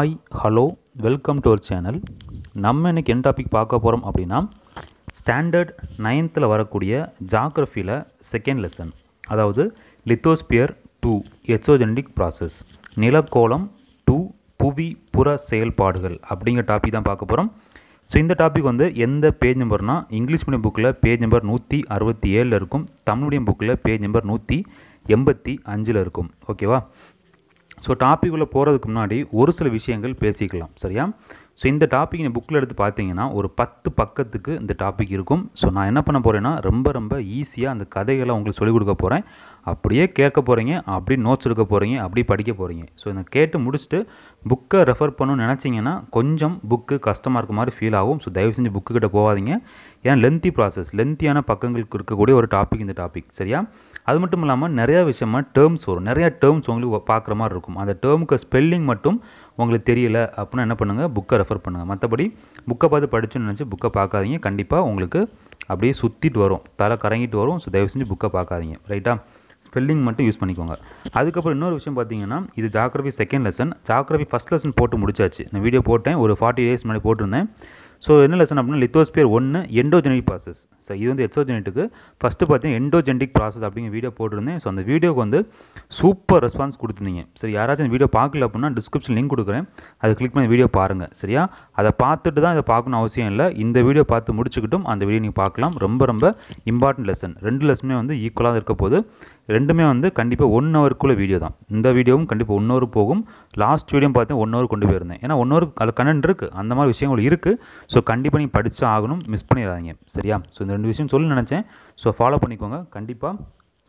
Hi hello welcome to our channel நம்ம இன்றைக்கி என் topic பார்க்க போகிறோம் அப்படின்னா ஸ்டாண்டர்ட் நைன்த்தில் வரக்கூடிய ஜாக்ரஃபியில் செகண்ட் லெசன் அதாவது லித்தோஸ்பியர் டூ எச்சோஜெனடிக் ப்ராசஸ் நிலக்கோளம் டூ புவி புற செயல்பாடுகள் அப்படிங்கிற டாபிக் தான் பார்க்க போகிறோம் ஸோ இந்த டாபிக் வந்து எந்த பேஜ் நம்பர்னால் இங்கிலீஷ் மீடியம் புக்கில் பேஜ் நம்பர் நூற்றி அறுபத்தி ஏழில் இருக்கும் தமிழ் மீடியம் புக்கில் பேஜ் நம்பர் நூற்றி எண்பத்தி அஞ்சில் இருக்கும் ஓகேவா ஸோ டாபிக் உள்ள போகிறதுக்கு முன்னாடி ஒரு சில விஷயங்கள் பேசிக்கலாம் சரியா ஸோ இந்த டாபிக் நீங்கள் புக்கில் எடுத்து பார்த்தீங்கன்னா ஒரு பத்து பக்கத்துக்கு இந்த டாபிக் இருக்கும் ஸோ நான் என்ன பண்ண போகிறேன்னா ரொம்ப ரொம்ப ஈஸியாக அந்த கதைகளை உங்களுக்கு சொல்லிக் கொடுக்க போகிறேன் அப்படியே கேட்க போகிறீங்க அப்படி நோட்ஸ் எடுக்க போகிறீங்க அப்படி படிக்க போகிறீங்க ஸோ இதை கேட்டு முடிச்சுட்டு புக்கை ரெஃபர் பண்ணணும்னு நினச்சிங்கன்னா கொஞ்சம் புக்கு கஷ்டமாக இருக்க மாதிரி ஃபீல் ஆகும் ஸோ தயவு செஞ்சு புக்கு கிட்ட போகாதீங்க ஏன்னா லென்த்தி ப்ராசஸ் லென்த்தியான பக்கங்களுக்கு இருக்கக்கூடிய ஒரு டாபிக் இந்த டாபிக் சரியா அது மட்டும் இல்லாமல் நிறையா விஷயமா டேர்ம்ஸ் வரும் நிறையா டேர்ம்ஸ் உங்களுக்கு பார்க்குற மாதிரி இருக்கும் அந்த டேர்முக்கு ஸ்பெல்லிங் மட்டும் உங்களுக்கு தெரியல அப்படின்னா என்ன பண்ணுங்கள் புக்கை ரெஃபர் பண்ணுங்கள் மற்றபடி புக்கை பார்த்து படிச்சுன்னு நினச்சி புக்கை பார்க்காதீங்க கண்டிப்பாக உங்களுக்கு அப்படியே சுற்றிட்டு வரும் தலை கறங்கிட்டு வரும் ஸோ தயவு செஞ்சு புக்கை பார்க்காதீங்க ரைட்டா ஸ்பெல்லிங் மட்டும் யூஸ் பண்ணிக்கோங்க அதுக்கப்புறம் இன்னொரு விஷயம் பார்த்தீங்கன்னா இது geography second lesson geography first lesson போட்டு முடிச்சாச்சு நான் வீடியோ போட்டேன் ஒரு ஃபார்ட்டி டேஸ் முன்னாடி போட்டிருந்தேன் ஸோ என்ன லெசன் அப்படின்னா லித்தோஸ்பியர் ஒன்று எண்டோஜெனிக் ப்ராசஸ் ஸோ இது வந்து எக்ஸோஜெனிட்டுக்கு ஃபஸ்ட்டு பார்த்தீங்கன்னா எண்டோஜெனிக் ப்ராசஸ் அப்படிங்கிற வீடியோ போட்டிருந்தேன் ஸோ அந்த வீடியோக்கு வந்து சூப்பர் ரெஸ்பான்ஸ் கொடுத்துருந்தீங்க சரி யாராச்சும் இந்த வீடியோ பார்க்கல அப்படின்னா டிஸ்கிரிப்ஷன் லிங்க் கொடுக்குறேன் அதை கிளிக் பண்ணி வீடியோ பாருங்கள் சரியா அதை பார்த்துட்டு தான் இதை பார்க்கணும் அவசியம் இல்லை இந்த வீடியோ பார்த்து முடிச்சுக்கிட்டும் அந்த வீடியோ நீங்கள் பார்க்கலாம் ரொம்ப ரொம்ப இம்பார்ட்டன்ட் லெசன் ரெண்டு லெசனே வந்து ஈக்குவலாக இருக்க போது ரெண்டுமே வந்து கண்டிப்பாக ஒன் ஹவருக்குள்ளே வீடியோ தான் இந்த வீடியோவும் கண்டிப்பாக ஒன் ஹவர் போகும் லாஸ்ட் வீடியோ பார்த்தீங்கன்னா ஒன் ஹவர் கொண்டு போயிருந்தேன் ஏன்னா ஒன் ஹவர் அதில் கண்டென்ட் இருக்குது அந்த மாதிரி விஷயங்கள் இருக்குது ஸோ கண்டிப்பாக நீங்கள் படித்து ஆகணும் மிஸ் பண்ணிடாதீங்க சரியா ஸோ இந்த ரெண்டு விஷயம் சொல்லி நினச்சேன் ஸோ ஃபாலோ பண்ணிக்கோங்க கண்டிப்பாக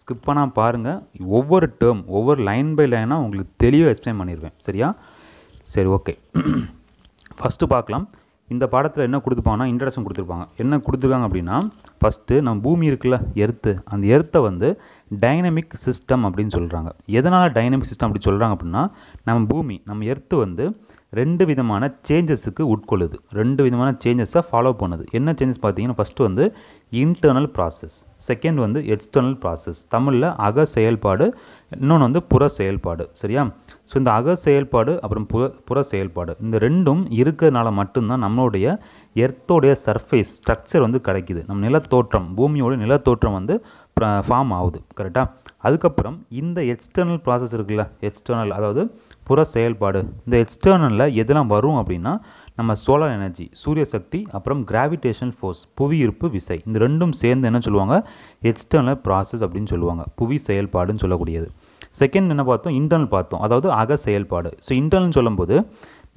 ஸ்கிப் பண்ணால் பாருங்கள் ஒவ்வொரு டேர்ம் ஒவ்வொரு லைன் பை லைனாக உங்களுக்கு தெளிவாக எக்ஸ்பிளைன் பண்ணிடுவேன் சரியா சரி ஓகே ஃபஸ்ட்டு பார்க்கலாம் இந்த பாடத்தில் என்ன கொடுத்துப்பாங்கன்னா இன்ட்ரடக்ஷன் கொடுத்துருப்பாங்க என்ன கொடுத்துருக்காங்க அப்படின்னா ஃபஸ்ட்டு நம்ம பூமி இருக்குல்ல எர்த்து அந்த எர்த்தை வந்து டைனமிக் சிஸ்டம் அப்படின்னு சொல்கிறாங்க எதனால் டைனமிக் சிஸ்டம் அப்படி சொல்கிறாங்க அப்படின்னா நம்ம பூமி நம்ம எர்த்து வந்து ரெண்டு விதமான சேஞ்சஸுக்கு உட்கொள்ளுது ரெண்டு விதமான சேஞ்சஸை ஃபாலோ பண்ணுது என்ன சேஞ்சஸ் பார்த்தீங்கன்னா ஃபஸ்ட்டு வந்து இன்டர்னல் ப்ராசஸ் செகண்ட் வந்து எக்ஸ்டர்னல் ப்ராசஸ் தமிழில் அக செயல்பாடு இன்னொன்று வந்து புற செயல்பாடு சரியா ஸோ இந்த அக செயல்பாடு அப்புறம் புற புற செயல்பாடு இந்த ரெண்டும் இருக்கிறதுனால மட்டும்தான் நம்மளுடைய எர்த்தோடைய சர்ஃபேஸ் ஸ்ட்ரக்சர் வந்து கிடைக்கிது நம்ம நிலத்தோற்றம் பூமியோட நிலத்தோற்றம் வந்து ஃபார்ம் ஆகுது கரெக்டாக அதுக்கப்புறம் இந்த எக்ஸ்டர்னல் ப்ராசஸ் இருக்குல்ல எக்ஸ்டர்னல் அதாவது புற செயல்பாடு இந்த எக்ஸ்டர்னலில் எதெல்லாம் வரும் அப்படின்னா நம்ம சோலார் எனர்ஜி சூரிய சக்தி அப்புறம் கிராவிடேஷன் ஃபோர்ஸ் புவியீர்ப்பு விசை இந்த ரெண்டும் சேர்ந்து என்ன சொல்லுவாங்க எக்ஸ்டர்னல் ப்ராசஸ் அப்படின்னு சொல்லுவாங்க புவி செயல்பாடுன்னு சொல்லக்கூடியது செகண்ட் என்ன பார்த்தோம் இன்டர்னல் பார்த்தோம் அதாவது அக செயல்பாடு ஸோ இன்டர்னல் சொல்லும்போது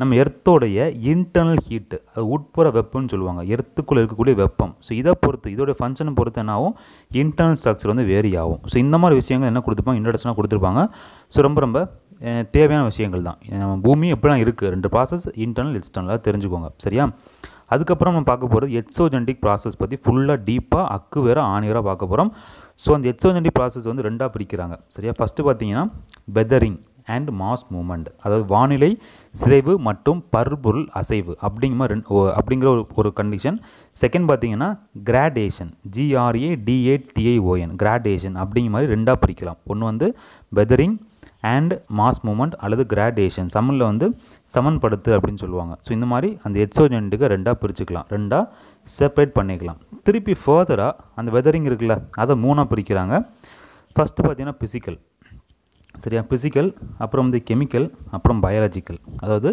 நம்ம எர்த்தோடைய இன்டர்னல் ஹீட்டு அது உட்புற வெப்பம்னு சொல்லுவாங்க எர்த்துக்குள்ளே இருக்கக்கூடிய வெப்பம் ஸோ இதை பொறுத்து இதோடைய ஃபங்க்ஷனை பொறுத்து என்ன ஆகும் இன்டர்னல் ஸ்ட்ரக்சர் வந்து வேரி ஆகும் ஸோ இந்த மாதிரி விஷயங்கள் என்ன கொடுத்துருப்பாங்க இன்ட்ரடக்ஷனாக கொடுத்துருப்பாங்க ஸோ ரொம்ப ரொம்ப தேவையான விஷயங்கள் தான் நம்ம பூமி எப்படிலாம் இருக்குது ரெண்டு ப்ராசஸ் இன்டர்னல் எக்ஸ்டர்னலாக தெரிஞ்சுக்கோங்க சரியா அதுக்கப்புறம் நம்ம பார்க்க போகிறது எட்ஸோஜென்டிக் ப்ராசஸ் பற்றி ஃபுல்லாக டீப்பாக அக்கு வேறு ஆணியராக பார்க்க போகிறோம் ஸோ அந்த எட்ஸோஜென்டிக் ப்ராசஸ் வந்து ரெண்டாக பிரிக்கிறாங்க சரியா ஃபஸ்ட்டு பார்த்தீங்கன்னா வெதரிங் அண்ட் மாஸ் மூமெண்ட் அதாவது வானிலை சிதைவு மற்றும் பருப்பொருள் அசைவு அப்படிங்கிற மாதிரி அப்படிங்கிற ஒரு ஒரு கண்டிஷன் செகண்ட் பார்த்தீங்கன்னா கிராடேஷன் ஜிஆர்ஏ டிஏடிஐஓஎன் கிராடேஷன் அப்படிங்கிற மாதிரி ரெண்டாக பிரிக்கலாம் ஒன்று வந்து வெதரிங் அண்ட் மாஸ் மூமெண்ட் அல்லது கிராடேஷன் சமனில் வந்து சமன்படுத்து அப்படின்னு சொல்லுவாங்க ஸோ இந்த மாதிரி அந்த எட்ஸோஜென்ட்டுக்கு ரெண்டாக பிரிச்சுக்கலாம் ரெண்டாக செப்பரேட் பண்ணிக்கலாம் திருப்பி ஃபர்தராக அந்த வெதரிங் இருக்குல்ல அதை மூணாக பிரிக்கிறாங்க ஃபஸ்ட்டு பார்த்தீங்கன்னா ஃபிசிக்கல் சரியா ஃபிசிக்கல் அப்புறம் வந்து கெமிக்கல் அப்புறம் பயாலஜிக்கல் அதாவது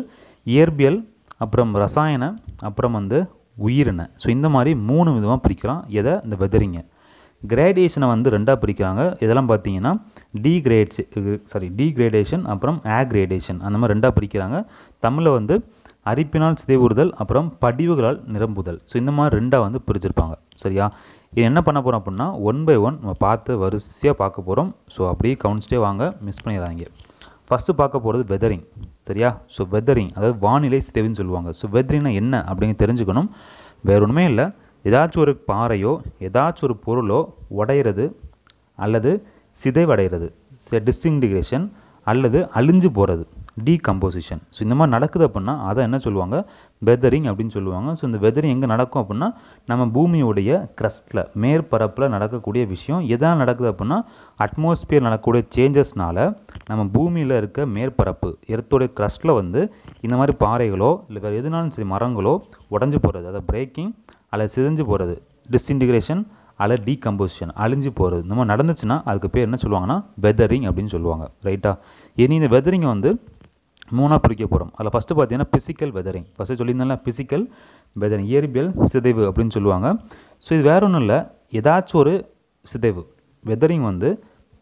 இயற்பியல் அப்புறம் ரசாயன அப்புறம் வந்து உயிரின ஸோ இந்த மாதிரி மூணு விதமாக பிரிக்கலாம் எதை இந்த வெதரிங்க கிரேடேஷனை வந்து ரெண்டாக பிரிக்கிறாங்க இதெல்லாம் பார்த்தீங்கன்னா டிகிரேட் சாரி டிகிரேடேஷன் அப்புறம் ஆக்ரேடேஷன் அந்த மாதிரி ரெண்டாக பிரிக்கிறாங்க தமிழில் வந்து அரிப்பினால் சிதைவுறுதல் அப்புறம் படிவுகளால் நிரம்புதல் ஸோ இந்த மாதிரி ரெண்டாக வந்து பிரிச்சிருப்பாங்க சரியா இது என்ன பண்ண போகிறோம் அப்படின்னா ஒன் பை ஒன் நம்ம பார்த்து வரிசையாக பார்க்க போகிறோம் ஸோ அப்படியே கவுன்ஸ்டே வாங்க மிஸ் பண்ணிடுறாங்க ஃபஸ்ட்டு பார்க்க போகிறது வெதரிங் சரியா ஸோ வெதரிங் அதாவது வானிலை சிதைவுன்னு சொல்லுவாங்க ஸோ வெதரிங்னா என்ன அப்படின்னு தெரிஞ்சுக்கணும் வேறு ஒன்றுமே இல்லை ஏதாச்சும் ஒரு பாறையோ ஏதாச்சும் ஒரு பொருளோ உடையிறது அல்லது சிதைவடைகிறது டிஸ்டிங்டிகிரேஷன் அல்லது அழிஞ்சு போகிறது டீகம்போசிஷன் ஸோ இந்த மாதிரி நடக்குது அப்படின்னா அதை என்ன சொல்லுவாங்க வெதரிங் அப்படின்னு சொல்லுவாங்க ஸோ இந்த வெதரிங் எங்கே நடக்கும் அப்படின்னா நம்ம பூமியுடைய க்ரஸ்ட்டில் மேற்பரப்பில் நடக்கக்கூடிய விஷயம் எதாவது நடக்குது அப்படின்னா அட்மாஸ்பியர் நடக்கக்கூடிய சேஞ்சஸ்னால் நம்ம பூமியில் இருக்க மேற்பரப்பு எர்த்தோடைய க்ரஸ்ட்டில் வந்து இந்த மாதிரி பாறைகளோ இல்லை வேறு எதுனாலும் சரி மரங்களோ உடஞ்சி போகிறது அதை பிரேக்கிங் அல்லது சிதைஞ்சு போகிறது டிஸ்இன்டிகிரேஷன் அல்லது டீகம்போசிஷன் அழிஞ்சு போகிறது இந்த மாதிரி நடந்துச்சுன்னா அதுக்கு பேர் என்ன சொல்லுவாங்கன்னா வெதரிங் அப்படின்னு சொல்லுவாங்க ரைட்டா இனி இந்த வெதரிங்கை வந்து மூணாக பிரிக்க போகிறோம் அதில் ஃபஸ்ட்டு பார்த்தீங்கன்னா ஃபிசிக்கல் வெதரிங் ஃபஸ்ட்டு சொல்லியிருந்தால ஃபிசிக்கல் வெதரிங் இயற்பியல் சிதைவு அப்படின்னு சொல்லுவாங்க ஸோ இது வேற ஒன்றும் இல்லை ஏதாச்சும் ஒரு சிதைவு வெதரிங் வந்து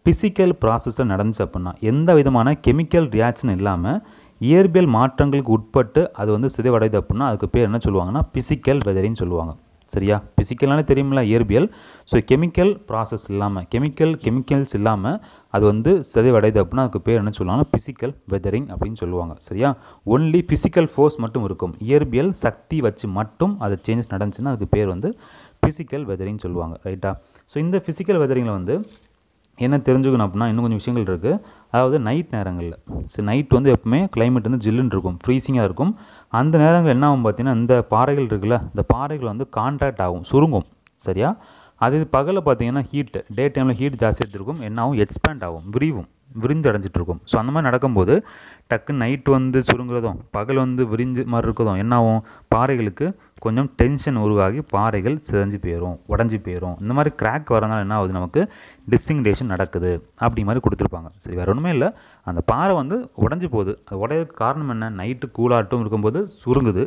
பிசிக்கல் ப்ராசஸில் நடந்துச்சு அப்படின்னா எந்த விதமான கெமிக்கல் ரியாக்ஷன் இல்லாமல் இயற்பியல் மாற்றங்களுக்கு உட்பட்டு அது வந்து சிதைவடைது அப்படின்னா அதுக்கு பேர் என்ன சொல்லுவாங்கன்னா பிசிக்கல் வெதரின்னு சொல்லுவாங்க சரியா பிசிக்கலானே தெரியுமில்ல இயற்பியல் ஸோ கெமிக்கல் ப்ராசஸ் இல்லாமல் கெமிக்கல் கெமிக்கல்ஸ் இல்லாமல் அது வந்து சிதைவடைது அப்படின்னா அதுக்கு பேர் என்ன சொல்லுவாங்கன்னா பிசிக்கல் வெதரிங் அப்படின்னு சொல்லுவாங்க சரியா ஒன்லி பிசிக்கல் ஃபோர்ஸ் மட்டும் இருக்கும் இயற்பியல் சக்தி வச்சு மட்டும் அது சேஞ்சஸ் நடந்துச்சுன்னா அதுக்கு பேர் வந்து ஃபிசிக்கல் வெதரிங்னு சொல்லுவாங்க ரைட்டா ஸோ இந்த ஃபிசிக்கல் வெதரிங்கில் வந்து என்ன தெரிஞ்சுக்கணும் அப்படின்னா இன்னும் கொஞ்சம் விஷயங்கள் இருக்குது அதாவது நைட் நேரங்களில் சரி நைட் வந்து எப்பவுமே கிளைமேட் வந்து ஜில்லுன்னு இருக்கும் ஃப்ரீசிங்காக இருக்கும் அந்த நேரங்கள் என்ன ஆகும் பார்த்தீங்கன்னா இந்த பாறைகள் இருக்குல்ல இந்த பாறைகள் வந்து கான்ட்ராக்ட் ஆகும் சுருங்கும் சரியா அது இது பகலில் பார்த்தீங்கன்னா ஹீட்டு டே டைமில் ஹீட் ஜாஸ்தி எடுத்துருக்கும் என்ன ஆகும் எக்ஸ்பேண்ட் ஆகும் விரிவும் விரிந்து அடைஞ்சிட்ருக்கும் ஸோ அந்த மாதிரி நடக்கும்போது டக்கு நைட் வந்து சுருங்குறதும் பகல் வந்து விரிஞ்சு மாதிரி இருக்கிறதும் என்ன ஆகும் பாறைகளுக்கு கொஞ்சம் டென்ஷன் உருவாகி பாறைகள் சிதஞ்சு போயிடும் உடஞ்சி போயிடும் இந்த மாதிரி கிராக் வரதுனால என்ன ஆகுது நமக்கு டிஸ்டிங்டேஷன் நடக்குது அப்படி மாதிரி கொடுத்துருப்பாங்க சரி வேறு ஒன்றுமே இல்லை அந்த பாறை வந்து உடஞ்சி போகுது அது உடைய காரணம் என்ன நைட்டு கூலாட்டும் இருக்கும்போது சுருங்குது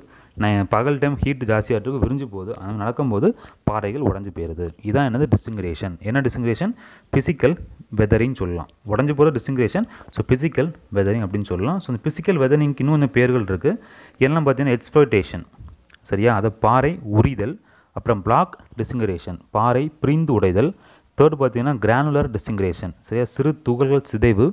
பகல் டைம் ஹீட் ஜாஸ்தியாக இருக்கும் விரிஞ்சு போகுது அது நடக்கும்போது பாறைகள் உடஞ்சி போயிடுது இதான் என்னது டிஸ்டிங்கிரேஷன் என்ன டிஸ்டிங்ரேஷன் ஃபிசிக்கல் வெதரிங் சொல்லலாம் உடஞ்சி போகிற டிஸ்டிங்ரேஷன் ஸோ ஃபிசிக்கல் வெதரிங் அப்படின்னு சொல்லலாம் ஸோ இந்த ஃபிசிக்கல் வெதரிங்க்கு இன்னும் கொஞ்சம் பேர்கள் இருக்குது என்னெல்லாம் பார்த்தீங்கன்னா எக்ஸ்பர்டேஷன் சரியா அதை பாறை உரிதல் அப்புறம் பிளாக் டிஸ்டிங்ரேஷன் பாறை பிரிந்து உடைதல் தேர்ட் பார்த்தீங்கன்னா கிரானுலர் டிஸ்டிங்கிரேஷன் சரியா சிறு துகள்கள் சிதைவு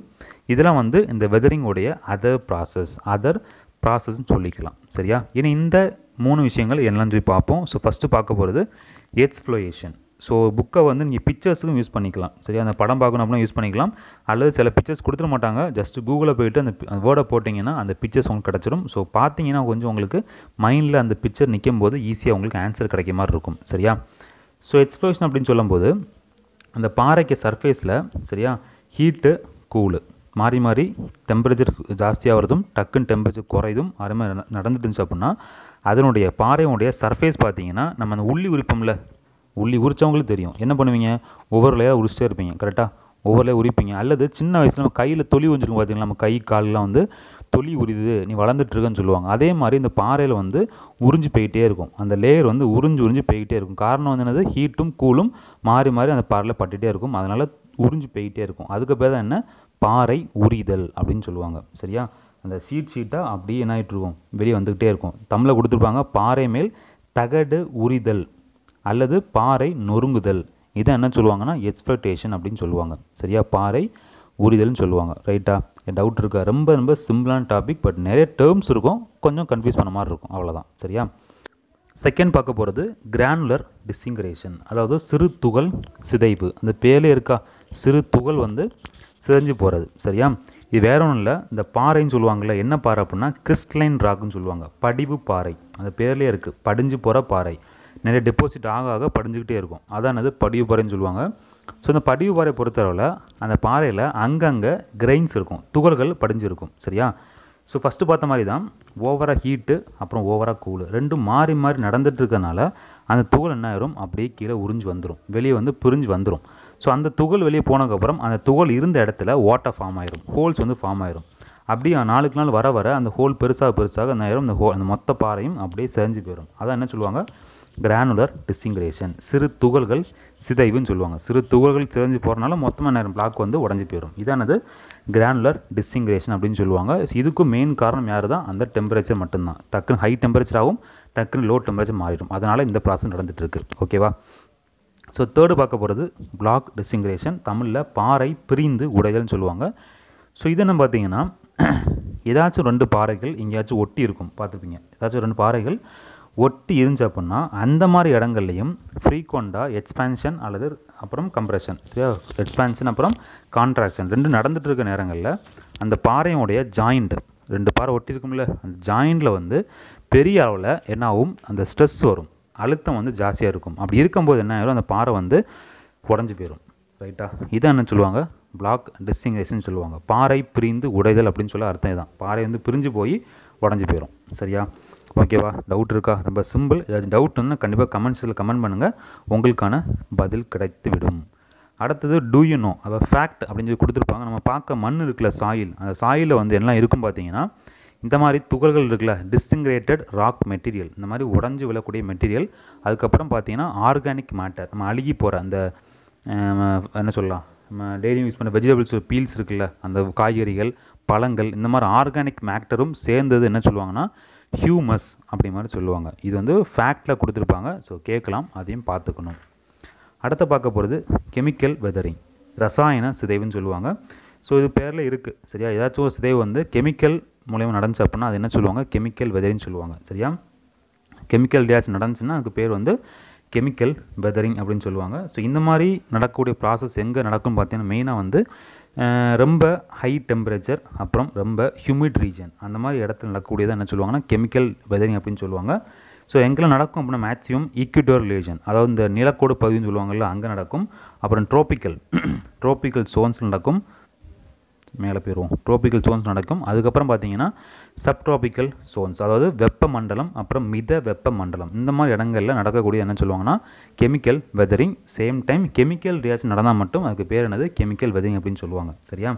இதெல்லாம் வந்து இந்த வெதரிங்குடைய அதர் ப்ராசஸ் அதர் ப்ராசஸ்ன்னு சொல்லிக்கலாம் சரியா இனி இந்த மூணு விஷயங்கள் என்னன்னு சொல்லி பார்ப்போம் ஸோ ஃபஸ்ட்டு பார்க்க போகிறது ஃப்ளோயேஷன் ஸோ புக்கை வந்து நீங்கள் பிக்சர்ஸுக்கும் யூஸ் பண்ணிக்கலாம் சரி அந்த படம் பார்க்கணும் அப்படின்னா யூஸ் பண்ணிக்கலாம் அல்லது சில பிக்சர்ஸ் கொடுத்துட மாட்டாங்க ஜஸ்ட் கூகுளில் போயிட்டு அந்த வேர்டை போட்டிங்கன்னா அந்த பிக்சர்ஸ் உங்களுக்கு கிடச்சிடும் ஸோ பார்த்தீங்கன்னா கொஞ்சம் உங்களுக்கு மைண்டில் அந்த பிக்சர் நிற்கும் போது ஈஸியாக உங்களுக்கு ஆன்சர் கிடைக்க மாதிரி இருக்கும் சரியா ஸோ எக்ஸ்ப்ளோஷன் அப்படின்னு சொல்லும்போது அந்த பாறைக்கு சர்ஃபேஸில் சரியா ஹீட்டு கூலு மாறி மாறி டெம்பரேச்சர் ஜாஸ்தியாக வருதும் டக்குன்னு டெம்பரேச்சர் குறையுதும் அது மாதிரி நடந்துட்டுருந்துச்சு இருந்துச்சு அப்படின்னா அதனுடைய பாறையினுடைய சர்ஃபேஸ் பார்த்தீங்கன்னா நம்ம அந்த உள்ளி உரிப்போம்ல உள்ளி உரித்தவங்களுக்கு தெரியும் என்ன பண்ணுவீங்க ஒவ்வொரு லேயாக உரிச்சிட்டே இருப்பீங்க கரெக்டாக ஒவ்வொரு ஒவ்வொருலே உரிப்பீங்க அல்லது சின்ன வயசில் நம்ம கையில் தொலி வந்துருக்கும் பார்த்தீங்களா நம்ம கை கால்லாம் வந்து தொலி உரிது நீ வளர்ந்துட்டுருக்குன்னு சொல்லுவாங்க அதே மாதிரி இந்த பாறையில் வந்து உறிஞ்சி போயிட்டே இருக்கும் அந்த லேயர் வந்து உறிஞ்சி உறிஞ்சு போய்கிட்டே இருக்கும் காரணம் வந்து என்னது ஹீட்டும் கூலும் மாறி மாறி அந்த பாறையில் பட்டுகிட்டே இருக்கும் அதனால் உறிஞ்சு போய்கிட்டே இருக்கும் அதுக்கு பேர் தான் என்ன பாறை உரிதல் அப்படின்னு சொல்லுவாங்க சரியா அந்த சீட் சீட்டாக அப்படியே என்ன இருக்கும் வெளியே வந்துக்கிட்டே இருக்கும் தமிழை கொடுத்துருப்பாங்க பாறை மேல் தகடு உரிதல் அல்லது பாறை நொறுங்குதல் இதை என்ன சொல்லுவாங்கன்னா எக்ஸ்பெக்டேஷன் அப்படின்னு சொல்லுவாங்க சரியா பாறை உரிதல்னு சொல்லுவாங்க ரைட்டா டவுட் இருக்கா ரொம்ப ரொம்ப சிம்பிளான டாபிக் பட் நிறைய டேர்ம்ஸ் இருக்கும் கொஞ்சம் கன்ஃபியூஸ் பண்ண மாதிரி இருக்கும் அவ்வளோதான் சரியா செகண்ட் பார்க்க போகிறது கிரானுலர் டிஸ்டிங்கரேஷன் அதாவது சிறு துகள் சிதைவு அந்த பேலே இருக்கா சிறு துகள் வந்து சிதஞ்சு போகிறது சரியா இது வேற ஒன்றும் இல்லை இந்த பாறைன்னு சொல்லுவாங்கள்ல என்ன பாறை அப்படின்னா கிறிஸ்டலைன் ராக்குன்னு சொல்லுவாங்க படிவு பாறை அந்த பேர்லேயே இருக்குது படிஞ்சு போகிற பாறை நிறைய டெபாசிட் ஆக ஆக படிஞ்சுக்கிட்டே இருக்கும் அதானது படிவு பாறைன்னு சொல்லுவாங்க ஸோ இந்த படிவு பாறை பொறுத்தளவில் அந்த பாறையில் அங்கங்கே கிரெயின்ஸ் இருக்கும் துகள்கள் படிஞ்சிருக்கும் சரியா ஸோ ஃபஸ்ட்டு பார்த்த மாதிரி தான் ஓவராக ஹீட்டு அப்புறம் ஓவராக கூழ் ரெண்டும் மாறி மாறி நடந்துட்டு இருக்கனால அந்த துகள் என்ன ஆயிரும் அப்படியே கீழே உறிஞ்சு வந்துடும் வெளியே வந்து பிரிஞ்சு வந்துடும் ஸோ அந்த துகள் வெளியே போனதுக்கப்புறம் அந்த துகள் இருந்த இடத்துல ஓட்டை ஃபார்ம் ஆயிரும் ஹோல்ஸ் வந்து ஃபார்ம் ஆயிரும் அப்படியே நாளுக்கு நாள் வர வர அந்த ஹோல் பெருசாக பெருசாக அந்த ஆயிரும் அந்த ஹோ அந்த மொத்த பாறையும் அப்படியே செஞ்சு போயிடும் அதான் என்ன சொல்லுவாங்க கிரானுலர் டிஸ்டிங்ரேஷன் சிறு துகள்கள் சிதைவுன்னு சொல்லுவாங்க சிறு துகள்கள் சிதைஞ்சு போகிறனால மொத்தமாக நேரம் பிளாக் வந்து உடஞ்சி போயிடும் இதானது கிரானுலர் டிஸ்டிங்ரேஷன் அப்படின்னு சொல்லுவாங்க இதுக்கும் மெயின் காரணம் யார் தான் அந்த டெம்பரேச்சர் மட்டும்தான் டக்குன்னு ஹை டெம்பரேச்சராகவும் டக்குன்னு லோ டெம்பரேச்சர் மாறிடும் அதனால் இந்த ப்ராசஸ் நடந்துகிட்ருக்கு ஓகேவா ஸோ தேர்டு பார்க்க போகிறது பிளாக் டிசிங்ரேஷன் தமிழில் பாறை பிரிந்து உடைதல்னு சொல்லுவாங்க ஸோ இது என்ன பார்த்தீங்கன்னா ஏதாச்சும் ரெண்டு பாறைகள் எங்கேயாச்சும் ஒட்டி இருக்கும் பார்த்துப்பீங்க ஏதாச்சும் ரெண்டு பாறைகள் ஒட்டி இருந்துச்சு அப்புடின்னா அந்த மாதிரி இடங்கள்லையும் ஃப்ரீக்வெண்ட்டாக எக்ஸ்பேன்ஷன் அல்லது அப்புறம் கம்ப்ரெஷன் சரியா எக்ஸ்பேன்ஷன் அப்புறம் கான்ட்ராக்ஷன் ரெண்டு நடந்துகிட்டு இருக்க நேரங்களில் அந்த பாறையோடைய ஜாயிண்ட் ரெண்டு பாறை ஒட்டி இருக்கும்ல அந்த ஜாயிண்டில் வந்து பெரிய அளவில் என்னாகும் அந்த ஸ்ட்ரெஸ் வரும் அழுத்தம் வந்து ஜாஸ்தியாக இருக்கும் அப்படி இருக்கும்போது என்ன ஆயிரும் அந்த பாறை வந்து உடஞ்சி போயிடும் ரைட்டா இதான் என்ன சொல்லுவாங்க பிளாக் டிஸ்டிங்கைஸ்ன்னு சொல்லுவாங்க பாறை பிரிந்து உடைதல் அப்படின்னு சொல்ல அர்த்தம் இதுதான் பாறை வந்து பிரிஞ்சு போய் உடஞ்சி போயிடும் சரியா ஓகேவா டவுட் இருக்கா ரொம்ப சிம்பிள் ஏதாச்சும் டவுட்னு கண்டிப்பாக கமெண்ட்ஸில் கமெண்ட் பண்ணுங்கள் உங்களுக்கான பதில் கிடைத்து விடும் அடுத்தது டூ யூ நோ அதாவது ஃபேக்ட் அப்படின்னு சொல்லி கொடுத்துருப்பாங்க நம்ம பார்க்க மண் இருக்கல சாயில் அந்த சாயிலில் வந்து என்ன இருக்கும் பார்த்தீங்கன்னா இந்த மாதிரி துகள்கள் இருக்குல்ல டிஸ்டிங்ரேட்டட் ராக் மெட்டீரியல் இந்த மாதிரி உடஞ்சி விழக்கூடிய மெட்டீரியல் அதுக்கப்புறம் பார்த்தீங்கன்னா ஆர்கானிக் மேட்டர் நம்ம அழுகி போகிற அந்த என்ன சொல்லலாம் நம்ம டெய்லியும் யூஸ் பண்ண வெஜிடபிள்ஸ் பீல்ஸ் இருக்குல்ல அந்த காய்கறிகள் பழங்கள் இந்த மாதிரி ஆர்கானிக் மேக்டரும் சேர்ந்தது என்ன சொல்லுவாங்கன்னா ஹியூமஸ் அப்படி மாதிரி சொல்லுவாங்க இது வந்து ஃபேக்டில் கொடுத்துருப்பாங்க ஸோ கேட்கலாம் அதையும் பார்த்துக்கணும் அடுத்த பார்க்க போகிறது கெமிக்கல் வெதரிங் ரசாயன சிதைவுன்னு சொல்லுவாங்க ஸோ இது பேரில் இருக்குது சரியா ஏதாச்சும் ஒரு சிதைவு வந்து கெமிக்கல் மூலயமா நடந்துச்சு அப்படின்னா அது என்ன சொல்லுவாங்க கெமிக்கல் வெதரின்னு சொல்லுவாங்க சரியா கெமிக்கல் ரியாக்ஷன் நடந்துச்சுன்னா அதுக்கு பேர் வந்து கெமிக்கல் வெதரிங் அப்படின்னு சொல்லுவாங்க ஸோ இந்த மாதிரி நடக்கக்கூடிய ப்ராசஸ் எங்கே நடக்கும்னு பார்த்தீங்கன்னா மெயினாக வந்து ரொம்ப ஹை டெம்பரேச்சர் அப்புறம் ரொம்ப ஹியூமிட் ரீஜன் அந்த மாதிரி இடத்துல நடக்கக்கூடியதாக என்ன சொல்லுவாங்கன்னா கெமிக்கல் வெதரிங் அப்படின்னு சொல்லுவாங்க ஸோ எங்கெல்லாம் நடக்கும் அப்படின்னா மேக்ஸிமம் ஈக்விட்டோர் ரிலேஷன் அதாவது இந்த நிலக்கோடு பகுதின்னு சொல்லுவாங்கள்ல அங்கே நடக்கும் அப்புறம் ட்ரோபிக்கல் ட்ரோபிக்கல் சோன்ஸ் நடக்கும் மேலே போயிடுவோம் ட்ரோபிக்கல் சோன்ஸ் நடக்கும் அதுக்கப்புறம் பார்த்தீங்கன்னா சப்ட்ராபிக்கல் சோன்ஸ் அதாவது வெப்ப மண்டலம் அப்புறம் மித வெப்ப மண்டலம் இந்த மாதிரி இடங்களில் நடக்கக்கூடிய என்ன சொல்லுவாங்கன்னா chemical weathering same time chemical reaction நடந்தால் மட்டும் அதுக்கு பேர் என்னது கெமிக்கல் வெதரிங் அப்படின்னு சொல்லுவாங்க சரியா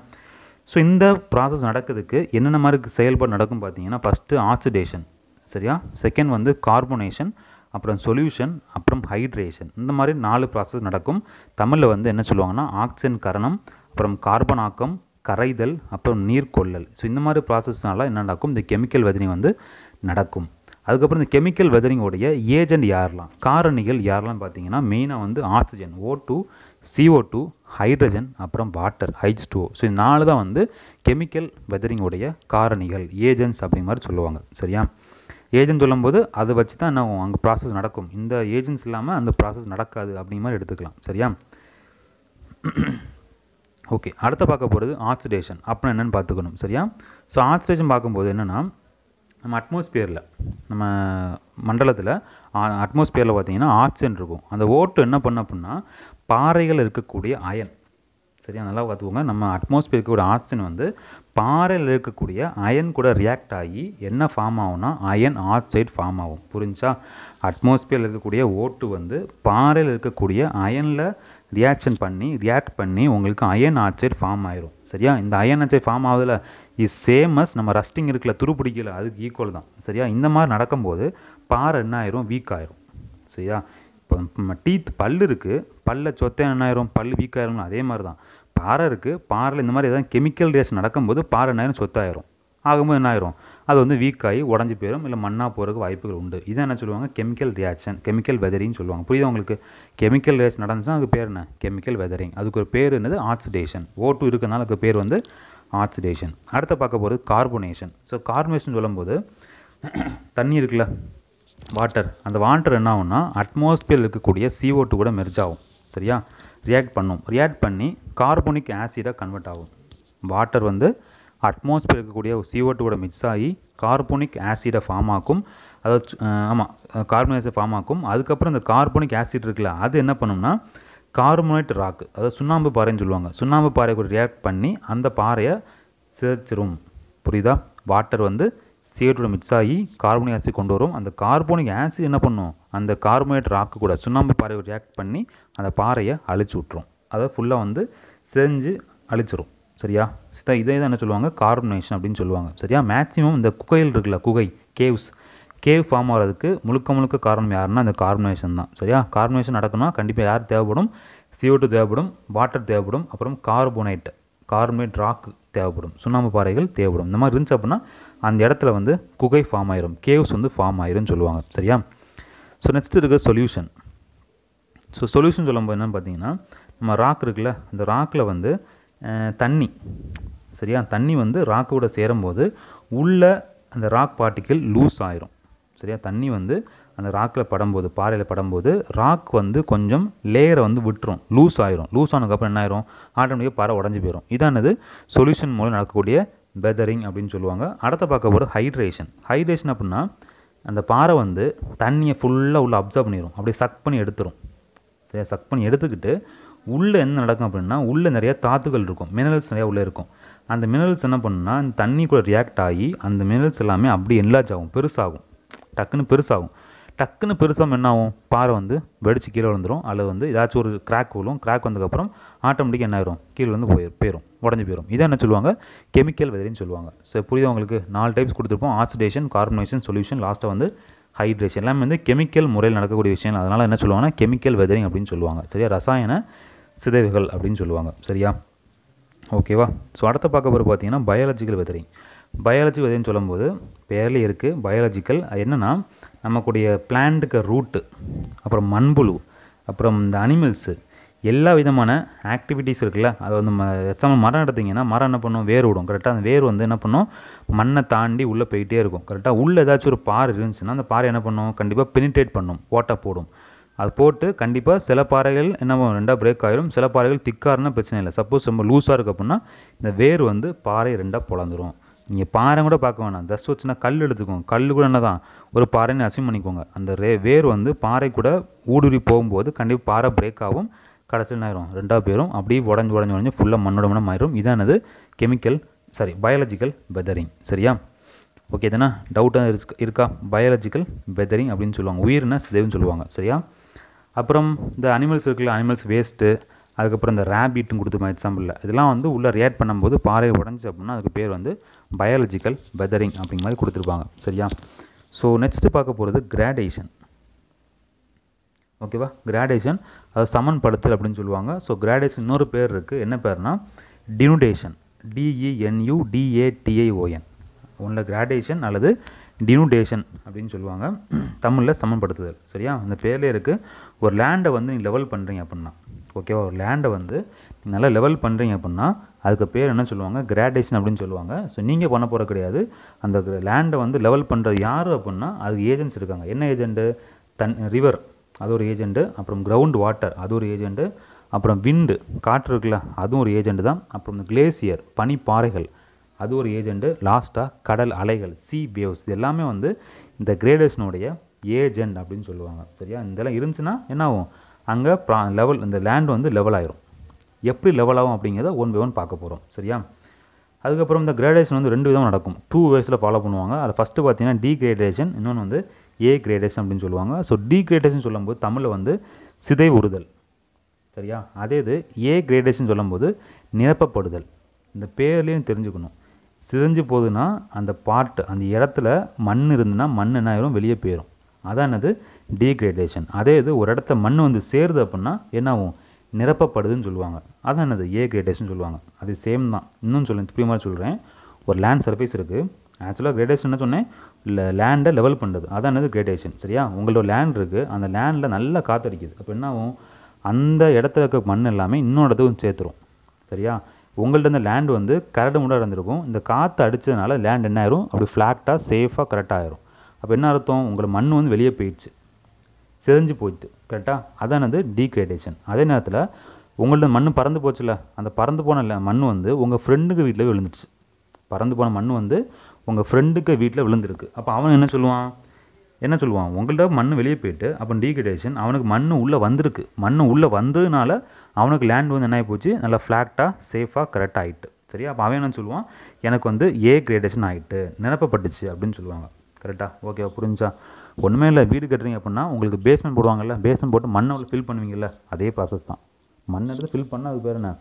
ஸோ இந்த ப்ராசஸ் நடக்கிறதுக்கு என்னென்ன மாதிரி செயல்பாடு நடக்கும் பார்த்தீங்கன்னா ஃபஸ்ட்டு ஆக்சிடேஷன் சரியா செகண்ட் வந்து கார்பனேஷன் அப்புறம் சொல்யூஷன் அப்புறம் ஹைட்ரேஷன் இந்த மாதிரி நாலு ப்ராசஸ் நடக்கும் தமிழில் வந்து என்ன சொல்லுவாங்கன்னா ஆக்சிஜன் கரணம் அப்புறம் கார்பன் ஆக்கம் கரைதல் அப்புறம் நீர் கொள்ளல் ஸோ இந்த மாதிரி ப்ராசஸ்னால என்ன நடக்கும் இந்த கெமிக்கல் வெதனிங் வந்து நடக்கும் அதுக்கப்புறம் இந்த கெமிக்கல் வெதனிங்கோடைய ஏஜென்ட் யாரெல்லாம் காரணிகள் யாரெல்லாம் பார்த்தீங்கன்னா மெயினாக வந்து oxygen O two CO two hydrogen அப்புறம் வாட்டர் ஹைச் டூ ஸோ இந்த நாலு தான் வந்து கெமிக்கல் வெதரிங்கோடைய காரணிகள் ஏஜென்ட்ஸ் அப்படிங்கிற மாதிரி சொல்லுவாங்க சரியா ஏஜென்ட் சொல்லும்போது அதை வச்சு தான் என்ன அங்கே ப்ராசஸ் நடக்கும் இந்த ஏஜென்ட்ஸ் இல்லாமல் அந்த ப்ராசஸ் நடக்காது அப்படிங்கிற மாதிரி எடுத்துக்கலாம் சரியா ஓகே அடுத்த பார்க்க போகிறது ஆக்சிடேஷன் அப்படின்னா என்னென்னு பார்த்துக்கணும் சரியா ஸோ ஆக்சிடேஷன் பார்க்கும்போது என்னென்னா நம்ம அட்மாஸ்பியரில் நம்ம மண்டலத்தில் அட்மாஸ்பியரில் பார்த்திங்கன்னா ஆக்சிஜன் இருக்கும் அந்த ஓட்டு என்ன பண்ண அப்படின்னா பாறைகள் இருக்கக்கூடிய அயன் சரியா நல்லா பார்த்துக்கோங்க நம்ம அட்மாஸ்பியருக்கு ஒரு ஆக்சிஜன் வந்து பாறையில் இருக்கக்கூடிய அயன் கூட ரியாக்ட் ஆகி என்ன ஃபார்ம் ஆகும்னா அயன் ஆக்சைட் ஃபார்ம் ஆகும் புரிஞ்சா அட்மாஸ்பியரில் இருக்கக்கூடிய ஓட்டு வந்து பாறையில் இருக்கக்கூடிய அயனில் ரியாக்ஷன் பண்ணி ரியாக்ட் பண்ணி உங்களுக்கு அயன் ஆக்சைடு ஃபார்ம் ஆயிரும் சரியா இந்த அயன் ஆக்சைடு ஃபார்ம் ஆகுதுல இஸ் சேமஸ் நம்ம ரஸ்டிங் இருக்குல்ல துருப்பிடிக்கல அதுக்கு ஈக்குவல் தான் சரியா இந்த மாதிரி நடக்கும்போது பாறை என்ன ஆயிரும் வீக் ஆயிரும் சரியா இப்போ டீத் பல் இருக்குது பல்ல சொத்தை என்ன ஆயிரும் பல் வீக் ஆயிரும் அதே மாதிரி தான் பாறை இருக்குது பாறையில் இந்த மாதிரி ஏதாவது கெமிக்கல் ரேஸ் நடக்கும்போது பாறை என்ன ஆயிரும் சொத்தாயிரும் ஆகும்போது என்ன ஆயிரும் அது வந்து வீக் ஆகி உடஞ்சி போயிடும் இல்லை மண்ணாக போகிறதுக்கு வாய்ப்புகள் உண்டு இதான் என்ன சொல்லுவாங்க கெமிக்கல் ரியாக்ஷன் கெமிக்கல் வெதரிங்னு சொல்லுவாங்க புரியுது உங்களுக்கு கெமிக்கல் ரியாக்ஷன் நடந்துச்சுன்னா அதுக்கு பேர் என்ன கெமிக்கல் வெதரிங் அதுக்கு ஒரு பேர் என்னது ஆக்சிடேஷன் ஓ டூ இருக்கிறதுனால அதுக்கு பேர் வந்து ஆக்சிடேஷன் அடுத்த பார்க்க போகிறது கார்பனேஷன் ஸோ கார்பனேஷன் சொல்லும்போது தண்ணி இருக்குல்ல வாட்டர் அந்த வாட்டர் என்ன ஆகும்னா அட்மாஸ்பியர் இருக்கக்கூடிய சிஓ டூ கூட மெர்ஜ் ஆகும் சரியா ரியாக்ட் பண்ணும் ரியாக்ட் பண்ணி கார்போனிக் ஆசிடாக கன்வெர்ட் ஆகும் வாட்டர் வந்து அட்மாஸ்பியர் இருக்கக்கூடிய சிஓ டூவோட மிக்ஸ் ஆகி கார்போனிக் ஆசிடை ஃபார்ம் ஆக்கும் அதாவது ஆமாம் கார்பன் ஆசிட் ஃபார்ம் ஆகும் அதுக்கப்புறம் இந்த கார்போனிக் ஆசிட் இருக்குல்ல அது என்ன பண்ணும்னா கார்பனேட் ராக்கு அதாவது சுண்ணாம்பு பாறைன்னு சொல்லுவாங்க சுண்ணாம்பு பாறை கூட ரியாக்ட் பண்ணி அந்த பாறையை சிதைச்சிரும் புரியுதா வாட்டர் வந்து சிஓட்டோட மிக்ஸ் ஆகி கார்போனிக் ஆசிட் கொண்டு வரும் அந்த கார்போனிக் ஆசிட் என்ன பண்ணும் அந்த கார்போனேட் ராக்கு கூட சுண்ணாம்பு பாறை ரியாக்ட் பண்ணி அந்த பாறையை அழிச்சு விட்ரும் அதை ஃபுல்லாக வந்து செஞ்சு அழிச்சிரும் சரியா சரிதா இதே தான் என்ன சொல்லுவாங்க கார்பனேஷன் அப்படின்னு சொல்லுவாங்க சரியா மேக்ஸிமம் இந்த குகையில் இருக்குல்ல குகை கேவ்ஸ் கேவ் ஃபார்ம் ஆகிறதுக்கு முழுக்க முழுக்க காரணம் யாருன்னா அந்த கார்பனேஷன் தான் சரியா கார்பனேஷன் நடக்கணும்னா கண்டிப்பாக யார் தேவைப்படும் சிஓ டூ தேவைப்படும் வாட்டர் தேவைப்படும் அப்புறம் கார்போனேட் கார்பனேட் ராக் தேவைப்படும் சுண்ணாம்பு பாறைகள் தேவைப்படும் இந்த மாதிரி இருந்துச்சு அப்படின்னா அந்த இடத்துல வந்து குகை ஃபார்ம் ஆயிரும் கேவ்ஸ் வந்து ஃபார்ம் ஆயிரும்னு சொல்லுவாங்க சரியா ஸோ நெக்ஸ்ட் இருக்க சொல்யூஷன் ஸோ சொல்யூஷன் சொல்லும்போது என்னென்னு பார்த்தீங்கன்னா நம்ம ராக் இருக்குல்ல அந்த ராக்கில் வந்து தண்ணி சரியா தண்ணி வந்து ராக்கோட சேரும்போது உள்ள அந்த ராக் பார்ட்டிக்கல் லூஸ் ஆயிரும் சரியா தண்ணி வந்து அந்த ராக்கில் படும்போது பாறையில் படும்போது ராக் வந்து கொஞ்சம் லேயரை வந்து விட்டுரும் லூஸ் ஆயிரும் லூஸ் ஆனதுக்கப்புறம் என்ன ஆயிரும் ஆட்டோமேட்டிக்காக பாறை உடஞ்சி போயிடும் இதானது சொல்யூஷன் மூலம் நடக்கக்கூடிய வெதரிங் அப்படின்னு சொல்லுவாங்க அடுத்த பார்க்க போகிற ஹைட்ரேஷன் ஹைட்ரேஷன் அப்படின்னா அந்த பாறை வந்து தண்ணியை ஃபுல்லாக உள்ளே அப்சர்வ் பண்ணிடும் அப்படியே சக் பண்ணி எடுத்துரும் சரியா சக் பண்ணி எடுத்துக்கிட்டு உள்ளே என்ன நடக்கும் அப்படின்னா உள்ளே நிறையா தாத்துகள் இருக்கும் மினரல்ஸ் நிறையா உள்ளே இருக்கும் அந்த மினரல்ஸ் என்ன பண்ணுன்னா அந்த தண்ணி கூட ரியாக்ட் ஆகி அந்த மினரல்ஸ் எல்லாமே அப்படியே என்லார்ஜ் ஆகும் பெருசாகும் டக்குன்னு பெருசாகும் டக்குன்னு பெருசாக என்ன ஆகும் பாறை வந்து வெடிச்சு கீழே விழுந்துடும் அல்லது வந்து ஏதாச்சும் ஒரு கிராக் விழும் கிராக் வந்ததுக்கப்புறம் ஆட்டோமேட்டிக்காக என்ன ஆயிரும் கீழே வந்து போய் போயிடும் உடஞ்சி போயிடும் இதை என்ன சொல்லுவாங்க கெமிக்கல் வெதரின்னு சொல்லுவாங்க ஸோ புரியுது உங்களுக்கு நாலு டைப்ஸ் கொடுத்துருப்போம் ஆக்சிடேஷன் கார்பனேஷன் சொல்யூஷன் லாஸ்ட்டாக வந்து ஹைட்ரேஷன் எல்லாமே வந்து கெமிக்கல் முறையில் நடக்கக்கூடிய விஷயம் அதனால் என்ன சொல்லுவாங்கன்னா கெமிக்கல் வெதரிங் அப்படின்னு சொல்லுவாங்க சரியா ரசாயன சிதைவுகள் அப்படின்னு சொல்லுவாங்க சரியா ஓகேவா ஸோ அடுத்த பார்க்க போகிற பார்த்தீங்கன்னா பயாலஜிக்கல் வெதரிங் பயாலஜி வெதைன்னு சொல்லும்போது பேர்லேயே இருக்குது பயாலஜிக்கல் அது என்னென்னா நம்மக்கூடிய பிளான்ட்டுக்கு ரூட்டு அப்புறம் மண்புழு அப்புறம் இந்த அனிமல்ஸு எல்லா விதமான ஆக்டிவிட்டீஸ் இருக்குல்ல அது வந்து எக்ஸாம்பிள் மரம் எடுத்திங்கன்னா மரம் என்ன பண்ணும் வேர் விடும் கரெக்டாக அந்த வேர் வந்து என்ன பண்ணும் மண்ணை தாண்டி உள்ளே போயிட்டே இருக்கும் கரெக்டாக உள்ளே ஏதாச்சும் ஒரு பாறை இருந்துச்சுன்னா அந்த பாறை என்ன பண்ணும் கண்டிப்பாக பெனிடேட் பண்ணும் ஓட்டை போடும் அது போட்டு கண்டிப்பாக சில பாறைகள் என்ன ரெண்டாக பிரேக் ஆகிடும் சில பாறைகள் திக்காருன்னா பிரச்சனை இல்லை சப்போஸ் ரொம்ப லூஸாக இருக்குது அப்படின்னா இந்த வேர் வந்து பாறை ரெண்டாக பிளந்துரும் நீங்கள் பாறை கூட பார்க்க வேணாம் ஜஸ்ட் வச்சுனா கல் எடுத்துக்கோங்க கல் கூட என்ன தான் ஒரு பாறைன்னு அசிம் பண்ணிக்கோங்க அந்த ரே வேர் வந்து பாறை கூட ஊடுருவி போகும்போது கண்டிப்பாக பாறை பிரேக் ஆகும் கடைசியில் ஆயிரும் ரெண்டாக பேரும் அப்படியே உடஞ்சு உடஞ்சு உடஞ்சி ஃபுல்லாக மண்ணோட மனம் ஆயிரும் இதானது கெமிக்கல் சாரி பயாலஜிக்கல் வெதரிங் சரியா ஓகே இதுனா டவுட்டாக இருக்கா பயாலஜிக்கல் வெதரிங் அப்படின்னு சொல்லுவாங்க உயிர்னா சிதைவுன்னு சொல்லுவாங்க சரியா அப்புறம் இந்த அனிமல்ஸ் இருக்குல்ல அனிமல்ஸ் வேஸ்ட்டு அதுக்கப்புறம் இந்த ரேபிட்னு கொடுத்துருமா எக்ஸாம்பிளில் இதெல்லாம் வந்து உள்ளே ரியாக்ட் பண்ணும்போது பாறை உடஞ்சி அப்படின்னா அதுக்கு பேர் வந்து பயாலஜிக்கல் வெதரிங் அப்படிங்க மாதிரி கொடுத்துருப்பாங்க சரியா ஸோ நெக்ஸ்ட்டு பார்க்க போகிறது கிராடேஷன் ஓகேவா கிராடேஷன் அது சமன்படுத்தல் அப்படின்னு சொல்லுவாங்க ஸோ கிராடேஷன் இன்னொரு பேர் இருக்குது என்ன பேர்னா டினுடேஷன் டிஇஎன்யூ டிஏடிஐஓஎன் ஒன்றில் கிராடேஷன் அல்லது டினுடேஷன் அப்படின்னு சொல்லுவாங்க தமிழில் சமன்படுத்துதல் சரியா அந்த பேர்லேயே இருக்குது ஒரு லேண்டை வந்து நீங்கள் லெவல் பண்ணுறீங்க அப்படின்னா ஓகேவா ஒரு லேண்டை வந்து நீங்கள் நல்லா லெவல் பண்ணுறீங்க அப்படின்னா அதுக்கு பேர் என்ன சொல்லுவாங்க கிராடேஷன் அப்படின்னு சொல்லுவாங்க ஸோ நீங்கள் பண்ண போகிற கிடையாது அந்த லேண்டை வந்து லெவல் பண்ணுறது யார் அப்படின்னா அதுக்கு ஏஜென்ட்ஸ் இருக்காங்க என்ன ஏஜென்ட்டு தன் ரிவர் அது ஒரு ஏஜென்ட்டு அப்புறம் கிரவுண்ட் வாட்டர் அது ஒரு ஏஜென்ட்டு அப்புறம் விண்டு காற்று இருக்குல்ல அதுவும் ஒரு ஏஜென்ட் தான் அப்புறம் இந்த கிளேசியர் பனிப்பாறைகள் அது ஒரு ஏஜென்ட்டு லாஸ்ட்டாக கடல் அலைகள் சி வேவ்ஸ் எல்லாமே வந்து இந்த கிரேடேஷனுடைய ஏஜென்ட் அப்படின்னு சொல்லுவாங்க சரியா இதெல்லாம் இருந்துச்சுன்னா என்ன ஆகும் அங்கே ப்ரா லெவல் இந்த லேண்ட் வந்து லெவல் ஆயிரும் எப்படி லெவல் ஆகும் அப்படிங்கிறத ஒன் பை ஒன் பார்க்க போகிறோம் சரியா அதுக்கப்புறம் இந்த கிரேடேஷன் வந்து ரெண்டு விதம் நடக்கும் டூ வேஸில் ஃபாலோ பண்ணுவாங்க அதை ஃபஸ்ட்டு பார்த்தீங்கன்னா கிரேடேஷன் இன்னொன்று வந்து ஏ கிரேடேஷன் அப்படின்னு சொல்லுவாங்க ஸோ டி கிரேடேஷன் சொல்லும்போது தமிழில் வந்து சிதை உறுதல் சரியா அதே இது ஏ கிரேடேஷன் சொல்லும்போது நிரப்பப்படுதல் இந்த பேர்லேயும் தெரிஞ்சுக்கணும் சிதைஞ்சு போகுதுன்னா அந்த பாட்டு அந்த இடத்துல மண் இருந்துன்னா மண் என்ன ஆயிரும் வெளியே போயிடும் அதானது டீக்ரேடேஷன் அதே இது ஒரு இடத்த மண் வந்து சேருது அப்படின்னா என்ன ஆகும் நிரப்பப்படுதுன்னு சொல்லுவாங்க அதான் என்னது ஏ கிரேடேஷன் சொல்லுவாங்க அது சேம் தான் இன்னும் சொல்லுங்கள் திருப்பி மாதிரி சொல்கிறேன் ஒரு லேண்ட் சர்ஃபேஸ் இருக்குது ஆக்சுவலாக கிரேடேஷன் என்ன சொன்னேன் இல்லை லேண்டை லெவல் பண்ணுறது அதான் என்னது கிரேடேஷன் சரியா உங்களோட லேண்ட் இருக்குது அந்த லேண்டில் நல்லா காற்றடிக்குது அப்போ என்ன ஆகும் அந்த இடத்துல இருக்க மண் எல்லாமே இன்னொரு இடத்துக்கும் சேர்த்துரும் சரியா உங்கள்ட்ட இந்த லேண்ட் வந்து கரடு முடாக இருந்திருக்கும் இந்த காற்று அடித்ததுனால லேண்ட் என்ன ஆயிரும் அப்படி ஃப்ளாட்டாக சேஃபாக கரெக்டாக ஆயிரும் அப்போ என்ன அர்த்தம் உங்களை மண் வந்து வெளியே போயிடுச்சு சிதஞ்சு போயிட்டு கரெக்டாக அதானது டீக்ரேடேஷன் அதே நேரத்தில் உங்களோட மண் பறந்து போச்சுல அந்த பறந்து போன மண் வந்து உங்கள் ஃப்ரெண்டுக்கு வீட்டில் விழுந்துச்சு பறந்து போன மண் வந்து உங்கள் ஃப்ரெண்டுக்கு வீட்டில் விழுந்துருக்கு அப்போ அவன் என்ன சொல்லுவான் என்ன சொல்லுவான் உங்கள்கிட்ட மண் வெளியே போயிட்டு அப்போ டீக்ரேடேஷன் அவனுக்கு மண் உள்ளே வந்திருக்கு மண் உள்ளே வந்ததுனால அவனுக்கு லேண்ட் வந்து என்ன ஆகிப்போச்சு போச்சு நல்லா ஃப்ளாட்டாக சேஃபாக கரெக்டாக ஆகிட்டு சரியா அப்போ அவன் என்ன சொல்லுவான் எனக்கு வந்து ஏ கிரேடேஷன் ஆகிட்டு நினப்பப்பட்டுச்சு அப்படின்னு சொல்லுவாங்க கரெக்டாக ஓகேவா புரிஞ்சா ஒன்றுமே இல்லை வீடு கட்டுறீங்க அப்படின்னா உங்களுக்கு பேஸ்மெண்ட் போடுவாங்கல்ல பேஸ்மெண்ட் போட்டு மண்ணை உள்ள ஃபில் பண்ணுவீங்கல்ல அதே ப்ராசஸ் தான் மண் எடுத்து ஃபில் பண்ணால் அது பேர் என்ன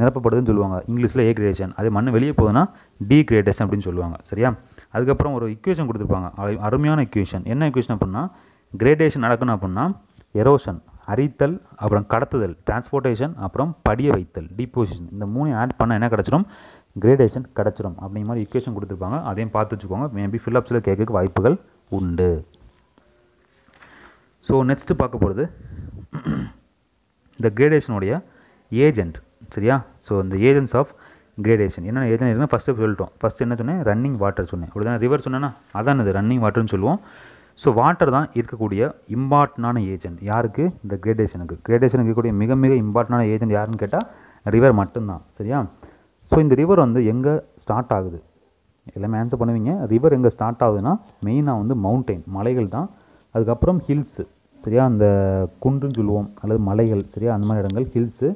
நிரப்பப்படுதுன்னு சொல்லுவாங்க இங்கிலீஷில் ஏ கிரியேஷன் அதே மண் வெளியே போகுதுன்னா டி கிரியேட்டேஷன் அப்படின்னு சொல்லுவாங்க சரியா அதுக்கப்புறம் ஒரு இக்குவேஷன் கொடுத்துருப்பாங்க அருமையான இக்குவேஷன் என்ன இக்குவேஷன் அப்படின்னா கிரேடேஷன் நடக்கணும் அப்படின்னா எரோஷன் அரித்தல் அப்புறம் கடத்துதல் டிரான்ஸ்போர்ட்டேஷன் அப்புறம் படிய வைத்தல் டிபோசிஷன் இந்த மூணு ஆட் பண்ணால் என்ன கிடச்சிடும் கிரேடேஷன் கிடச்சிடும் அப்படிங்கிற மாதிரி இக்குவேஷன் கொடுத்துருப்பாங்க அதையும் பார்த்து வச்சுக்கோங்க மேபி ஃபில்அப்ஸில் கேட்க வாய்ப்புகள் உண்டு ஸோ நெக்ஸ்ட்டு பார்க்க போகிறது இந்த கிரேடேஷனுடைய ஏஜென்ட் சரியா ஸோ இந்த ஏஜென்ட்ஸ் ஆஃப் கிரேடேஷன் என்ன ஏஜென்ட் இருக்குன்னு ஃபஸ்ட்டு சொல்லிட்டோம் ஃபஸ்ட் என்ன சொன்னேன் ரன்னிங் வாட்டர் சொன்னேன் அப்படி ரிவர் சொன்னேன்னா அதான் இது ரன்னிங் வாட்டர்னு சொல்லுவோம் ஸோ வாட்டர் தான் இருக்கக்கூடிய இம்பார்ட்டண்டான ஏஜென்ட் யாருக்கு இந்த கிரேடேஷனுக்கு கிரேடேஷனுக்கு இருக்கக்கூடிய மிக மிக இம்பார்ட்டண்டான ஏஜென்ட் யாருன்னு கேட்டால் ரிவர் மட்டும்தான் சரியா ஸோ இந்த ரிவர் வந்து எங்கே ஸ்டார்ட் ஆகுது எல்லாமே ஆன்சர் பண்ணுவீங்க ரிவர் எங்கே ஸ்டார்ட் ஆகுதுன்னா மெயினாக வந்து மவுண்டெயின் மலைகள் தான் அதுக்கப்புறம் ஹில்ஸு சரியா அந்த குன்றுன்னு சொல்லுவோம் அல்லது மலைகள் சரியா அந்த மாதிரி இடங்கள் ஹில்ஸு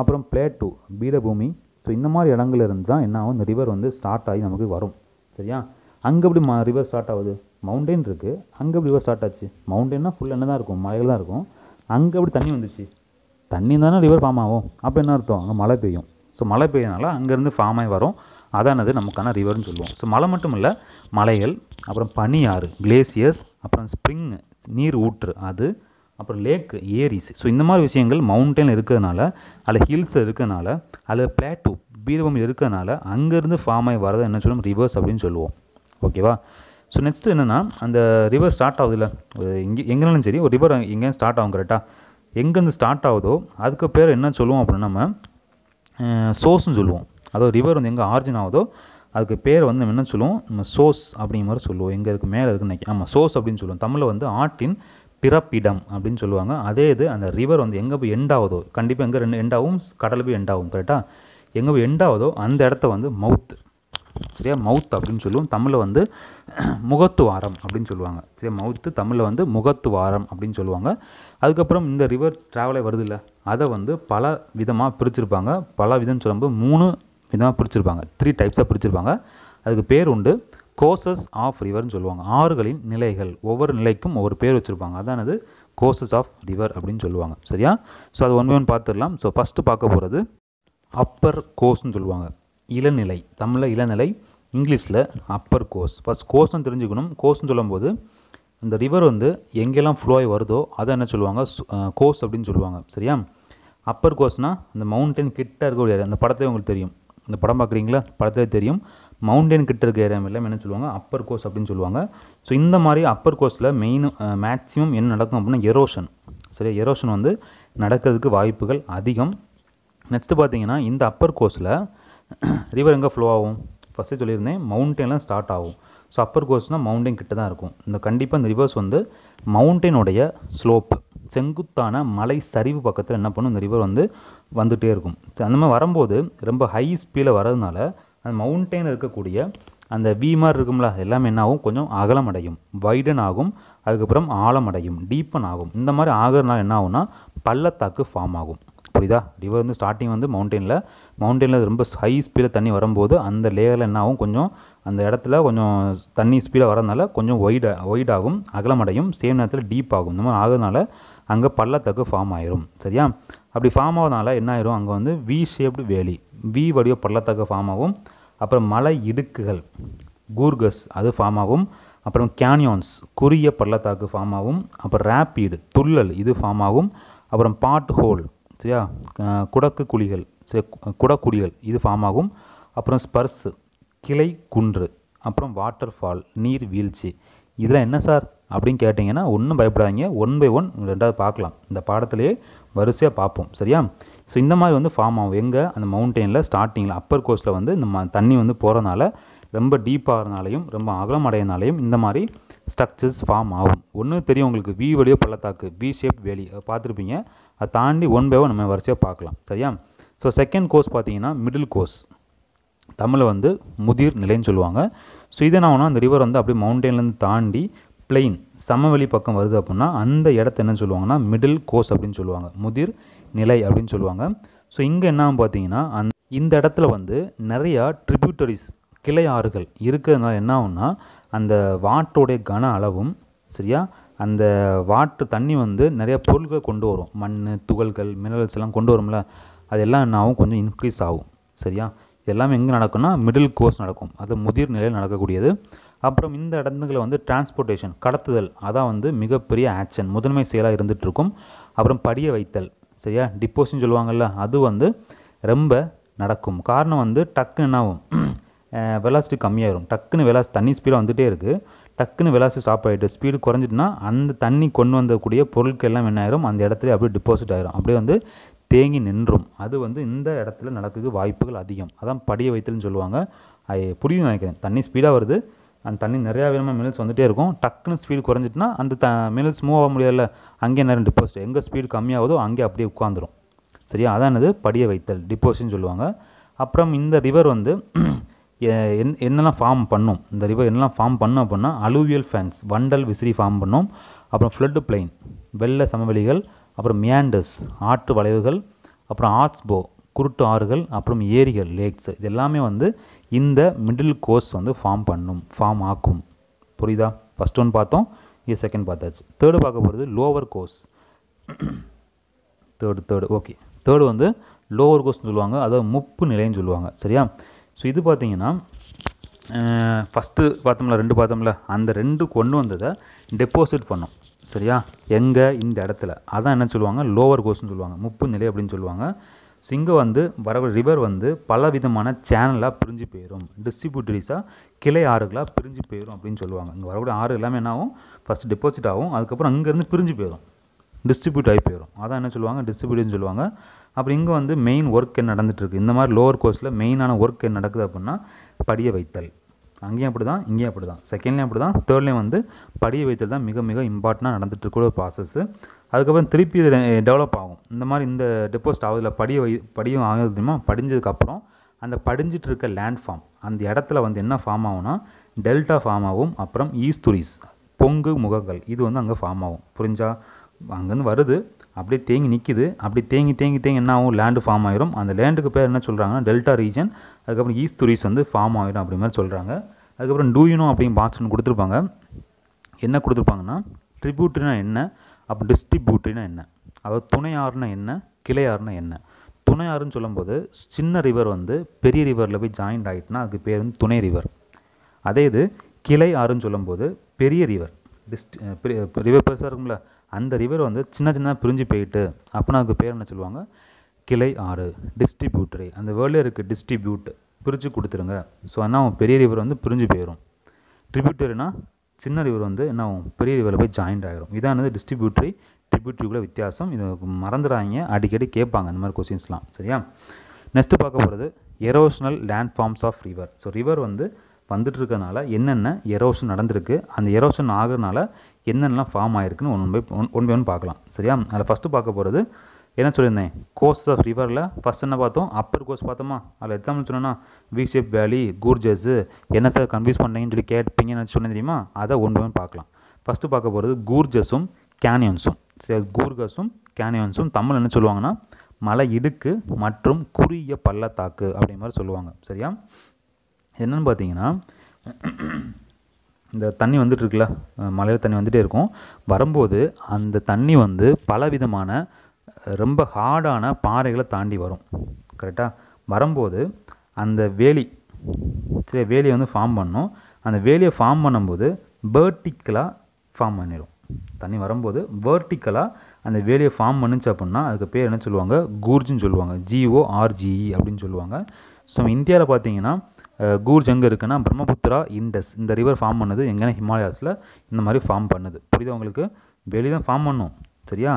அப்புறம் பிளேட்டு பீடபூமி ஸோ இந்த மாதிரி இடங்கள் இருந்து தான் என்ன ஆகும் இந்த ரிவர் வந்து ஸ்டார்ட் ஆகி நமக்கு வரும் சரியா அங்கே எப்படி ம ரிவர் ஸ்டார்ட் ஆகுது மவுண்டெயின் இருக்குது அங்கே எப்படி ரிவர் ஸ்டார்ட் ஆச்சு மவுண்டெயின்னா ஃபுல் என்ன தான் இருக்கும் மலைகள் தான் இருக்கும் அங்கே எப்படி தண்ணி வந்துச்சு தண்ணி தானே ரிவர் ஃபார்ம் ஆகும் அப்போ என்ன அர்த்தம் அங்கே மழை பெய்யும் ஸோ மழை பெய்யனால அங்கேருந்து ஃபார்ம் ஆகி வரும் அதானது நமக்கான ரிவர்னு சொல்லுவோம் ஸோ மழை மட்டும் இல்லை மலைகள் அப்புறம் பனியாறு கிளேசியர்ஸ் அப்புறம் ஸ்ப்ரிங் நீர் ஊற்று அது அப்புறம் லேக்கு ஏரிஸ் ஸோ இந்த மாதிரி விஷயங்கள் மவுண்டன் இருக்கிறதுனால அல்ல ஹில்ஸ் இருக்கிறதுனால அல்லது பிளாட்டூ பீடபூமி இருக்கிறதுனால அங்கேருந்து ஃபார்ம் ஆகி வரதை என்ன சொல்லுவோம் ரிவர்ஸ் அப்படின்னு சொல்லுவோம் ஓகேவா ஸோ நெக்ஸ்ட்டு என்னென்னா அந்த ரிவர் ஸ்டார்ட் ஆகுதுல்ல இங்கே எங்கேனாலும் சரி ஒரு ரிவர் எங்கேயும் ஸ்டார்ட் ஆகும் கரெக்டாக எங்கேருந்து ஸ்டார்ட் ஆகுதோ அதுக்கு பேர் என்ன சொல்லுவோம் அப்படின்னா நம்ம சோஸ்ன்னு சொல்லுவோம் அதாவது ரிவர் வந்து எங்கே ஆர்ஜின் ஆகுதோ அதுக்கு பேர் வந்து நம்ம என்ன சொல்லுவோம் நம்ம சோர்ஸ் அப்படிங்கிற மாதிரி சொல்லுவோம் எங்கே இருக்குது மேலே இருக்குன்னு நினைக்க ஆமாம் சோர்ஸ் அப்படின்னு சொல்லுவோம் தமிழில் வந்து ஆற்றின் பிறப்பிடம் அப்படின்னு சொல்லுவாங்க அதே இது அந்த ரிவர் வந்து எங்கே போய் எண்ட் ஆகுதோ கண்டிப்பாக எங்கே ரெண்டு எண்ட் ஆகும் கடலில் போய் எண்ட் ஆகும் கரெக்டாக எங்கே போய் எண்ட் ஆகுதோ அந்த இடத்த வந்து மவுத் சரியா மவுத் அப்படின்னு சொல்லுவோம் தமிழில் வந்து முகத்துவாரம் அப்படின்னு சொல்லுவாங்க சரியா மவுத்து தமிழில் வந்து முகத்துவாரம் அப்படின்னு சொல்லுவாங்க அதுக்கப்புறம் இந்த ரிவர் ட்ராவலே வருது இல்லை அதை வந்து பல விதமாக பிரிச்சுருப்பாங்க பல விதம்னு சொல்லும்போது மூணு விதமாக பிரிச்சுருப்பாங்க த்ரீ டைப்ஸாக பிரிச்சிருப்பாங்க அதுக்கு பேர் உண்டு கோசஸ் ஆஃப் ரிவர்னு சொல்லுவாங்க ஆறுகளின் நிலைகள் ஒவ்வொரு நிலைக்கும் ஒவ்வொரு பேர் வச்சுருப்பாங்க அதானது கோசஸ் ஆஃப் ரிவர் அப்படின்னு சொல்லுவாங்க சரியா ஸோ அது ஒன் ஒன்று ஒன் பார்த்துடலாம் ஸோ ஃபஸ்ட்டு பார்க்க போகிறது அப்பர் கோஸ்ன்னு சொல்லுவாங்க இளநிலை தமிழில் இளநிலை இங்கிலீஷில் அப்பர் கோஸ் ஃபஸ்ட் கோஸ்ன்னு தெரிஞ்சுக்கணும் கோஸ்ன்னு சொல்லும்போது இந்த ரிவர் வந்து எங்கெல்லாம் ஃப்ளோ ஆகி வருதோ அதை என்ன சொல்லுவாங்க கோஸ் அப்படின்னு சொல்லுவாங்க சரியா அப்பர் கோஸ்னால் இந்த மவுண்டன் கிட்ட இருக்க ஒரு ஏரியா அந்த படத்தை உங்களுக்கு தெரியும் இந்த படம் பார்க்குறீங்களா படத்தை தெரியும் மவுண்டன் கிட்ட இருக்க ஏரியா எல்லாம் என்ன சொல்லுவாங்க அப்பர் கோஸ் அப்படின்னு சொல்லுவாங்க ஸோ இந்த மாதிரி அப்பர் கோஸில் மெயின் மேக்ஸிமம் என்ன நடக்கும் அப்படின்னா எரோஷன் சரியா எரோஷன் வந்து நடக்கிறதுக்கு வாய்ப்புகள் அதிகம் நெக்ஸ்ட்டு பார்த்தீங்கன்னா இந்த அப்பர் கோஸில் ரிவர் எங்கே ஃப்ளோ ஆகும் ஃபஸ்ட்டே சொல்லியிருந்தேன் மவுண்டெயின்லாம் ஸ்டார்ட் ஆகும் ஸோ அப்பர் கோர்ஸ்னால் மவுண்டைன் கிட்ட தான் இருக்கும் இந்த கண்டிப்பாக இந்த ரிவர்ஸ் வந்து மவுண்டைனுடைய ஸ்லோப் செங்குத்தான மலை சரிவு பக்கத்தில் என்ன பண்ணும் இந்த ரிவர் வந்து வந்துகிட்டே இருக்கும் ஸோ அந்த மாதிரி வரும்போது ரொம்ப ஹை ஸ்பீடில் வரதுனால அந்த மவுண்டெயின் இருக்கக்கூடிய அந்த வி மாதிரி இருக்கும்ல எல்லாமே என்ன ஆகும் கொஞ்சம் அகலம் அடையும் வைடன் ஆகும் அதுக்கப்புறம் ஆழம் அடையும் டீப்பன் ஆகும் இந்த மாதிரி ஆகிறதுனால என்ன ஆகும்னா பள்ளத்தாக்கு ஃபார்ம் ஆகும் புரியுதா ரிவர் வந்து ஸ்டார்டிங் வந்து மவுண்டெயினில் மவுண்டெயினில் ரொம்ப ஹை ஸ்பீடில் தண்ணி வரும்போது அந்த லேயரில் என்ன ஆகும் கொஞ்சம் அந்த இடத்துல கொஞ்சம் தண்ணி ஸ்பீடாக வரதுனால கொஞ்சம் ஒய்டு ஒய்டாகும் அகலமடையும் சேம் நேரத்தில் டீப் ஆகும் இந்த மாதிரி ஆகுதுனால அங்கே பள்ளத்தக்கு ஃபார்ம் ஆயிரும் சரியா அப்படி ஃபார்ம் ஆகிறதுனால என்ன ஆயிரும் அங்கே வந்து வி ஷேப்டு வேலி வி வடிவ பள்ளத்தக்கு ஃபார்ம் ஆகும் அப்புறம் மலை இடுக்குகள் கூர்கஸ் அது ஃபார்ம் ஆகும் அப்புறம் கேனியான்ஸ் குறுகிய பள்ளத்தாக்கு ஃபார்ம் ஆகும் அப்புறம் ரேப்பீடு துள்ளல் இது ஃபார்ம் ஆகும் அப்புறம் பாட் ஹோல் சரியா குடக்கு குழிகள் சரி குடக்குழிகள் இது ஃபார்ம் ஆகும் அப்புறம் ஸ்பர்ஸு கிளை குன்று அப்புறம் வாட்டர் ஃபால் நீர் வீழ்ச்சி இதெல்லாம் என்ன சார் அப்படின்னு கேட்டிங்கன்னா ஒன்றும் பயப்படாதீங்க ஒன் பை ஒன் ரெண்டாவது பார்க்கலாம் இந்த பாடத்திலேயே வரிசையாக பார்ப்போம் சரியா ஸோ இந்த மாதிரி வந்து ஃபார்ம் ஆகும் எங்கே அந்த மவுண்டெயினில் ஸ்டார்டிங்கில் அப்பர் கோஸ்ட்டில் வந்து இந்த தண்ணி வந்து போகிறனால ரொம்ப டீப்பாகிறனாலையும் ரொம்ப அகலம் அடையினாலையும் இந்த மாதிரி ஸ்ட்ரக்சர்ஸ் ஃபார்ம் ஆகும் ஒன்று தெரியும் உங்களுக்கு வி வழியோ பள்ளத்தாக்கு வி ஷேப் வேலி பார்த்துருப்பீங்க அதை தாண்டி ஒன் பை ஒன் நம்ம வரிசையாக பார்க்கலாம் சரியா ஸோ செகண்ட் கோர்ஸ் பார்த்தீங்கன்னா மிடில் கோர்ஸ் தமிழை வந்து முதிர் நிலைன்னு சொல்லுவாங்க ஸோ இதை நான் அந்த ரிவர் வந்து அப்படியே மவுண்டெயின்லேருந்து தாண்டி பிளெயின் சமவெளி பக்கம் வருது அப்படின்னா அந்த இடத்த என்ன சொல்லுவாங்கன்னா மிடில் கோஸ் அப்படின்னு சொல்லுவாங்க முதிர் நிலை அப்படின்னு சொல்லுவாங்க ஸோ இங்கே என்ன பார்த்தீங்கன்னா அந் இந்த இடத்துல வந்து நிறையா ட்ரிபியூட்டரிஸ் கிளை ஆறுகள் இருக்கிறதுனால என்ன ஆகும்னா அந்த வாட்டோடைய கன அளவும் சரியா அந்த வாட்டு தண்ணி வந்து நிறைய பொருட்கள் கொண்டு வரும் மண் துகள்கள் மினரல்ஸ் எல்லாம் கொண்டு வரும்ல அது எல்லாம் என்ன ஆகும் கொஞ்சம் இன்க்ரீஸ் ஆகும் சரியா இது எல்லாமே எங்கே நடக்கும்னா மிடில் கோர்ஸ் நடக்கும் அது முதிர் நிலையில் நடக்கக்கூடியது அப்புறம் இந்த இடத்துங்களை வந்து டிரான்ஸ்போர்ட்டேஷன் கடத்துதல் அதான் வந்து மிகப்பெரிய ஆக்ஷன் முதன்மை செயலாக இருந்துகிட்ருக்கும் அப்புறம் படிய வைத்தல் சரியா டிப்போஷன் சொல்லுவாங்கள்ல அது வந்து ரொம்ப நடக்கும் காரணம் வந்து டக்குன்னு என்ன ஆகும் வெலாசிட்டி கம்மியாகிடும் டக்குன்னு வெலாஸ் தண்ணி ஸ்பீடாக வந்துகிட்டே இருக்குது டக்குன்னு வெலாசிட்டி ஸ்டாப் ஆகிட்டு ஸ்பீடு குறைஞ்சிட்டுனா அந்த தண்ணி கொண்டு வந்தக்கூடிய பொருட்கள் எல்லாம் என்ன ஆயிரும் அந்த இடத்துல அப்படியே டிபாசிட் ஆகிரும் அப்படியே வந்து தேங்கி நின்றும் அது வந்து இந்த இடத்துல நடக்குது வாய்ப்புகள் அதிகம் அதான் படிய வைத்தல்னு சொல்லுவாங்க புரியும் நினைக்கிறேன் தண்ணி ஸ்பீடாக வருது அந்த தண்ணி நிறையா விதமாக மினல்ஸ் வந்துகிட்டே இருக்கும் டக்குன்னு ஸ்பீடு குறைஞ்சிட்டுனா அந்த த மினல்ஸ் மூவ் ஆக முடியாதுல்ல அங்கே நேரம் டிப்போசிட் எங்கே ஸ்பீடு கம்மியாகுதோ அங்கே அப்படியே உட்காந்துரும் சரியா அதான் என்னது படிய வைத்தல் டிப்போசிட்னு சொல்லுவாங்க அப்புறம் இந்த ரிவர் வந்து என் என்னெல்லாம் ஃபார்ம் பண்ணும் இந்த ரிவர் என்னெல்லாம் ஃபார்ம் பண்ணும் அப்படின்னா அலுவியல் ஃபேன்ஸ் வண்டல் விசிறி ஃபார்ம் பண்ணும் அப்புறம் ஃப்ளட்டு பிளைன் வெள்ள சமவெளிகள் அப்புறம் மியாண்டஸ் ஆற்று வளைவுகள் அப்புறம் ஆட்ஸ்போ குருட்டு ஆறுகள் அப்புறம் ஏரிகள் லேக்ஸ் இது எல்லாமே வந்து இந்த மிடில் கோர்ஸ் வந்து ஃபார்ம் பண்ணும் ஃபார்ம் ஆக்கும் புரியுதா ஃபஸ்ட் ஒன் பார்த்தோம் இது செகண்ட் பார்த்தாச்சு தேர்டு பார்க்க போகிறது lower course third third okay third வந்து லோவர் கோர்ஸ்னு சொல்லுவாங்க அதாவது முப்பு நிலைன்னு சொல்லுவாங்க சரியா ஸோ இது பார்த்தீங்கன்னா ஃபஸ்ட்டு பார்த்தோம்ல ரெண்டு பார்த்தோம்ல அந்த ரெண்டு கொண்டு வந்ததை டெபாசிட் பண்ணோம் சரியா எங்கே இந்த இடத்துல அதான் என்ன சொல்லுவாங்க லோவர் கோஸ்ன்னு சொல்லுவாங்க முப்பு நிலை அப்படின்னு சொல்லுவாங்க ஸோ இங்கே வந்து வர ரிவர் வந்து பல விதமான சேனலாக பிரிஞ்சு போயிடும் டிஸ்ட்ரிபியூட்டரிஸாக கிளை ஆறுகளாக பிரிஞ்சு போயிடும் அப்படின்னு சொல்லுவாங்க இங்கே வரக்கூடிய ஆறு எல்லாமே என்ன ஆகும் ஃபஸ்ட் டெபாசிட் ஆகும் அதுக்கப்புறம் அங்கேருந்து பிரிஞ்சு போயிடும் டிஸ்ட்ரிபியூட் ஆகி போயிடும் அதான் என்ன சொல்லுவாங்க டிஸ்ட்ரிபியூட்னு சொல்லுவாங்க அப்புறம் இங்கே வந்து மெயின் ஒர்க் என்ன நடந்துகிட்ருக்கு இந்த மாதிரி லோவர் கோஸ்ட்டில் மெயினான ஒர்க் என்ன நடக்குது அப்படின்னா படிய வைத்தல் அங்கேயும் அப்படி தான் இங்கேயும் அப்படி தான் செகண்ட்லேயும் அப்படி தான் தேர்ட்லேயும் வந்து படிய வைத்தல் தான் மிக மிக இம்பார்ட்டண்டாக நடந்துகிட்டு இருக்கிற ஒரு ப்ராசஸ்ஸு அதுக்கப்புறம் திருப்பி இது டெவலப் ஆகும் இந்த மாதிரி இந்த டெபாசிட் ஆகுதில் படிய வை படியும் ஆகுது தெரியுமா படிஞ்சதுக்கப்புறம் அந்த படிஞ்சிட்டு இருக்க லேண்ட் ஃபார்ம் அந்த இடத்துல வந்து என்ன ஃபார்ம் ஆகும்னா டெல்டா ஃபார்ம் ஆகும் அப்புறம் ஈஸ்துரிஸ் பொங்கு முகங்கள் இது வந்து அங்கே ஃபார்ம் ஆகும் புரிஞ்சா அங்கேருந்து வருது அப்படியே தேங்கி நிற்கிது அப்படி தேங்கி தேங்கி தேங்கி என்ன ஆகும் லேண்டு ஃபார்ம் ஆயிரும் அந்த லேண்டுக்கு பேர் என்ன சொல்கிறாங்கன்னா டெல்டா ரீஜன் அதுக்கப்புறம் ஈஸ்ட் துரிஸ் வந்து ஃபார்ம் ஆயிரும் அப்படி மாதிரி சொல்கிறாங்க அதுக்கப்புறம் டூயினோ அப்படின்னு பாக்ஸ்னு கொடுத்துருப்பாங்க என்ன கொடுத்துருப்பாங்கன்னா ட்ரிபியூட்ரினா என்ன அப்போ டிஸ்ட்ரிபியூட்ரினா என்ன அதாவது துணையாறுனா என்ன கிளையாறுனா என்ன துணையாறுன்னு சொல்லும்போது சின்ன ரிவர் வந்து பெரிய ரிவரில் போய் ஜாயின்ட் ஆகிட்டுனா அதுக்கு பேர் வந்து துணை ரிவர் அதே இது கிளை ஆறுன்னு சொல்லும்போது பெரிய ரிவர் டிஸ்ட் ரிவர் பெருசாக இருக்கும்ல அந்த ரிவர் வந்து சின்ன சின்ன பிரிஞ்சு போயிட்டு அப்புடின்னா அதுக்கு பேர் என்ன சொல்லுவாங்க கிளை ஆறு டிஸ்ட்ரிபியூட்டரி அந்த வேர்ல்டில் இருக்குது டிஸ்ட்ரிபியூட் பிரித்து கொடுத்துருங்க ஸோ அவன் பெரிய ரிவர் வந்து பிரிஞ்சு போயிடும் ட்ரிபியூட்டரினா சின்ன ரிவர் வந்து என்ன பெரிய ரிவரில் போய் ஜாயிண்ட் ஆகிரும் இதான் டிஸ்ட்ரிபியூட்டரி ட்ரிபியூட்டரிக்குள்ள வித்தியாசம் இது மறந்துடாங்க அடிக்கடி கேட்பாங்க அந்த மாதிரி கொஸ்டின்ஸ்லாம் சரியா நெக்ஸ்ட்டு பார்க்க போகிறது erosional land forms of river so river வந்து வந்துட்டு இருக்கனால என்னென்ன எரோஷன் நடந்திருக்கு அந்த எரோஷன் ஆகுறதுனால என்னென்னலாம் ஃபார்ம் ஆயிருக்குன்னு ஒன் பை ஒன் ஒன்று பை ஒன் பார்க்கலாம் சரியா அதில் ஃபஸ்ட்டு பார்க்க போகிறது என்ன சொல்லியிருந்தேன் கோர்ஸ் ஆஃப் ரிவரில் ஃபஸ்ட் என்ன பார்த்தோம் அப்பர் கோர்ஸ் பார்த்தோமா அதில் எக்ஸாம்பிள் சொன்னோன்னா வி ஷேப் வேலி கூர்ஜஸ் என்ன சார் கன்ஃபியூஸ் பண்ணீங்கன்னு சொல்லி கேட்பீங்கன்னு சொன்னேன் தெரியுமா அதை ஒன் பை ஒன் பார்க்கலாம் ஃபஸ்ட்டு பார்க்க போகிறது கூர்ஜஸும் கேனியன்ஸும் சரி கூர்கஸும் கேனியன்ஸும் தமிழ் என்ன சொல்லுவாங்கன்னா மலை இடுக்கு மற்றும் குறுகிய பள்ளத்தாக்கு அப்படிங்கிற மாதிரி சொல்லுவாங்க சரியா என்னென்னு பார்த்தீங்கன்னா இந்த தண்ணி வந்துட்டு இருக்குல்ல மலையில் தண்ணி வந்துகிட்டே இருக்கும் வரும்போது அந்த தண்ணி வந்து பலவிதமான ரொம்ப ஹார்டான பாறைகளை தாண்டி வரும் கரெக்டாக வரும்போது அந்த வேலி சரி வேலியை வந்து ஃபார்ம் பண்ணும் அந்த வேலியை ஃபார்ம் பண்ணும்போது வேர்டிக்கலாக ஃபார்ம் பண்ணிடும் தண்ணி வரும்போது வேர்டிக்கலாக அந்த வேலியை ஃபார்ம் பண்ணுச்சு அப்படின்னா அதுக்கு பேர் என்ன சொல்லுவாங்க கூர்ஜுன்னு சொல்லுவாங்க ஜிஓஆர்ஜிஇ அப்படின்னு சொல்லுவாங்க ஸோ இந்தியாவில் பார்த்தீங்கன்னா கூர்ஜ் எங்கே இருக்குன்னா பிரம்மபுத்திரா இண்டஸ் இந்த ரிவர் ஃபார்ம் பண்ணுது எங்கேனா ஹிமாலயாஸில் இந்த மாதிரி ஃபார்ம் பண்ணுது புரியுதா உங்களுக்கு வெளியே தான் ஃபார்ம் பண்ணும் சரியா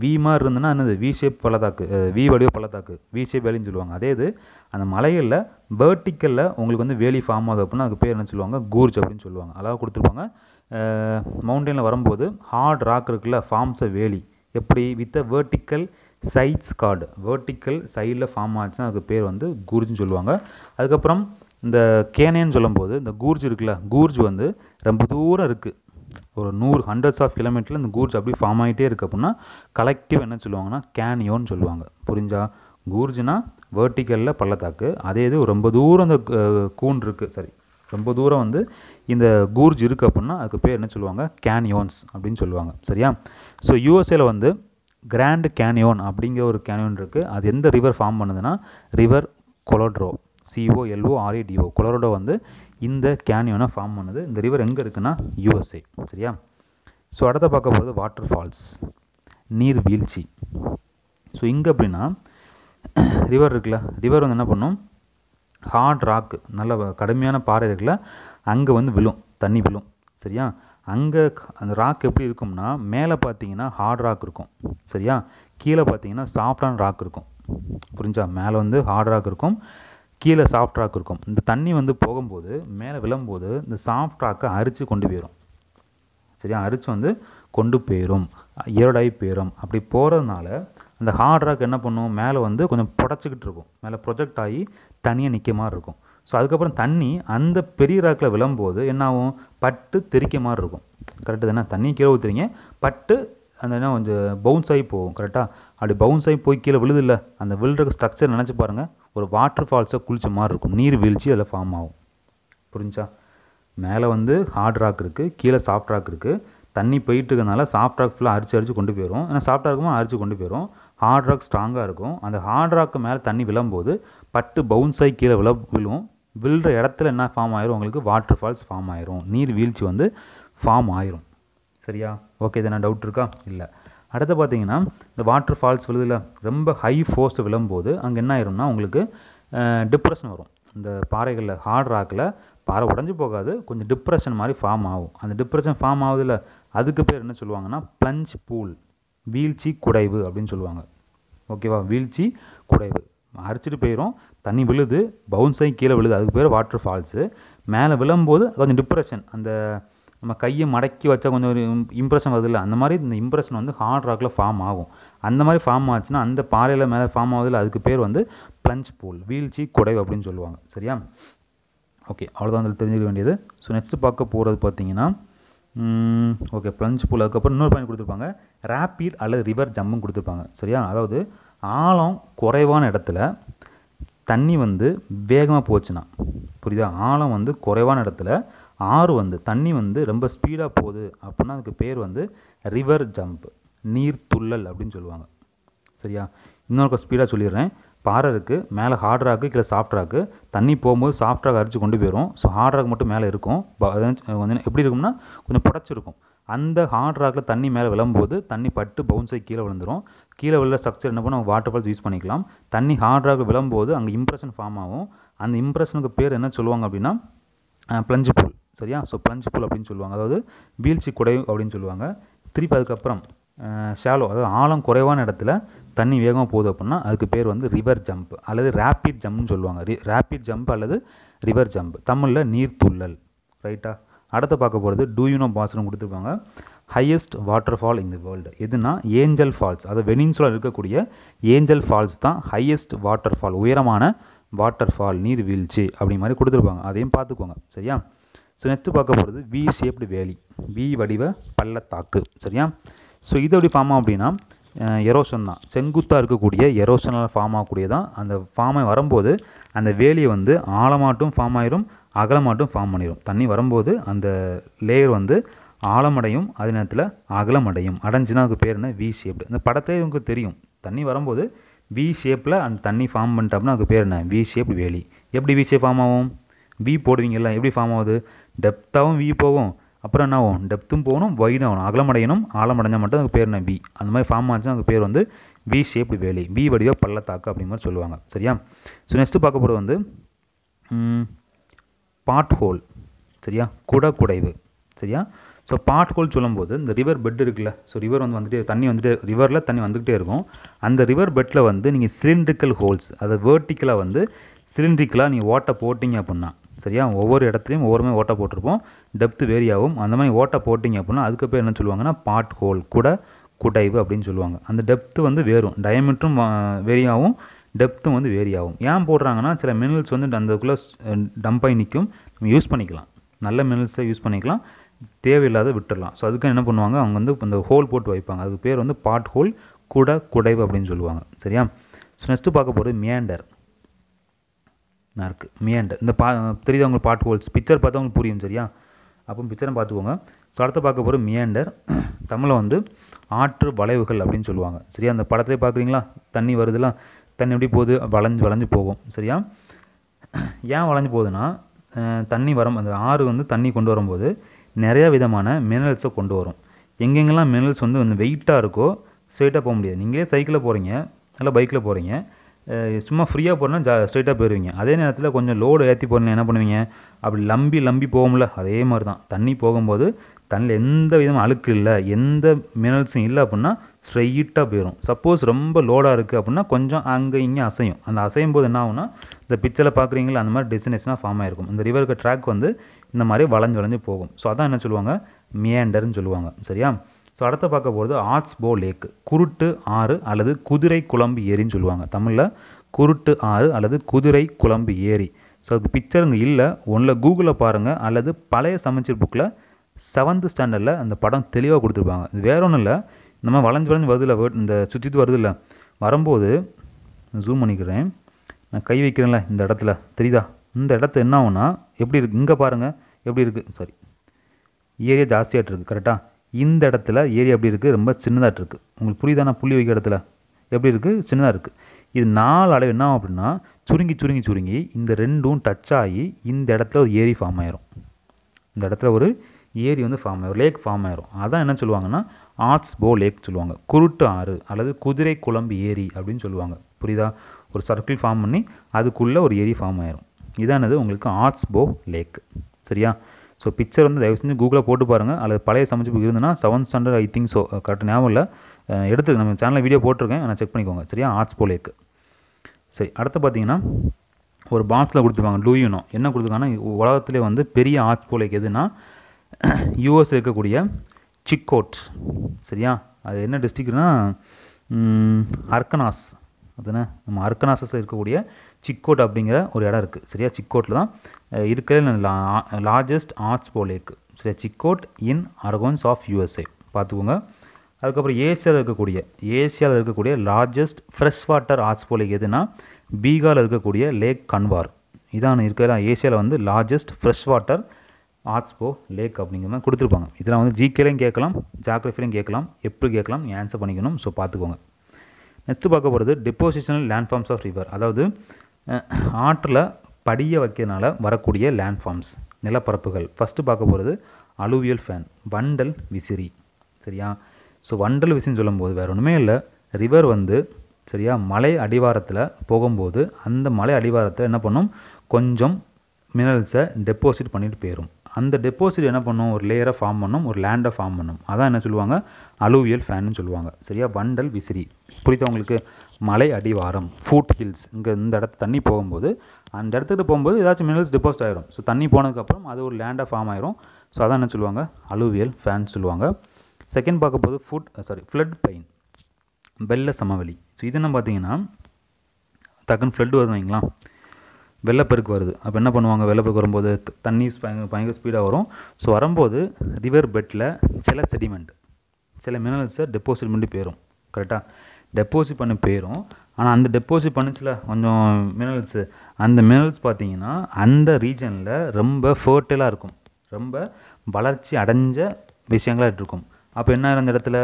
வி மாதிரி இருந்ததுன்னா என்னது வி ஷேப் பள்ளத்தாக்கு வி வடிவ பள்ளத்தாக்கு வி ஷேப் வேலின்னு சொல்லுவாங்க அதே இது அந்த மலைகளில் வேர்ட்டிக்கலில் உங்களுக்கு வந்து வேலி ஃபார்ம் ஆகுது அப்படின்னா அதுக்கு பேர் என்ன சொல்லுவாங்க கூர்ஜ் அப்படின்னு சொல்லுவாங்க அளவு கொடுத்துருப்பாங்க மவுண்டெயினில் வரும்போது ஹார்ட் ராக் இருக்குல்ல ஃபார்ம்ஸ் வேலி எப்படி with a vertical sides called vertical சைடில் ஃபார்ம் ஆச்சுன்னா அதுக்கு பேர் வந்து கூர்ஜுன்னு சொல்லுவாங்க அதுக்கப்புறம் இந்த கேனேன்னு சொல்லும்போது இந்த கூர்ஜ் இருக்குல்ல கூர்ஜ் வந்து ரொம்ப தூரம் இருக்குது ஒரு நூறு ஹண்ட்ரட்ஸ் ஆஃப் கிலோமீட்டரில் இந்த கூர்ஜ் அப்படி ஃபார்ம் ஆகிட்டே இருக்குது அப்படின்னா கலெக்டிவ் என்ன சொல்லுவாங்கன்னா கேனியோன்னு சொல்லுவாங்க புரிஞ்சா கூர்ஜுனா வேர்ட்டிக்கலில் பள்ளத்தாக்கு அதே இது ரொம்ப தூரம் அந்த கூன் இருக்குது சரி ரொம்ப தூரம் வந்து இந்த கூர்ஜ் இருக்குது அப்படின்னா அதுக்கு பேர் என்ன சொல்லுவாங்க கேனியோன்ஸ் அப்படின்னு சொல்லுவாங்க சரியா ஸோ யூஎஸ்ஏல வந்து கிராண்ட் கேனியோன் அப்படிங்கிற ஒரு கேனியோன் இருக்குது அது எந்த ரிவர் ஃபார்ம் பண்ணுதுன்னா river Colorado C O L O R A D O Colorado வந்து இந்த கேனியோனை ஃபார்ம் பண்ணுது இந்த ரிவர் எங்கே இருக்குன்னா யூஎஸ்ஏ சரியா ஸோ அடுத்த பார்க்க போகிறது வாட்டர் ஃபால்ஸ் நீர் வீழ்ச்சி ஸோ இங்கே அப்படின்னா ரிவர் இருக்குல்ல ரிவர் வந்து என்ன பண்ணும் ஹார்ட் ராக்கு நல்ல கடுமையான பாறை இருக்குல்ல அங்கே வந்து விழும் தண்ணி விழும் சரியா அங்கே அந்த ராக் எப்படி இருக்கும்னா மேலே பார்த்தீங்கன்னா ஹார்ட் ராக் இருக்கும் சரியா கீழே பார்த்தீங்கன்னா சாஃப்டான ராக் இருக்கும் புரிஞ்சா மேலே வந்து ஹார்ட் ராக் இருக்கும் கீழே சாஃப்ட் ராக் இருக்கும் இந்த தண்ணி வந்து போகும்போது மேலே விழும்போது இந்த சாஃப்ட் ராக்கை அரித்து கொண்டு போயிடும் சரியா அரித்து வந்து கொண்டு போயிடும் ஈரடாகி போயிடும் அப்படி போகிறதுனால அந்த ஹார்ட் ராக் என்ன பண்ணும் மேலே வந்து கொஞ்சம் புடச்சிக்கிட்டு இருக்கும் மேலே ப்ரொஜெக்ட் ஆகி தனியாக நிற்க மாதிரி இருக்கும் ஸோ அதுக்கப்புறம் தண்ணி அந்த பெரிய ராக்கில் விழும்போது என்னாகும் பட்டு தெரிக்க மாதிரி இருக்கும் கரெக்டு தானே தண்ணி கீழே ஊற்றுறீங்க பட்டு அந்த என்ன கொஞ்சம் பவுன்ஸ் ஆகி போகும் கரெக்டாக அப்படி பவுன்ஸ் ஆகி போய் கீழே விழுதில்லை அந்த விழுற ஸ்ட்ரக்சர் நினச்சி பாருங்கள் ஒரு வாட்டர் ஃபால்ஸாக குளிச்ச மாதிரி இருக்கும் நீர் வீழ்ச்சி அதில் ஃபார்ம் ஆகும் புரிஞ்சா மேலே வந்து ஹார்ட் ராக் இருக்குது கீழே சாஃப்ட் ராக் இருக்குது தண்ணி போயிட்டு இருக்கனால சாஃப்ட் ராக் ஃபுல்லாக அரிச்சு அரிச்சு கொண்டு போயிடும் ஏன்னா சாஃப்டாக இருக்குமோ அரிச்சு கொண்டு போயிடும் ஹார்ட் ராக் ஸ்ட்ராங்காக இருக்கும் அந்த ஹார்ட் ராக்கு மேலே தண்ணி விழும்போது பட்டு பவுன்ஸ் ஆகி கீழே விழ விழும் விழுற இடத்துல என்ன ஃபார்ம் ஆயிரும் உங்களுக்கு வாட்டர் ஃபால்ஸ் ஃபார்ம் ஆயிரும் நீர் வீழ்ச்சி வந்து ஃபார்ம் ஆயிரும் சரியா ஓகே இதெல்லாம் டவுட் இருக்கா இல்லை அடுத்து பார்த்தீங்கன்னா இந்த வாட்டர் ஃபால்ஸ் விழுதில் ரொம்ப ஹை ஃபோர்ஸ் விழும்போது அங்கே என்ன ஆயிரும்னா உங்களுக்கு டிப்ரெஷன் வரும் இந்த பாறைகளில் ஹார்ட் ராக்கில் பாறை உடஞ்சி போகாது கொஞ்சம் டிப்ரெஷன் மாதிரி ஃபார்ம் ஆகும் அந்த டிப்ரெஷன் ஃபார்ம் ஆகுதுல அதுக்கு பேர் என்ன சொல்லுவாங்கன்னா பிளஞ்ச் பூல் வீழ்ச்சி குடைவு அப்படின்னு சொல்லுவாங்க ஓகேவா வீழ்ச்சி குடைவு அரிச்சிட்டு போயிடும் தண்ணி விழுது பவுன்ஸாகி கீழே விழுது அதுக்கு பேர் வாட்டர் ஃபால்ஸு மேலே விழும்போது கொஞ்சம் டிப்ரெஷன் அந்த நம்ம கையை மடக்கி வச்சா கொஞ்சம் ஒரு இம்ப்ரெஷன் இல்லை அந்த மாதிரி இந்த இம்ப்ரெஷன் வந்து ஹார்ட் ராக்கில் ஃபார்ம் ஆகும் அந்த மாதிரி ஃபார்ம் ஆச்சுன்னா அந்த பாறையில் மேலே ஃபார்ம் ஆகுதுல அதுக்கு பேர் வந்து பிளஞ்ச் பூல் வீழ்ச்சி குடைவு அப்படின்னு சொல்லுவாங்க சரியா ஓகே அவ்வளோதான் அதில் தெரிஞ்சுக்க வேண்டியது ஸோ நெக்ஸ்ட்டு பார்க்க போகிறது பார்த்தீங்கன்னா ஓகே பிளஞ்ச் பூல் அதுக்கப்புறம் இன்னொரு பாயிண்ட் கொடுத்துருப்பாங்க ரேப்பிட் அல்லது ரிவர் ஜம்மும் கொடுத்துருப்பாங்க சரியா அதாவது ஆழம் குறைவான இடத்துல தண்ணி வந்து வேகமாக போச்சுன்னா புரியுதா ஆழம் வந்து குறைவான இடத்துல ஆறு வந்து தண்ணி வந்து ரொம்ப ஸ்பீடாக போகுது அப்படின்னா அதுக்கு பேர் வந்து ரிவர் ஜம்ப் நீர் துள்ளல் அப்படின்னு சொல்லுவாங்க சரியா இன்னொரு ஸ்பீடாக சொல்லிடுறேன் பாறை இருக்குது மேலே ஹார்ட் ராக்கு கீழே சாஃப்ட் ராக்கு தண்ணி போகும்போது சாஃப்ட் ராக் அரிச்சு கொண்டு போயிடும் ஸோ ஹார்ட் ராக் மட்டும் மேலே இருக்கும் கொஞ்சம் எப்படி இருக்கும்னா கொஞ்சம் புடச்சிருக்கும் அந்த ஹார்ட் ராக்கில் தண்ணி மேலே விளம்போது தண்ணி பட்டு பவுன்ஸ் ஆகி கீழே விழுந்துடும் கீழே விழுற ஸ்ட்ரக்சர் என்ன பண்ணுவோம் வாட்டர் ஃபால்ஸ் யூஸ் பண்ணிக்கலாம் தண்ணி ஹார்ட் ராக் விளம்போது அங்கே இம்ப்ரெஷன் ஃபார்ம் ஆகும் அந்த இம்ப்ரெஷனுக்கு பேர் என்ன சொல்லுவாங்க அப்படின்னா ப்ளஞ்சு பூல் சரியா ஸோ பஞ்சு புல் அப்படின்னு சொல்லுவாங்க அதாவது வீழ்ச்சி குடை அப்படின்னு சொல்லுவாங்க திருப்பி அதுக்கப்புறம் ஷாலோ அதாவது ஆழம் குறைவான இடத்துல தண்ணி வேகமாக போகுது அப்படின்னா அதுக்கு பேர் வந்து ரிவர் ஜம்ப் அல்லது ரேப்பிட் ஜம்ப்னு சொல்லுவாங்க ரி ரேப்பிட் ஜம்ப் அல்லது ரிவர் ஜம்ப் தமிழில் நீர்த்துள்ளல் ரைட்டா அடுத்து பார்க்க போகிறது டூயூனோ பாஸ்னு கொடுத்துருப்பாங்க highest water fall in the world எதுனா ஏஞ்சல் ஃபால்ஸ் அதாவது வெனின்சுலா இருக்கக்கூடிய ஏஞ்சல் ஃபால்ஸ் தான் ஹையஸ்ட் வாட்டர் ஃபால் உயரமான வாட்டர் ஃபால் நீர் வீழ்ச்சி அப்படி மாதிரி கொடுத்துருப்பாங்க அதையும் பார்த்துக்கோங்க சரியா ஸோ நெக்ஸ்ட்டு பார்க்க போகிறது வி ஷேப்டு வேலி வி வடிவ பள்ளத்தாக்கு சரியா ஸோ இது எப்படி ஃபார்ம் அப்படின்னா எரோஷன் தான் செங்குத்தாக இருக்கக்கூடிய எரோஷனால் ஃபார்ம் ஆகக்கூடிய தான் அந்த ஃபார்ம் வரும்போது அந்த வேலியை வந்து ஆழமாட்டும் ஃபார்ம் ஆயிரும் அகலமாட்டும் ஃபார்ம் பண்ணிடும் தண்ணி வரும்போது அந்த லேயர் வந்து ஆழமடையும் அதே நேரத்தில் அகலமடையும் அடைஞ்சுன்னா அதுக்கு பேர் என்ன வி ஷேப்டு இந்த படத்தை உங்களுக்கு தெரியும் தண்ணி வரும்போது வி ஷேப்பில் அந்த தண்ணி ஃபார்ம் பண்ணிட்டோம்னா அதுக்கு பேர் என்ன வி ஷேப் வேலி எப்படி வி ஷேப் ஃபார்ம் ஆகும் வி போடுவீங்கல்ல எப்படி ஃபார்ம் ஆகுது டெப்த்தாகவும் வி போகும் அப்புறம் என்ன ஆகும் டெப்த்தும் போகணும் வைடும் ஆகணும் அகலமடையணும் ஆழமடைஞ்சால் மட்டும் அதுக்கு பேர் என்ன பி அந்த மாதிரி ஃபார்ம் ஆச்சு அதுக்கு பேர் வந்து வி ஷேப் வேலி பி வடிவ பள்ளத்தாக்கு அப்படிங்கிற மாதிரி சொல்லுவாங்க சரியா ஸோ நெக்ஸ்ட்டு பார்க்க போகிறது வந்து பாட் ஹோல் சரியா குட குடைவு சரியா ஸோ பாட் ஹோல் சொல்லும்போது இந்த ரிவர் பெட் இருக்குல்ல ஸோ ரிவர் வந்து வந்துட்டு தண்ணி வந்துட்டு ரிவரில் தண்ணி வந்துகிட்டே இருக்கும் அந்த ரிவர் பெட்டில் வந்து நீங்கள் சிலிண்ட்ரிக்கல் ஹோல்ஸ் அதை வேர்ட்டிக்கலாக வந்து சிலிண்ட்ரிக்கலாக நீங்கள் ஓட்டை போட்டிங்க அப்படின்னா சரியா ஒவ்வொரு இடத்துலையும் ஒவ்வொரு மாதிரி ஓட்டை போட்டிருப்போம் டெப்த்து வேரியாகும் அந்த மாதிரி ஓட்டை போட்டிங்க அப்படின்னா அதுக்கு பேர் என்ன சொல்லுவாங்கன்னா பாட் ஹோல் கூட குடைவு அப்படின்னு சொல்லுவாங்க அந்த டெப்த்து வந்து வேறும் டயமீட்டரும் வேரியாகவும் டெப்த்தும் வந்து வேரியாகும் ஏன் போடுறாங்கன்னா சில மினரல்ஸ் வந்து அந்தக்குள்ளே ஆகி நிற்கும் நம்ம யூஸ் பண்ணிக்கலாம் நல்ல மினரல்ஸை யூஸ் பண்ணிக்கலாம் தேவையில்லாத விட்டுடலாம் ஸோ அதுக்கு என்ன பண்ணுவாங்க அவங்க வந்து இந்த ஹோல் போட்டு வைப்பாங்க அதுக்கு பேர் வந்து பாட் ஹோல் குட குடைவு அப்படின்னு சொல்லுவாங்க சரியா ஸோ நெக்ஸ்ட்டு பார்க்க போகிறது மேண்டர் நான் இருக்குது இந்த பா தெரியுது அவங்க பார்ட் ஹோல்ஸ் பிக்சர் பார்த்தா உங்களுக்கு புரியும் சரியா அப்போ பிக்சரை பார்த்துக்கோங்க ஸோ அடுத்த பார்க்க போகிற மியாண்டர் தமிழில் வந்து ஆற்று வளைவுகள் அப்படின்னு சொல்லுவாங்க சரியா அந்த படத்தை பார்க்குறீங்களா தண்ணி வருதுலாம் தண்ணி எப்படி போகுது வளைஞ்சு வளைஞ்சு போகும் சரியா ஏன் வளைஞ்சு போகுதுன்னா தண்ணி வரும் அந்த ஆறு வந்து தண்ணி கொண்டு வரும்போது நிறையா விதமான மினரல்ஸை கொண்டு வரும் எங்கெங்கெல்லாம் மினரல்ஸ் வந்து வந்து வெயிட்டாக இருக்கோ ஸ்ட்ரெயிட்டாக போக முடியாது நீங்களே சைக்கிளில் போகிறீங்க இல்லை பைக்கில் போகிறீங்க சும்மா ஃப்ரீயாக போனால் ஜா ஸ்ட்ரைட்டாக போயிடுவீங்க அதே நேரத்தில் கொஞ்சம் லோடு ஏற்றி போனால் என்ன பண்ணுவீங்க அப்படி லம்பி லம்பி போகும்ல அதே மாதிரி தான் தண்ணி போகும்போது தண்ணியில் எந்த விதமாக அழுக்கு இல்லை எந்த மினரல்ஸும் இல்லை அப்படின்னா ஸ்ட்ரைட்டாக போயிடும் சப்போஸ் ரொம்ப லோடாக இருக்குது அப்படின்னா கொஞ்சம் அங்கே இங்கே அசையும் அந்த அசையும் போது என்ன ஆகுனா இந்த பிக்சரில் பார்க்குறீங்களா அந்த மாதிரி டெஸ்டினேஷனாக ஃபார்ம் ஆகிருக்கும் இந்த ரிவருக்கு ட்ராக் வந்து இந்த மாதிரி வளைஞ்சு வளைஞ்சு போகும் ஸோ அதான் என்ன சொல்லுவாங்க மியாண்டர்னு சொல்லுவாங்க சரியா ஸோ அடுத்த பார்க்க போகிறது ஆர்ட்ஸ் போ லேக் குருட்டு ஆறு அல்லது குதிரை குழம்பு ஏரின்னு சொல்லுவாங்க தமிழில் குருட்டு ஆறு அல்லது குதிரை குழம்பு ஏரி ஸோ அதுக்கு பிக்சர் இங்கே இல்லை ஒன்றில் கூகுளில் பாருங்கள் அல்லது பழைய சமைச்சர் புக்கில் செவன்த்து ஸ்டாண்டர்டில் அந்த படம் தெளிவாக கொடுத்துருப்பாங்க இது வேற ஒன்றும் இல்லை நம்ம வளைஞ்சு வளைஞ்சு இல்லை இந்த சுற்றிட்டு இல்லை வரும்போது ஜூம் பண்ணிக்கிறேன் நான் கை வைக்கிறேன்ல இந்த இடத்துல தெரியுதா இந்த இடத்த என்ன ஆகுனா எப்படி இருக்குது இங்கே பாருங்கள் எப்படி இருக்குது சாரி ஏரியா ஜாஸ்தியாகிட்டு இருக்குது கரெக்டாக இந்த இடத்துல ஏரி அப்படி இருக்குது ரொம்ப சின்னதாக இருக்குது உங்களுக்கு புரியுதானா புள்ளி வைக்கிற இடத்துல எப்படி இருக்குது சின்னதாக இருக்குது இது நாலு அளவு என்ன அப்படின்னா சுருங்கி சுருங்கி சுருங்கி இந்த ரெண்டும் டச் ஆகி இந்த இடத்துல ஒரு ஏரி ஃபார்ம் ஆயிரும் இந்த இடத்துல ஒரு ஏரி வந்து ஃபார்ம் ஆயிரும் லேக் ஃபார்ம் ஆயிரும் அதான் என்ன சொல்லுவாங்கன்னா ஆர்ட்ஸ் போ லேக் சொல்லுவாங்க குருட்டு ஆறு அல்லது குதிரை குழம்பு ஏரி அப்படின்னு சொல்லுவாங்க புரியுதா ஒரு சர்க்கிள் ஃபார்ம் பண்ணி அதுக்குள்ளே ஒரு ஏரி ஃபார்ம் ஆயிரும் இதானது உங்களுக்கு ஆர்ட்ஸ் போ லேக் சரியா ஸோ பிக்சர் வந்து தயவு செஞ்சு கூகுளில் போட்டு பாருங்கள் அல்லது பழைய சமைச்சு புக் இருந்ததுன்னா seventh standard I think so correct ஞாபகம் இல்லை எடுத்து நம்ம சேனலில் வீடியோ போட்டிருக்கேன் நான் செக் பண்ணிக்கோங்க சரியா ஆர்ட்ஸ் போலேக்கு சரி அடுத்து பார்த்தீங்கன்னா ஒரு பாக்ஸில் கொடுத்துருப்பாங்க லூயினோ என்ன கொடுத்துருக்காங்கன்னா உலகத்திலே வந்து பெரிய ஆர்ட்ஸ் போலேக்கு எதுனா யூஎஸ் இருக்கக்கூடிய சிக்கோட் சரியா அது என்ன டிஸ்ட்ரிக்ட்னா அர்கனாஸ் அதுனா நம்ம அர்கனாசஸில் இருக்கக்கூடிய சிக்கோட் அப்படிங்கிற ஒரு இடம் இருக்குது சரியா சிக்கோட்டில் தான் இருக்கிற லார்ஜஸ்ட் ஆர்ட்ஸ் போ லேக் சரியா சிக்கோட் இன் அரகோன்ஸ் ஆஃப் யூஎஸ்ஏ பார்த்துக்கோங்க அதுக்கப்புறம் ஏசியாவில் இருக்கக்கூடிய ஏசியாவில் இருக்கக்கூடிய லார்ஜஸ்ட் ஃப்ரெஷ் வாட்டர் ஆர்ட்ஸ் போலேக் எதுனா பீகாரில் இருக்கக்கூடிய லேக் கன்வார் இதான் இருக்கிற ஏசியாவில் வந்து லார்ஜஸ்ட் ஃப்ரெஷ் வாட்டர் போ லேக் அப்படிங்கிற மாதிரி கொடுத்துருப்பாங்க இதெல்லாம் வந்து ஜிகேலையும் கேட்கலாம் ஜாக்ரஃபிலையும் கேட்கலாம் எப்படி கேட்கலாம் ஆன்சர் பண்ணிக்கணும் ஸோ பார்த்துக்கோங்க நெக்ஸ்ட்டு பார்க்க போகிறது டெப்போசிஷனல் லேண்ட்ஃபார்ம்ஸ் ஆஃப் ரிவர் அதாவது ஆற்றில் படிய வைக்கிறதுனால வரக்கூடிய லேண்ட் ஃபார்ம்ஸ் நிலப்பரப்புகள் ஃபஸ்ட்டு பார்க்க போகிறது அலுவியல் ஃபேன் வண்டல் விசிறி சரியா ஸோ வண்டல் விசிறின்னு சொல்லும்போது வேறு ஒன்றுமே இல்லை ரிவர் வந்து சரியா மலை அடிவாரத்தில் போகும்போது அந்த மலை அடிவாரத்தில் என்ன பண்ணும் கொஞ்சம் மினரல்ஸை டெபாசிட் பண்ணிட்டு போயிடும் அந்த டெபாசிட் என்ன பண்ணும் ஒரு லேயரை ஃபார்ம் பண்ணும் ஒரு லேண்டை ஃபார்ம் பண்ணும் அதான் என்ன சொல்லுவாங்க அலுவியல் ஃபேன்னு சொல்லுவாங்க சரியா வண்டல் விசிறி புரியுது உங்களுக்கு மலை அடிவாரம் ஃபூட் ஹில்ஸ் இங்கே இந்த இடத்து தண்ணி போகும்போது அந்த இடத்துக்கிட்ட போகும்போது ஏதாச்சும் மினரல்ஸ் டிபாசிட் ஆகிடும் ஸோ தண்ணி போனதுக்கப்புறம் அது ஒரு லேண்டாக ஃபார்ம் ஆயிரும் ஸோ அதான் என்ன சொல்லுவாங்க அலுவியல் ஃபேன் சொல்லுவாங்க செகண்ட் பார்க்க போது ஃபுட் சாரி ஃப்ளட் பெயின் வெள்ள சமவெளி ஸோ இது என்ன பார்த்தீங்கன்னா டக்குன்னு ஃப்ளட் வருது வைங்களா வெள்ளப்பெருக்கு வருது அப்போ என்ன பண்ணுவாங்க வெள்ளப்பெருக்கு வரும்போது தண்ணி பயங்கர ஸ்பீடாக வரும் ஸோ வரும்போது ரிவர் பெட்டில் சில செடிமெண்ட் சில மினரல்ஸை டெபாசிட் பண்ணி போயிடும் கரெக்டாக டெப்போசிட் பண்ண போயிடும் ஆனால் அந்த டெப்போசிட் பண்ணிச்சில் கொஞ்சம் மினரல்ஸு அந்த மினரல்ஸ் பார்த்தீங்கன்னா அந்த ரீஜனில் ரொம்ப ஃபர்டிலாக இருக்கும் ரொம்ப வளர்ச்சி அடைஞ்ச விஷயங்களாக இருக்கும் அப்போ என்ன அந்த இடத்துல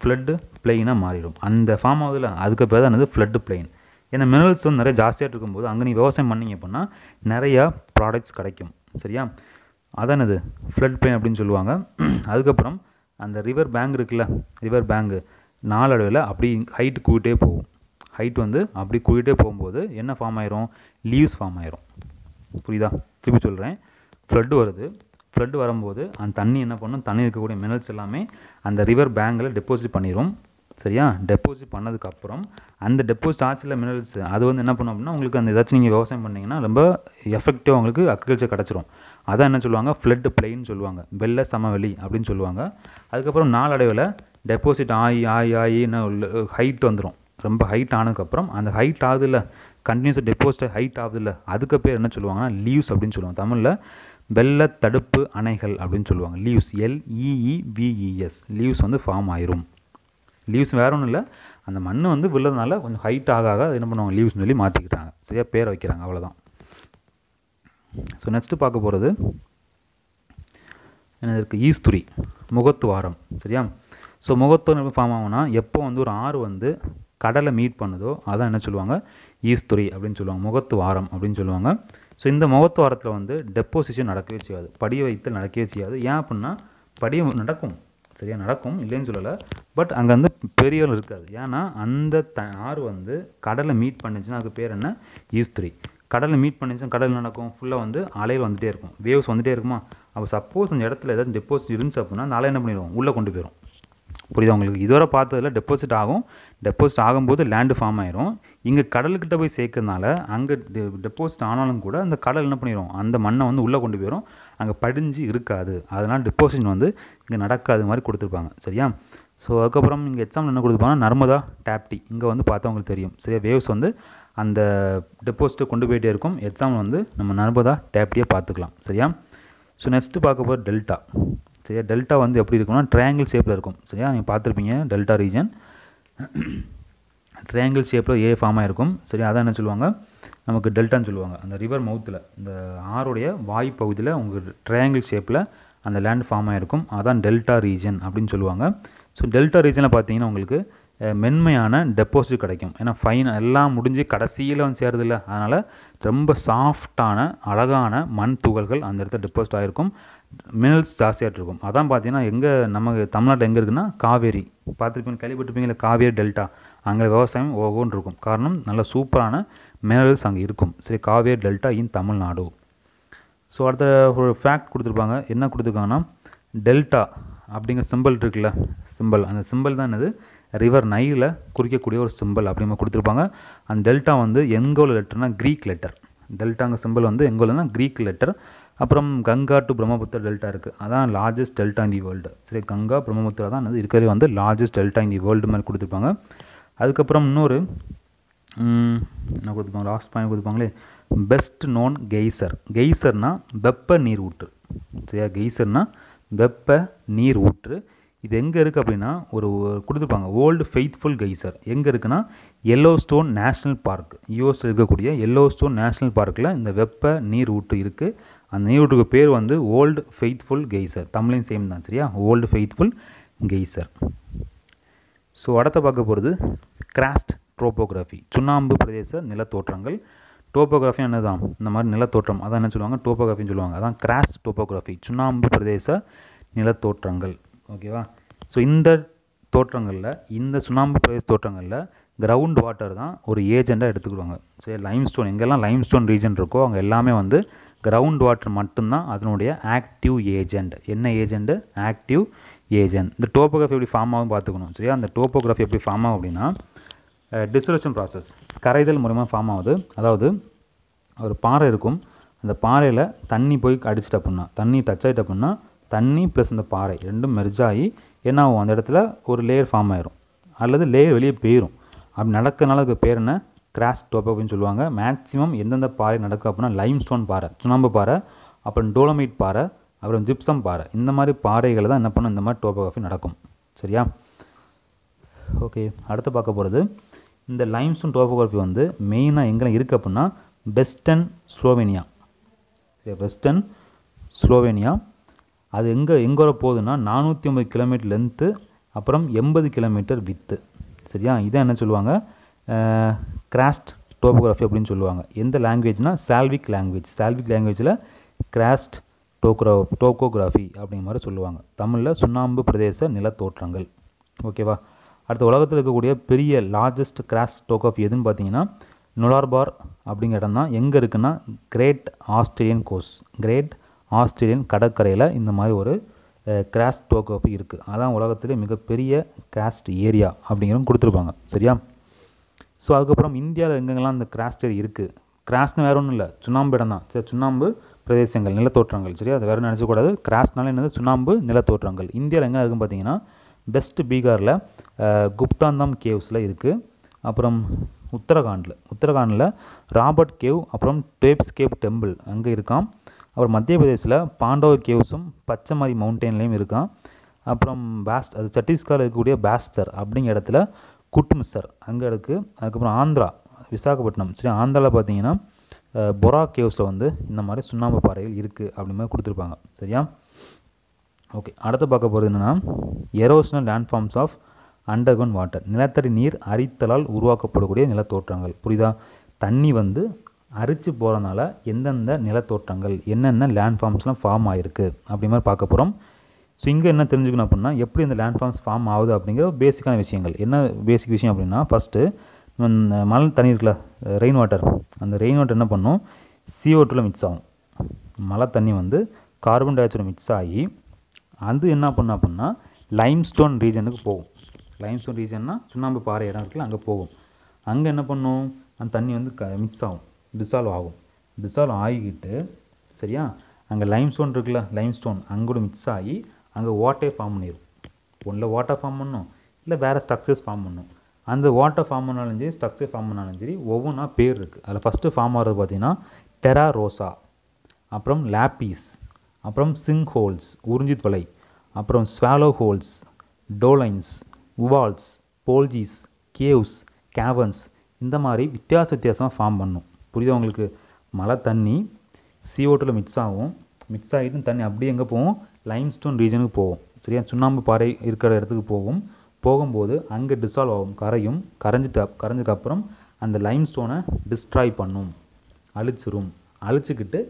ஃப்ளட்டு பிளெயினாக மாறிடும் அந்த ஃபார்ம் ஆகுதுல அதுக்கு பேர் தான் ஃப்ளட்டு பிளெயின் ஏன்னா மினரல்ஸ் வந்து நிறைய ஜாஸ்தியாக இருக்கும்போது அங்கே நீ விவசாயம் பண்ணிங்க அப்படின்னா நிறையா ப்ராடக்ட்ஸ் கிடைக்கும் சரியா அதான் அது ஃப்ளட் பிளெயின் அப்படின்னு சொல்லுவாங்க அதுக்கப்புறம் அந்த ரிவர் பேங்க் இருக்குல்ல ரிவர் பேங்கு நாளடைவில் அப்படி ஹைட்டு கூட்டே போகும் ஹைட் வந்து அப்படி கூட்டே போகும்போது என்ன ஃபார்ம் ஆயிரும் லீவ்ஸ் ஃபார்ம் ஆயிரும் புரியுதா திருப்பி சொல்கிறேன் ஃப்ளட்டு வருது ஃப்ளட் வரும்போது அந்த தண்ணி என்ன பண்ணும் தண்ணி இருக்கக்கூடிய மினரல்ஸ் எல்லாமே அந்த ரிவர் பேங்கில் டெபாசிட் பண்ணிடும் சரியா டெபாசிட் பண்ணதுக்கப்புறம் அந்த டெபாசிட் ஆச்சில் மினரல்ஸ் அது வந்து என்ன பண்ணும் அப்படின்னா உங்களுக்கு அந்த ஏதாச்சும் நீங்கள் விவசாயம் பண்ணிங்கன்னா ரொம்ப எஃபெக்டிவாக உங்களுக்கு அக்ரிகல்ச்சர் கிடச்சிரும் அதான் என்ன சொல்லுவாங்க ஃப்ளட் பிளைன்னு சொல்லுவாங்க வெள்ள சமவெளி அப்படின்னு சொல்லுவாங்க அதுக்கப்புறம் நாளடைவில் டெபாசிட் ஆகி ஆகி ஆகி என்ன ஹைட் வந்துடும் ரொம்ப ஹைட் ஆனதுக்கப்புறம் அந்த ஹைட் ஆகுதுல்ல கண்டினியூஸாக டெபாசிட் ஹைட் ஆகுதுல்ல அதுக்கு பேர் என்ன சொல்லுவாங்கன்னா லீவ்ஸ் அப்படின்னு சொல்லுவாங்க தமிழில் வெள்ள தடுப்பு அணைகள் அப்படின்னு சொல்லுவாங்க லீவ்ஸ் எல்இஇவிஇஎஸ் லீவ்ஸ் வந்து ஃபார்ம் ஆயிரும் லீவ்ஸ் வேறு ஒன்றும் இல்லை அந்த மண் வந்து விழுறதுனால கொஞ்சம் ஹைட் ஆக ஆக என்ன பண்ணுவாங்க லீவ்ஸ்னு சொல்லி மாற்றிக்கிட்டாங்க சரியாக பேர் வைக்கிறாங்க அவ்வளோதான் ஸோ நெக்ஸ்ட்டு பார்க்க போகிறது என்ன இருக்குது ஈஸ்துரி முகத்துவாரம் சரியா ஸோ முகத்தோல் ஃபார்ம் ஆகும்னா எப்போ வந்து ஒரு ஆறு வந்து கடலை மீட் பண்ணுதோ அதான் என்ன சொல்லுவாங்க ஈஸ்துரி அப்படின்னு சொல்லுவாங்க முகத்து வாரம் அப்படின்னு சொல்லுவாங்க ஸோ இந்த முகத்து வாரத்தில் வந்து டெப்போசிஷன் நடக்கவே செய்யாது படிய வைத்தல் நடக்கவே செய்யாது ஏன் அப்படின்னா படிய நடக்கும் சரியாக நடக்கும் இல்லைன்னு சொல்லலை பட் அங்கே வந்து பெரியவர்கள் இருக்காது ஏன்னா அந்த த ஆறு வந்து கடலை மீட் பண்ணிச்சுன்னா அதுக்கு பேர் என்ன ஈஸ்துரி கடலை மீட் பண்ணிச்சுன்னா கடல் நடக்கும் ஃபுல்லாக வந்து அலையில் வந்துகிட்டே இருக்கும் வேவ்ஸ் வந்துகிட்டே இருக்குமா அப்போ சப்போஸ் அந்த இடத்துல ஏதாவது டெப்போசிட் இருந்துச்சு அப்படின்னா அந்த அலை என்ன பண்ணிடுவோம் உள்ளே கொண்டு போயிடும் புரியுதா உங்களுக்கு இதுவரை பார்த்ததில் டெபாசிட் ஆகும் டெபாசிட் ஆகும்போது லேண்டு ஃபார்ம் ஆயிரும் இங்கே கடலுக்கிட்ட போய் சேர்க்கறதுனால அங்கே டெபாசிட் ஆனாலும் கூட அந்த கடல் என்ன பண்ணிடும் அந்த மண்ணை வந்து உள்ளே கொண்டு போயிடும் அங்கே படிஞ்சு இருக்காது அதனால் டெபாசிட் வந்து இங்கே நடக்காது மாதிரி கொடுத்துருப்பாங்க சரியா ஸோ அதுக்கப்புறம் இங்கே எக்ஸாம் என்ன கொடுத்துருப்பாங்கன்னா நர்மதா டேப்டி இங்கே வந்து பார்த்தவங்களுக்கு தெரியும் சரியா வேவ்ஸ் வந்து அந்த டெபாசிட்டை கொண்டு போயிட்டே இருக்கும் எக்ஸாம் வந்து நம்ம நர்மதா டேப்டியை பார்த்துக்கலாம் சரியா ஸோ நெக்ஸ்ட்டு பார்க்க போகிற டெல்டா சரியா டெல்டா வந்து எப்படி இருக்கும்னா ட்ரையாங்கிள் ஷேப்பில் இருக்கும் சரியா நீங்கள் பார்த்துருப்பீங்க டெல்டா ரீஜன் ட்ரையாங்கிள் ஷேப்பில் ஏ ஃபார்மாக இருக்கும் சரி அதான் என்ன சொல்லுவாங்க நமக்கு டெல்டான்னு சொல்லுவாங்க அந்த ரிவர் மவுத்தில் இந்த ஆறுடைய வாய் பகுதியில் உங்களுக்கு ட்ரையாங்கிள் ஷேப்பில் அந்த லேண்ட் ஃபார்ம் ஆகிருக்கும் அதான் டெல்டா ரீஜன் அப்படின்னு சொல்லுவாங்க ஸோ டெல்டா ரீஜனில் பார்த்தீங்கன்னா உங்களுக்கு மென்மையான டெபாசிட் கிடைக்கும் ஏன்னா ஃபைன் எல்லாம் முடிஞ்சு கடைசியில் வந்து சேருது இல்லை அதனால் ரொம்ப சாஃப்டான அழகான மண் துகள்கள் அந்த இடத்துல டெபாசிட் ஆகிருக்கும் மினரல்ஸ் ஜாஸ்தியாக இருக்கும் அதான் பார்த்தீங்கன்னா எங்கே நம்ம தமிழ்நாட்டில் எங்கே இருக்குன்னா காவேரி பார்த்துருப்பீங்க கேள்விப்பட்டிருப்பீங்களா காவேரி டெல்டா அங்கே விவசாயம் ஓகோன்னு இருக்கும் காரணம் நல்ல சூப்பரான மினரல்ஸ் அங்கே இருக்கும் சரி Kaveri delta in Tamil Nadu so அடுத்த ஒரு ஃபேக்ட் கொடுத்துருப்பாங்க என்ன கொடுத்துருக்காங்கன்னா டெல்டா அப்படிங்கிற சிம்பிள் இருக்குல்ல சிம்பிள் அந்த சிம்பிள் தான் என்னது ரிவர் நைல குறிக்கக்கூடிய ஒரு சிம்பிள் அப்படிங்க கொடுத்துருப்பாங்க அந்த டெல்டா வந்து எங்கே உள்ள லெட்டர்னா க்ரீக் லெட்டர் டெல்டாங்க சிம்பிள் வந்து எங்கே உள்ளனா க்ரீக் லெட்டர் அப்புறம் கங்கா டு பிரம்மபுத்திர டெல்டா இருக்குது அதான் largest delta in the world சரி கங்கா பிரம்மபுத்திரா தான் அது இருக்கிறதே வந்து largest delta in the world மேலே கொடுத்துருப்பாங்க அதுக்கப்புறம் இன்னொரு என்ன கொடுத்துருப்பாங்க லாஸ்ட் பாயிண்ட் கொடுத்துருப்பாங்களே பெஸ்ட் நோன் கெய்சர் கெய்சர்னா வெப்ப நீர் ஊற்று சரியா கெய்சர்னா வெப்ப நீர் ஊற்று இது எங்கே இருக்குது அப்படின்னா ஒரு கொடுத்துருப்பாங்க ஓல்டு ஃபெய்த்ஃபுல் கெய்சர் எங்கே இருக்குன்னா எல்லோ ஸ்டோன் நேஷ்னல் பார்க் யூஎஸில் இருக்கக்கூடிய எல்லோ ஸ்டோன் நேஷ்னல் பார்க்கில் இந்த வெப்ப நீர் ஊற்று இருக்குது அந்த நியூட்டுக்கு பேர் வந்து ஓல்டு ஃபெய்த்ஃபுல் கெய்சர் தமிழையும் சேம் தான் சரியா ஓல்டு ஃபெய்த்ஃபுல் கெய்சர் ஸோ அடுத்த பார்க்க போகிறது கிராஸ்ட் டோப்போகிராஃபி சுண்ணாம்பு பிரதேச நிலத்தோற்றங்கள் டோப்போகிராஃபி என்னதான் இந்த மாதிரி நிலத்தோற்றம் அதான் என்ன சொல்லுவாங்க டோப்போகிராஃபின்னு சொல்லுவாங்க அதான் கிராஸ்ட் டோப்போகிராஃபி சுண்ணாம்பு பிரதேச நிலத்தோற்றங்கள் ஓகேவா ஸோ இந்த தோற்றங்களில் இந்த சுண்ணாம்பு பிரதேச தோற்றங்களில் கிரவுண்ட் வாட்டர் தான் ஒரு ஏஜெண்டாக எடுத்துக்கிடுவாங்க சரி லைம் ஸ்டோன் எங்கெல்லாம் லைம் ஸ்டோன் ரீஜன் இருக்கோ அவங்க எல்லாமே வந்து கிரவுண்ட் வாட்டர் மட்டும்தான் அதனுடைய ஆக்டிவ் ஏஜெண்ட் என்ன ஏஜெண்ட்டு ஆக்டிவ் ஏஜென்ட் இந்த டோப்போகிராஃபி எப்படி ஃபார்ம் ஆகும் பார்த்துக்கணும் சரியா அந்த டோப்போகிராஃபி எப்படி ஃபார்ம் ஆகும் அப்படின்னா டிசோலேஷன் ப்ராசஸ் கரைதல் மூலமாக ஃபார்ம் ஆகுது அதாவது ஒரு பாறை இருக்கும் அந்த பாறையில் தண்ணி போய் அடிச்சிட்ட அப்படின்னா தண்ணி டச் ஆகிட்ட அப்படின்னா தண்ணி ப்ளஸ் அந்த பாறை ரெண்டும் மெர்ஜ் ஆகி என்ன ஆகும் அந்த இடத்துல ஒரு லேயர் ஃபார்ம் ஆயிரும் அல்லது லேயர் வெளியே போயிடும் அப்படி நடக்கிறனால அதுக்கு பேர் என்ன கிராஷ் டோப் அப்படின்னு சொல்லுவாங்க மேக்ஸிமம் எந்தெந்த பாறை நடக்கும் அப்படின்னா லைம் ஸ்டோன் பாறை சுண்ணாம்பு பாறை அப்புறம் டோலமைட் பாறை அப்புறம் ஜிப்சம் பாறை இந்த மாதிரி பாறைகளை தான் என்ன பண்ணும் இந்த மாதிரி டோபோகிராஃபி நடக்கும் சரியா ஓகே அடுத்து பார்க்க போகிறது இந்த லைம்ஸ்டோன் டோபோகிராஃபி வந்து மெயினாக எங்கெல்லாம் இருக்குது அப்படின்னா வெஸ்டர்ன் ஸ்லோவேனியா சரி வெஸ்டர்ன் ஸ்லோவேனியா அது எங்கே எங்கே வர போகுதுன்னா நானூற்றி ஐம்பது கிலோமீட்டர் லென்த்து அப்புறம் எண்பது கிலோமீட்டர் வித்து சரியா இதான் என்ன சொல்லுவாங்க கிராஸ்ட் டோபோகிராஃபி அப்படின்னு சொல்லுவாங்க எந்த லாங்குவேஜ்னால் சால்விக் லாங்குவேஜ் சால்விக் லாங்குவேஜில் கிராஸ்ட் டோக்ரா டோக்கோகிராஃபி அப்படிங்கிற மாதிரி சொல்லுவாங்க தமிழில் சுண்ணாம்பு பிரதேச நிலத்தோற்றங்கள் ஓகேவா அடுத்த உலகத்தில் இருக்கக்கூடிய பெரிய லார்ஜஸ்ட் கிராஸ் டோக்ராஃபி எதுன்னு பார்த்தீங்கன்னா நுலார்பார் அப்படிங்கிற இடம் தான் எங்கே இருக்குன்னா great Australian coast great Australian கடற்கரையில் இந்த மாதிரி ஒரு கிராஸ் டோக்ராஃபி இருக்குது அதான் உலகத்திலே மிகப்பெரிய கிராஸ்ட் ஏரியா அப்படிங்கிறவங்க கொடுத்துருப்பாங்க சரியா ஸோ அதுக்கப்புறம் இந்தியாவில் எங்கெங்கெல்லாம் அந்த கிராஸ்டர் இருக்குது கிராஸ்னு வேறு ஒன்றும் இல்லை சுண்ணாம்பு இடம் தான் சரி சுண்ணாம்பு பிரதேசங்கள் நிலத்தோற்றங்கள் சரி அது வேறு நினச்சக்கூடாது கிராஸ்னால என்னது சுண்ணாம்பு நிலத்தோற்றங்கள் இந்தியாவில் எங்கே இருக்குன்னு பார்த்தீங்கன்னா வெஸ்ட் பீகாரில் குப்தாந்தம் கேவ்ஸில் இருக்குது அப்புறம் உத்தரகாண்டில் உத்தரகாண்டில் ராபர்ட் கேவ் அப்புறம் டேப்ஸ் கேவ் டெம்பிள் அங்கே இருக்கான் அப்புறம் மத்திய பிரதேசில் பாண்டவ கேவ்ஸும் பச்சைமாரி மவுண்டெயின்லேயும் இருக்கான் அப்புறம் பேஸ்ட் அது சத்தீஸ்கரில் இருக்கக்கூடிய பேஸ்டர் அப்படிங்கிற இடத்துல குட்மிஸ்ஸர் அங்கே இருக்குது அதுக்கப்புறம் ஆந்திரா விசாகப்பட்டினம் சரி ஆந்திராவில் பார்த்தீங்கன்னா பொரா கேவ்ஸில் வந்து இந்த மாதிரி சுண்ணாம்பு பாறைகள் இருக்குது அப்படின்னு மாதிரி கொடுத்துருப்பாங்க சரியா ஓகே அடுத்து பார்க்க போகிறது என்னென்னா erosional landforms of underground water நிலத்தடி நீர் அரித்தலால் உருவாக்கப்படக்கூடிய நிலத்தோற்றங்கள் புரியுதா தண்ணி வந்து அரித்து போகிறதுனால எந்தெந்த நிலத்தோற்றங்கள் என்னென்ன லேண்ட்ஃபார்ம்ஸ்லாம் ஃபார்ம் ஆகிருக்கு அப்படி மாதிரி பார்க்க போகிறோம் ஸோ இங்கே என்ன தெரிஞ்சுக்கணும் அப்படின்னா எப்படி இந்த லேண்ட்ஃபார்ம்ஸ் ஃபார்ம் ஆகுது அப்படிங்கிற பேசிக்கான விஷயங்கள் என்ன பேசிக் விஷயம் அப்படின்னா ஃபஸ்ட்டு மழை தண்ணி இருக்குல்ல ரெயின் வாட்டர் அந்த ரெயின் வாட்டர் என்ன பண்ணும் சிஓ டூவில் மிக்ஸ் ஆகும் மழை தண்ணி வந்து கார்பன் டை ஆக்சைடு மிக்ஸ் ஆகி அது என்ன பண்ணும் அப்படின்னா லைம்ஸ்டோன் ரீஜனுக்கு போகும் லைம்ஸ்டோன் ரீஜன்னா சுண்ணாம்பு பாறை இடம் இருக்குல்ல அங்கே போகும் அங்கே என்ன பண்ணும் அந்த தண்ணி வந்து க மிக்ஸ் ஆகும் டிசால்வ் ஆகும் டிசால்வ் ஆகிக்கிட்டு சரியா அங்கே லைம்ஸ்டோன் இருக்குல்ல லைம்ஸ்டோன் அங்கூட மிக்ஸ் ஆகி அங்கே ஓட்டையை ஃபார்ம் பண்ணிடும் ஒன்றில் ஓட்டை ஃபார்ம் பண்ணும் இல்லை வேறு ஸ்ட்ரக்சர்ஸ் ஃபார்ம் பண்ணும் அந்த வாட்டர் ஃபார்ம் பண்ணாலும் சரி ஸ்ட்ரக்சர் ஃபார்ம் பண்ணாலும் சரி ஒவ்வொன்றா பேர் இருக்குது அதில் ஃபஸ்ட்டு ஃபார்ம் ஆகிறது பார்த்தீங்கன்னா டெரா ரோசா அப்புறம் லேப்பீஸ் அப்புறம் சிங் ஹோல்ஸ் உறிஞ்சி தொலை அப்புறம் swallow holes dolines uvalas poljes caves caverns இந்த மாதிரி வித்தியாச வித்தியாசமாக ஃபார்ம் பண்ணும் புரியுது உங்களுக்கு மழை தண்ணி சிஓட்டில் மிக்ஸ் ஆகும் மிக்ஸ் ஆகிட்டு தண்ணி அப்படியே எங்கே போகும் லைம்ஸ்டோன் ரீஜனுக்கு போகும் சரியா சுண்ணாம்பு பாறை இருக்கிற இடத்துக்கு போகும் போகும்போது அங்கே டிசால்வ் ஆகும் கரையும் கரைஞ்சிட்டு கரைஞ்சதுக்கப்புறம் அந்த லைம் ஸ்டோனை டிஸ்ட்ராய் பண்ணும் அழிச்சிரும் அழிச்சிக்கிட்டு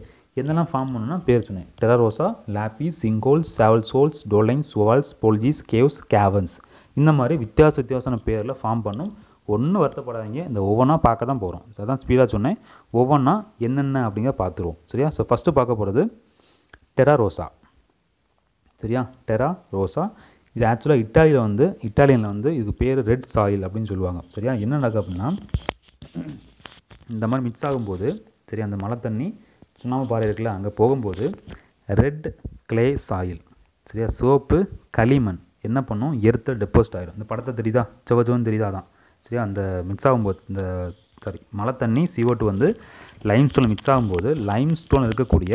என்னெல்லாம் ஃபார்ம் பண்ணுன்னா பேர் சொன்னேன் டெரரோசா lapies sinkholes swallow holes dolines uvalas poljes caves caverns இந்த மாதிரி வித்தியாச வித்தியாசமான பேரில் ஃபார்ம் பண்ணும் ஒன்றும் வருத்தப்படாதீங்க இந்த ஒவ்வொன்றா பார்க்க தான் போகிறோம் அதான் ஸ்பீடாக சொன்னேன் ஒவ்வொன்றா என்னென்ன அப்படிங்கிற பார்த்துருவோம் சரியா ஸோ ஃபஸ்ட்டு பார்க்க போகிறது டெராரோசா சரியா டெரா ரோசா இது ஆக்சுவலாக இட்டாலியில் வந்து இட்டாலியனில் வந்து இதுக்கு பேர் ரெட் சாயில் அப்படின்னு சொல்லுவாங்க சரியா என்ன நடக்கு அப்படின்னா இந்த மாதிரி மிக்ஸ் ஆகும்போது சரி அந்த மழை தண்ணி சுண்ணாம்பு பாறை இருக்குல்ல அங்கே போகும்போது ரெட் கிளே சாயில் சரியா சோப்பு களிமண் என்ன பண்ணும் எர்த்த டெபாசிட் ஆகிடும் இந்த படத்தை தெரியுதா செவ தெரியுதா தான் சரியா அந்த மிக்ஸ் ஆகும்போது இந்த சாரி மழை தண்ணி சிஓ வந்து லைம் ஸ்டோன் மிக்ஸ் ஆகும்போது லைம் ஸ்டோன் இருக்கக்கூடிய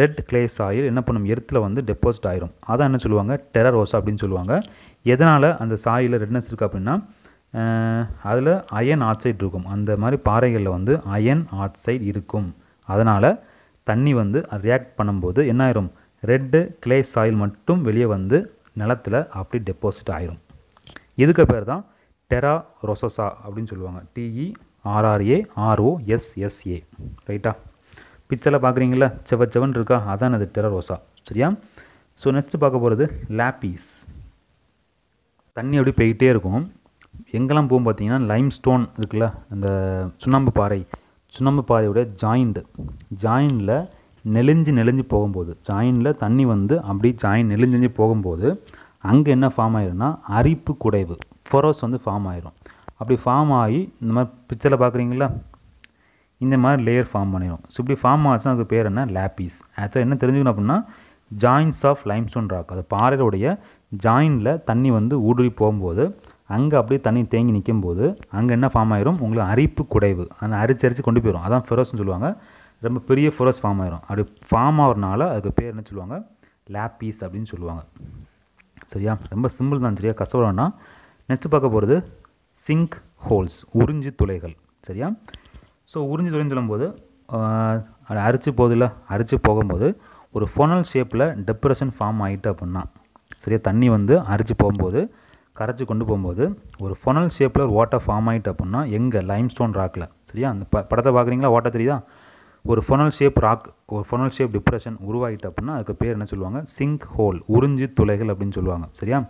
ரெட் கிளே சாயில் என்ன பண்ணும் எர்த்தில் வந்து டெபாசிட் ஆயிரும் அதான் என்ன சொல்லுவாங்க டெரர் அப்படின்னு சொல்லுவாங்க எதனால் அந்த சாயில் ரெட்னஸ் இருக்குது அப்படின்னா அதில் அயன் ஆக்சைடு இருக்கும் அந்த மாதிரி பாறைகளில் வந்து அயன் ஆக்சைடு இருக்கும் அதனால் தண்ணி வந்து ரியாக்ட் பண்ணும்போது என்ன ஆயிரும் ரெட்டு கிளே சாயில் மட்டும் வெளியே வந்து நிலத்தில் அப்படி டெபாசிட் ஆயிரும் இதுக்கு பேர் தான் டெரா ரொசசா அப்படின்னு சொல்லுவாங்க டிஇ ஆர்ஆர்ஏ ஆர்ஓஎஸ்எஸ்ஏ ரைட்டா பிச்சில் பார்க்குறீங்களா செவ செவன் இருக்கா அதான் அது டெரரோசா சரியா ஸோ நெக்ஸ்ட்டு பார்க்க போகிறது லேப்பீஸ் தண்ணி அப்படி போய்கிட்டே இருக்கும் எங்கெல்லாம் போகும் பார்த்தீங்கன்னா லைம் ஸ்டோன் இருக்குல்ல அந்த சுண்ணாம்பு பாறை சுண்ணாம்பு பாறையோட ஜாயிண்ட் ஜாயிண்டில் நெலிஞ்சு நெளிஞ்சு போகும்போது ஜாயினில் தண்ணி வந்து அப்படி ஜாயின் நெலிஞ்சு போகும்போது அங்கே என்ன ஃபார்ம் ஆயிரும்னா அரிப்பு குடைவு ஃபரோஸ் வந்து ஃபார்ம் ஆயிரும் அப்படி ஃபார்ம் ஆகி இந்த மாதிரி பிக்சரில் பார்க்குறீங்களா இந்த மாதிரி லேயர் ஃபார்ம் பண்ணிடும் ஸோ இப்படி ஃபார்ம் ஆச்சுன்னா அதுக்கு பேர் என்ன லேப்பீஸ் ஆக்சுவலாக என்ன தெரிஞ்சுக்கணும் அப்படின்னா ஜாயின்ஸ் ஆஃப் லைம்ஸ்டோன் ராக் அது பாறையுடைய ஜாயினில் தண்ணி வந்து ஊடுருவி போகும்போது அங்கே அப்படியே தண்ணி தேங்கி நிற்கும் போது அங்கே என்ன ஃபார்ம் ஆயிரும் உங்களுக்கு அரிப்பு குடைவு அந்த அரிச்சு அரிச்சு கொண்டு போயிடும் அதான் ஃபெரோஸ்னு சொல்லுவாங்க ரொம்ப பெரிய ஃபெரோஸ் ஃபார்ம் ஆயிரும் அப்படி ஃபார்ம் ஆகிறனால அதுக்கு பேர் என்ன சொல்லுவாங்க லேப்பீஸ் அப்படின்னு சொல்லுவாங்க சரியா ரொம்ப சிம்பிள் தான் சரியா கஷ்டம் நெக்ஸ்ட் பார்க்க போகிறது சிங்க் ஹோல்ஸ் உறிஞ்சு துளைகள் சரியா ஸோ உறிஞ்சி துளைந்துள்ளும் போது அது அரிச்சு போகுதுல அரிச்சு போகும்போது ஒரு ஃபொனல் ஷேப்பில் டெப்ரெஷன் ஃபார்ம் ஆகிட்டு அப்படின்னா சரியா தண்ணி வந்து அரிச்சு போகும்போது கரைச்சி கொண்டு போகும்போது ஒரு ஃபொனல் ஷேப்பில் ஒரு ஓட்டை ஃபார்ம் ஆகிட்டு அப்படின்னா எங்கே லைம் ஸ்டோன் ராக்கில் சரியா அந்த ப படத்தை பார்க்குறீங்களா ஓட்டை தெரியுதா ஒரு ஃபொனல் ஷேப் ராக் ஒரு ஃபொனல் ஷேப் டிப்ரெஷன் உருவாகிட்டு அப்படின்னா அதுக்கு பேர் என்ன சொல்லுவாங்க சிங்க் ஹோல் உறிஞ்சி துளைகள் அப்படின்னு சொல்லுவாங்க சரியா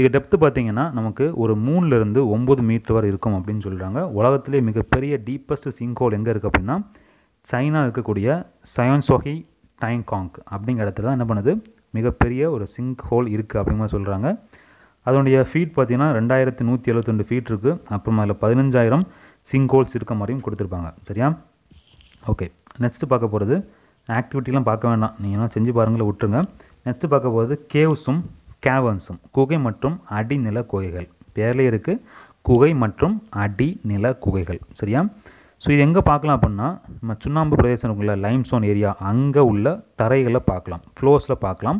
இது டெப்த்து பார்த்தீங்கன்னா நமக்கு ஒரு மூணுலேருந்து ஒம்பது மீட்டர் வரை இருக்கும் அப்படின்னு சொல்கிறாங்க உலகத்திலே மிகப்பெரிய டீப்பஸ்ட் சிங்கோல் எங்கே இருக்குது அப்படின்னா சைனா இருக்கக்கூடிய சயோன்சோஹி டைங்காங் அப்படிங்கிற இடத்துல தான் என்ன பண்ணுது மிகப்பெரிய ஒரு சிங்க் ஹோல் இருக்குது அப்படிங்கிற சொல்கிறாங்க அதனுடைய ஃபீட் பார்த்திங்கன்னா ரெண்டாயிரத்து நூற்றி எழுபத்தெண்டு ஃபீட் இருக்குது அப்புறமா அதில் பதினஞ்சாயிரம் சிங்க் ஹோல்ஸ் இருக்க மாதிரியும் கொடுத்துருப்பாங்க சரியா ஓகே நெக்ஸ்ட்டு பார்க்க போகிறது ஆக்டிவிட்டிலாம் பார்க்க வேண்டாம் நீங்கள் செஞ்சு பாருங்களேன் விட்டுருங்க நெக்ஸ்ட்டு பார்க்க போகிறது கேவ்ஸும் கேவன்ஸும் குகை மற்றும் அடிநில குகைகள் பேரில் இருக்குது குகை மற்றும் அடிநில குகைகள் சரியா ஸோ இது எங்கே பார்க்கலாம் அப்படின்னா நம்ம சுண்ணாம்பு பிரதேசம் உள்ள ஸ்டோன் ஏரியா அங்கே உள்ள தரைகளை பார்க்கலாம் ஃப்ளோர்ஸில் பார்க்கலாம்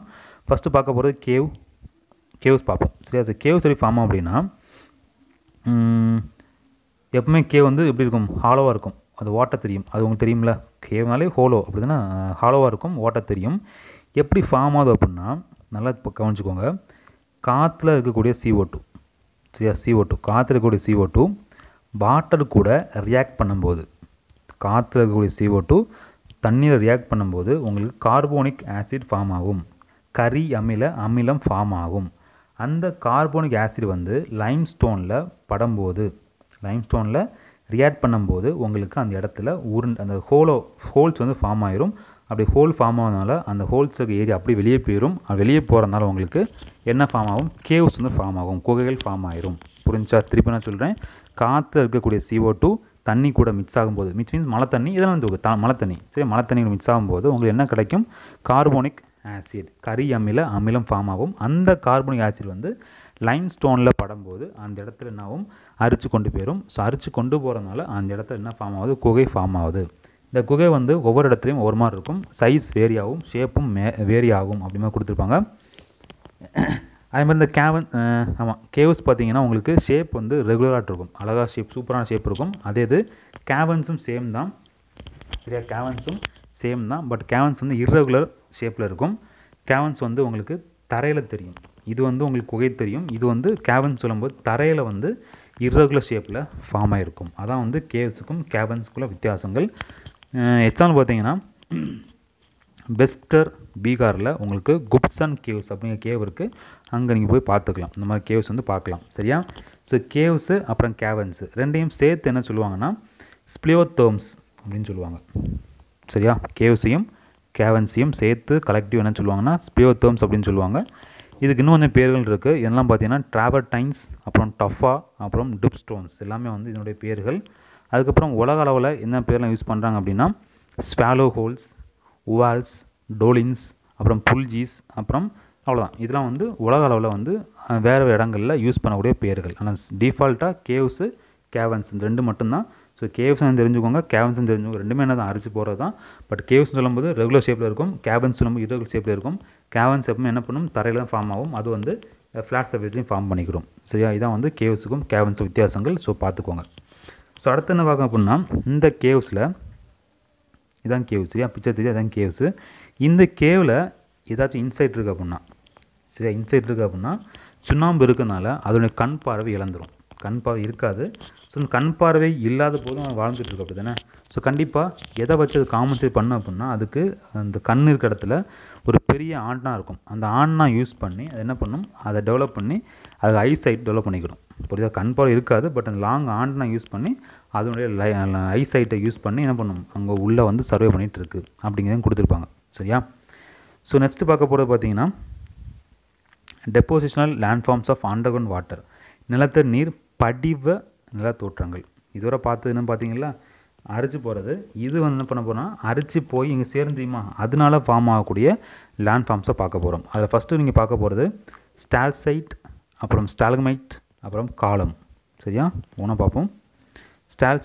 ஃபஸ்ட்டு பார்க்க போகிறது கேவ் கேவ்ஸ் பார்ப்போம் சரியா அது கேவ் சரி ஃபார்ம் அப்படின்னா எப்பவுமே கேவ் வந்து எப்படி இருக்கும் ஹாலோவாக இருக்கும் அது ஓட்ட தெரியும் அது உங்களுக்கு தெரியும்ல கேவ்னாலே ஹோலோ அப்படி தானே ஹாலோவாக இருக்கும் ஓட்ட தெரியும் எப்படி ஃபார்ம் ஆகுது அப்படின்னா நல்லா இப்போ கவனிச்சிக்கோங்க காற்றுல இருக்கக்கூடிய சிஓ டூ சரியா சிஓ டூ காற்றுல இருக்கக்கூடிய சிஓ டூ வாட்டர் கூட ரியாக்ட் பண்ணும்போது காற்றுல இருக்கக்கூடிய சிஓ டூ தண்ணீரை ரியாக்ட் பண்ணும்போது உங்களுக்கு கார்போனிக் ஆசிட் ஃபார்ம் ஆகும் கரி அமில அமிலம் ஃபார்ம் ஆகும் அந்த கார்போனிக் ஆசிட் வந்து லைம் ஸ்டோனில் படும்போது லைம் ஸ்டோனில் ரியாக்ட் பண்ணும்போது உங்களுக்கு அந்த இடத்துல உருண்டு அந்த ஹோலோ ஹோல்ஸ் வந்து ஃபார்ம் ஆயிரும் அப்படி ஹோல் ஃபார்ம் ஆனதுனால அந்த ஹோல்ஸுக்கு ஏறி அப்படி வெளியே போயிடும் வெளியே போகிறதுனால உங்களுக்கு என்ன ஃபார்ம் ஆகும் கேவ்ஸ் வந்து ஃபார்ம் ஆகும் குகைகள் ஃபார்ம் ஆயிரும் புரிஞ்சா திருப்பி நான் சொல்கிறேன் காற்று இருக்கக்கூடிய சிஓ டூ தண்ணி கூட மிக்ஸ் ஆகும்போது மிக்ஸ் மீன்ஸ் மழை தண்ணி இதெல்லாம் வந்து த மழை தண்ணி சரி மழை தண்ணி மிக்ஸ் ஆகும்போது உங்களுக்கு என்ன கிடைக்கும் கார்போனிக் ஆசிட் கரி அமில அமிலம் ஃபார்ம் ஆகும் அந்த கார்போனிக் ஆசிட் வந்து லைம் ஸ்டோனில் படும்போது அந்த இடத்துல என்னாகும் அரிச்சு கொண்டு போயிடும் ஸோ அரிச்சு கொண்டு போகிறதுனால அந்த இடத்துல என்ன ஃபார்ம் ஆகுது குகை ஃபார்ம் ஆகுது இந்த குகை வந்து ஒவ்வொரு இடத்துலையும் ஒவ்வொரு மாதிரி இருக்கும் சைஸ் வேரி ஆகும் ஷேப்பும் மே வேரி ஆகும் அப்படி மாதிரி கொடுத்துருப்பாங்க அதேமாதிரி இந்த கேவன் ஆமாம் கேவ்ஸ் பார்த்தீங்கன்னா உங்களுக்கு ஷேப் வந்து ரெகுலராக இருக்கும் அழகாக ஷேப் சூப்பரான ஷேப் இருக்கும் அதே இது கேவன்ஸும் சேம் தான் சரியா கேவன்ஸும் சேம் தான் பட் கேவன்ஸ் வந்து இர்ரெகுலர் ஷேப்பில் இருக்கும் கேவன்ஸ் வந்து உங்களுக்கு தரையில் தெரியும் இது வந்து உங்களுக்கு குகை தெரியும் இது வந்து கேவன்ஸ் சொல்லும்போது தரையில் வந்து இர்ரெகுலர் ஷேப்பில் ஃபார்ம் ஆகிருக்கும் அதான் வந்து கேவ்ஸுக்கும் கேவன்ஸுக்குள்ள வித்தியாசங்கள் எக்ஸாம்பிள் பார்த்தீங்கன்னா பெஸ்டர் பீகாரில் உங்களுக்கு குப்சன் கேவ்ஸ் அப்படிங்கிற கேவ் இருக்குது அங்கே நீங்கள் போய் பார்த்துக்கலாம் இந்த மாதிரி கேவ்ஸ் வந்து பார்க்கலாம் சரியா ஸோ கேவ்ஸு அப்புறம் கேவன்ஸு ரெண்டையும் சேர்த்து என்ன சொல்லுவாங்கன்னா ஸ்ப்ளியோத்தோம்ஸ் அப்படின்னு சொல்லுவாங்க சரியா கேவ்ஸையும் கேவன்ஸையும் சேர்த்து கலெக்டிவ் என்ன சொல்லுவாங்கன்னா ஸ்பியோத்தோம்ஸ் அப்படின்னு சொல்லுவாங்க இதுக்கு இன்னும் கொஞ்சம் பேர்கள் இருக்குது இதெல்லாம் பார்த்தீங்கன்னா டைன்ஸ் அப்புறம் டஃபா அப்புறம் ஸ்டோன்ஸ் எல்லாமே வந்து இதனுடைய பேர்கள் அதுக்கப்புறம் உலக அளவில் என்ன பேர்லாம் யூஸ் பண்ணுறாங்க அப்படின்னா ஸ்வாலோ ஹோல்ஸ் உவால்ஸ் டோலின்ஸ் அப்புறம் புல்ஜீஸ் அப்புறம் அவ்வளோதான் இதெல்லாம் வந்து உலக அளவில் வந்து வேறு இடங்களில் யூஸ் பண்ணக்கூடிய பேர்கள் ஆனால் டிஃபால்ட்டாக கேவ்ஸு கேவன்ஸ் இந்த ரெண்டு மட்டும்தான் ஸோ கேவ்ஸ்னு தெரிஞ்சுக்கோங்க கேவன்ஸ்னு தெரிஞ்சுக்கோங்க ரெண்டுமே என்ன தான் அரிச்சு போகிறது தான் பட் கேவ்ஸ் சொல்லும்போது ரெகுலர் ஷேப்பில் இருக்கும் கேவன்ஸ் சொல்லும்போது இரகுலர் ஷேப்பில் இருக்கும் கேவன்ஸ் எப்பவுமே என்ன பண்ணும் தரையில் தான் ஃபார்ம் ஆகும் அது வந்து ஃப்ளாட் சர்வீஸ்லையும் ஃபார்ம் பண்ணிக்கிறோம் சரியா இதான் வந்து கேவ்ஸுக்கும் கேவன்ஸும் வித்தியாசங்கள் ஸோ பார்த்துக்கோங்க ஸோ அடுத்து என்ன பார்க்க அப்படின்னா இந்த கேவ்ஸில் இதான் கேவ் சரியா பிக்சர் தெரியும் அதான் கேவ்ஸு இந்த கேவில் ஏதாச்சும் இன்சைட் இருக்குது அப்படின்னா சரியா இன்சைட் இருக்குது அப்படின்னா சுண்ணாம்பு இருக்கனால அதனுடைய கண் பார்வை இழந்துடும் கண் பார்வை இருக்காது ஸோ இந்த கண் பார்வை இல்லாத போதும் அவன் வாழ்ந்துட்டு இருக்கு அப்படி தானே ஸோ கண்டிப்பாக எதை வச்சு அது காம்பன்சேட் பண்ண அப்படின்னா அதுக்கு அந்த கண் இருக்க இடத்துல ஒரு பெரிய ஆண்டனாக இருக்கும் அந்த ஆண்டனா யூஸ் பண்ணி அதை என்ன பண்ணும் அதை டெவலப் பண்ணி அது ஐசைட் டெவலப் பண்ணிக்கிடும் புரியுதா கண் பார்வை இருக்காது பட் அந்த லாங் ஆண்டனா யூஸ் பண்ணி அதனுடைய லை ஐசைட்டை யூஸ் பண்ணி என்ன பண்ணும் அங்கே உள்ளே வந்து சர்வே பண்ணிகிட்டு இருக்கு அப்படிங்கிறத கொடுத்துருப்பாங்க சரியா ஸோ நெக்ஸ்ட்டு பார்க்க போகிறது பார்த்தீங்கன்னா depositional landforms of underground water நிலத்தடி நீர் படிவ நிலத்தோற்றங்கள் இதுவரை பார்த்தது என்ன பார்த்தீங்களா அரிச்சு போகிறது இது வந்து என்ன பண்ண போகிறோம்னா அரிச்சு போய் இங்கே சேர்ந்துமா அதனால ஃபார்ம் ஆகக்கூடிய லேண்ட் ஃபார்ம்ஸை பார்க்க போகிறோம் அதில் ஃபஸ்ட்டு நீங்கள் பார்க்க போகிறது ஸ்டால்சைட் அப்புறம் ஸ்டால்மைட் அப்புறம் காலம் சரியா ஒன்றா பார்ப்போம்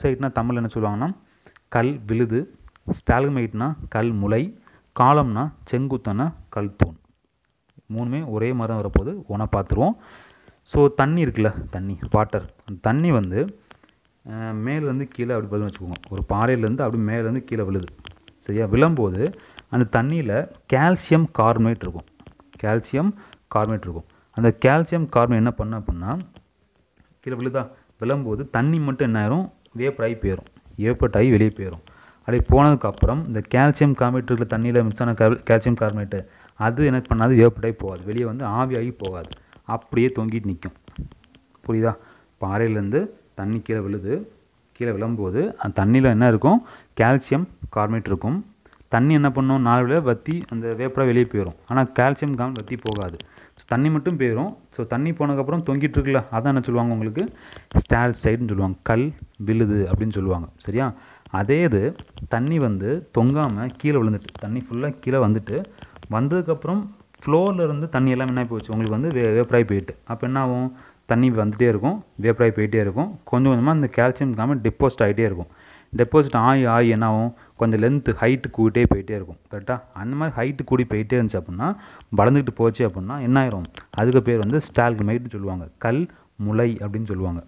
சைட்னா தமிழ் என்ன சொல்லுவாங்கன்னா கல் விழுது ஸ்டால்மைட்னா கல் முளை காலம்னா செங்குத்தன கல் தூண் மூணுமே ஒரே மாதிரி தான் வரப்போகுது ஒன்றா பார்த்துருவோம் ஸோ தண்ணி இருக்குல்ல தண்ணி வாட்டர் அந்த தண்ணி வந்து மேலேருந்து கீழே அப்படி பதில் வச்சுக்கோங்க ஒரு பாறையிலேருந்து அப்படி மேலேருந்து கீழே விழுது சரியா விழும்போது அந்த தண்ணியில் கால்சியம் கார்பனேட் இருக்கும் கால்சியம் கார்பனேட் இருக்கும் அந்த கால்சியம் கார்பனேட் என்ன பண்ண அப்படின்னா கீழே விழுதா விளம்போது தண்ணி மட்டும் என்ன ஆயிரும் வேப்பர் ஆகி போயிடும் ஏப்பட்டாகி ஆகி வெளியே போயிடும் அப்படி போனதுக்கப்புறம் இந்த கால்சியம் கார்பேட் இருக்கிற தண்ணியில் மிக்ஸான கால்சியம் கார்பேட்டு அது என்ன பண்ணாது வேப்பட்டாகி போகாது வெளியே வந்து ஆவியாகி போகாது அப்படியே தொங்கிட்டு நிற்கும் புரியுதா பாறையிலேருந்து தண்ணி கீழே விழுது கீழே விளம்போது அந்த தண்ணியில் என்ன இருக்கும் கால்சியம் கார்பேட் இருக்கும் தண்ணி என்ன பண்ணும் நாலு வத்தி அந்த வேப்பராக வெளியே போயிடும் ஆனால் கால்சியம் கார்பன் வற்றி போகாது தண்ணி மட்டும் போயிடும் ஸோ தண்ணி போனதுக்கப்புறம் தொங்கிட்டுருக்குல்ல அதான் என்ன சொல்லுவாங்க உங்களுக்கு ஸ்டால் சைடுன்னு சொல்லுவாங்க கல் விழுது அப்படின்னு சொல்லுவாங்க சரியா அதே இது தண்ணி வந்து தொங்காமல் கீழே விழுந்துட்டு தண்ணி ஃபுல்லாக கீழே வந்துட்டு வந்ததுக்கப்புறம் ஃப்ளோர்லேருந்து தண்ணி எல்லாம் என்ன போச்சு உங்களுக்கு வந்து வே வேப்பராகி போயிட்டு அப்போ என்ன ஆகும் தண்ணி வந்துகிட்டே இருக்கும் வேப்பராகி போயிட்டே இருக்கும் கொஞ்சம் கொஞ்சமாக அந்த கால்சியம் காமல் டெபாசிட் ஆகிட்டே இருக்கும் டெபாசிட் ஆகி ஆகி என்ன ஆகும் கொஞ்சம் லென்த்து ஹைட்டு கூட்டிகிட்டே போயிட்டே இருக்கும் கரெக்டாக அந்த மாதிரி ஹைட்டு கூடி போயிட்டே இருந்துச்சு அப்படின்னா வளர்ந்துக்கிட்டு போச்சு அப்படின்னா என்ன ஆயிரும் அதுக்கு பேர் வந்து ஸ்டால்க்மைட்னு சொல்லுவாங்க கல் முளை அப்படின்னு சொல்லுவாங்க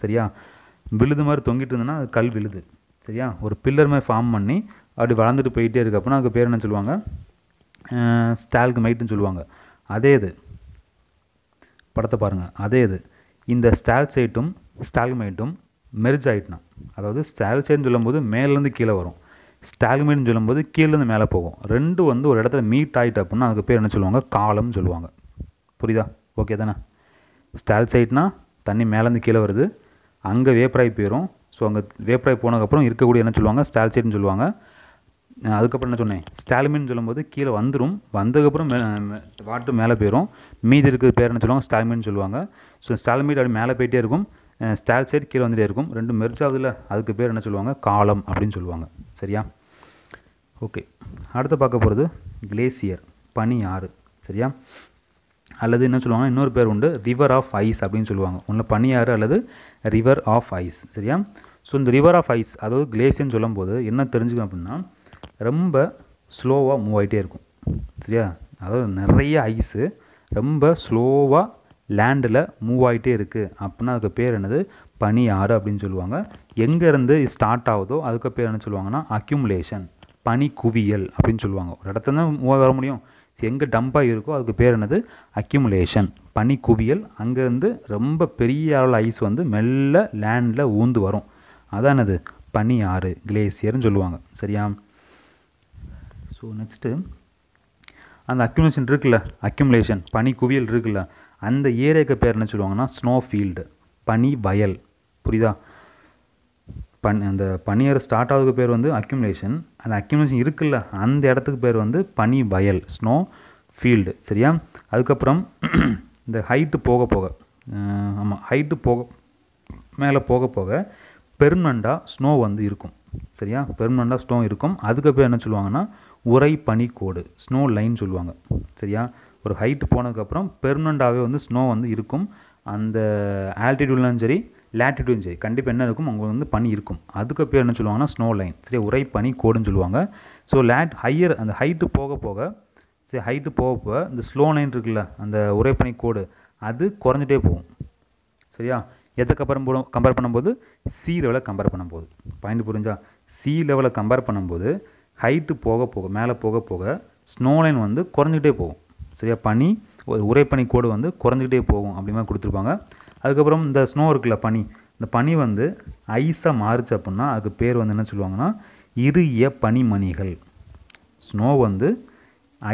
சரியா விழுது மாதிரி தொங்கிட்டு இருந்ததுன்னா அது கல் விழுது சரியா ஒரு பில்லர் மாதிரி ஃபார்ம் பண்ணி அப்படி வளர்ந்துட்டு போயிட்டே இருக்கு அப்படின்னா அதுக்கு பேர் என்ன சொல்லுவாங்க ஸ்டால்க்மைட்னு சொல்லுவாங்க அதே இது படத்தை பாருங்கள் அதே இது இந்த ஸ்டால் ஸ்டால்சைட்டும் ஸ்டால்மைட்டும் மெர்ஜ் ஆகிட்டுனா அதாவது ஸ்டால் சைட்னு சொல்லும்போது மேலேருந்து கீழே வரும் ஸ்டாக்னேட்னு சொல்லும்போது கீழேருந்து மேலே போகும் ரெண்டு வந்து ஒரு இடத்துல மீட் ஆகிட்டு அப்புடின்னா அதுக்கு பேர் என்ன சொல்லுவாங்க காலம்னு சொல்லுவாங்க புரியுதா ஓகே தானே ஸ்டால் சைட்னா தண்ணி மேலேருந்து கீழே வருது அங்கே வேப்பராய் போயிடும் ஸோ அங்கே வேப்பராய் போனதுக்கப்புறம் இருக்கக்கூடிய என்ன சொல்லுவாங்க ஸ்டால் சைட்னு சொல்லுவாங்க அதுக்கப்புறம் என்ன சொன்னேன் ஸ்டாலிமின்னு சொல்லும்போது கீழே வந்துடும் வந்ததுக்கப்புறம் வாட்டு மேலே போயிடும் மீதி இருக்கிற பேர் என்ன சொல்லுவாங்க ஸ்டாலிமின்னு சொல்லுவாங்க ஸோ ஸ்டாலிமீட் அப்படி மேலே போயிட்டே இருக்கும் ஸ்டால் சைட் கீழே வந்துகிட்டே இருக்கும் ரெண்டு மெர்ஜ் ஆகுதுல அதுக்கு பேர் என்ன சொல்லுவாங்க காலம் அப்படின்னு சொல்லுவாங்க சரியா ஓகே அடுத்து பார்க்க போகிறது கிளேசியர் பனி ஆறு சரியா அல்லது என்ன சொல்லுவாங்க இன்னொரு பேர் உண்டு ரிவர் ஆஃப் ஐஸ் அப்படின்னு சொல்லுவாங்க ஒன்றில் பனியாறு அல்லது ரிவர் ஆஃப் ஐஸ் சரியா ஸோ இந்த ரிவர் ஆஃப் ஐஸ் அதாவது கிளேசியர்னு சொல்லும்போது என்ன தெரிஞ்சுக்கணும் அப்படின்னா ரொம்ப ஸ்லோவாக மூவ் ஆகிட்டே இருக்கும் சரியா அதாவது நிறைய ஐஸு ரொம்ப ஸ்லோவாக லேண்டில் மூவ் ஆகிட்டே இருக்குது அப்படின்னா அதுக்கு பேர் என்னது பனி ஆறு அப்படின்னு சொல்லுவாங்க எங்கேருந்து ஸ்டார்ட் ஆகுதோ அதுக்கு பேர் என்ன சொல்லுவாங்கன்னா அக்யூமுலேஷன் பனி குவியல் அப்படின்னு சொல்லுவாங்க ஒரு இடத்துல தான் வர முடியும் எங்கே டம்பாக இருக்கோ அதுக்கு பேர் என்னது அக்யூமுலேஷன் பனி குவியல் அங்கேருந்து ரொம்ப பெரிய அளவில் ஐஸ் வந்து மெல்ல லேண்டில் ஊந்து வரும் அதான் என்னது பனி ஆறு கிளேசியர்னு சொல்லுவாங்க சரியா ஸோ நெக்ஸ்ட்டு அந்த அக்யூமுலேஷன் இருக்குல்ல அக்யூமுலேஷன் பனி குவியல் இருக்குல்ல அந்த ஏரியாவுக்கு பேர் என்ன சொல்லுவாங்கன்னா ஸ்னோ ஃபீல்டு பனி வயல் புரியுதா பன் அந்த பனியர் ஸ்டார்ட் ஆகுது பேர் வந்து அக்யூமுலேஷன் அந்த அக்யூமுலேஷன் இருக்குல்ல அந்த இடத்துக்கு பேர் வந்து பனி வயல் ஸ்னோ ஃபீல்டு சரியா அதுக்கப்புறம் இந்த ஹைட்டு போக போக ஆமாம் ஹைட்டு போக மேலே போக போக பெர்மனண்டாக ஸ்னோ வந்து இருக்கும் சரியா பெர்மனண்டாக ஸ்னோ இருக்கும் அதுக்கப்புறம் என்ன சொல்லுவாங்கன்னா உரை பனிக்கோடு ஸ்னோ லைன் சொல்லுவாங்க சரியா ஒரு ஹைட்டு போனதுக்கப்புறம் பெர்மனண்டாகவே வந்து ஸ்னோ வந்து இருக்கும் அந்த ஆல்டிடியூட்லாம் சரி லேட்டிடியூன் சரி கண்டிப்பாக என்ன இருக்கும் அங்கே வந்து பனி இருக்கும் அதுக்கு பேர் என்ன சொல்லுவாங்கன்னா ஸ்னோ லைன் சரி உரை பனி கோடுன்னு சொல்லுவாங்க ஸோ லேட் ஹையர் அந்த ஹைட்டு போக போக சரி ஹைட்டு போக போக இந்த ஸ்லோ லைன் இருக்குல்ல அந்த உரை பனி கோடு அது குறைஞ்சிட்டே போகும் சரியா எதை கம்பேர் கம்பேர் பண்ணும்போது சி லெவலை கம்பேர் பண்ணும்போது பாயிண்ட் புரிஞ்சா சி லெவலை கம்பேர் பண்ணும்போது ஹைட்டு போக போக மேலே போக போக ஸ்னோ லைன் வந்து குறைஞ்சிக்கிட்டே போகும் சரியா பனி உரைப்பனி கோடு வந்து குறைஞ்சிக்கிட்டே போகும் அப்படி மாதிரி கொடுத்துருப்பாங்க அதுக்கப்புறம் இந்த ஸ்னோ இருக்குல்ல பனி இந்த பனி வந்து ஐஸாக மாறுச்சு அப்படின்னா அதுக்கு பேர் வந்து என்ன சொல்லுவாங்கன்னா இறுகிய பனிமணிகள் ஸ்னோ வந்து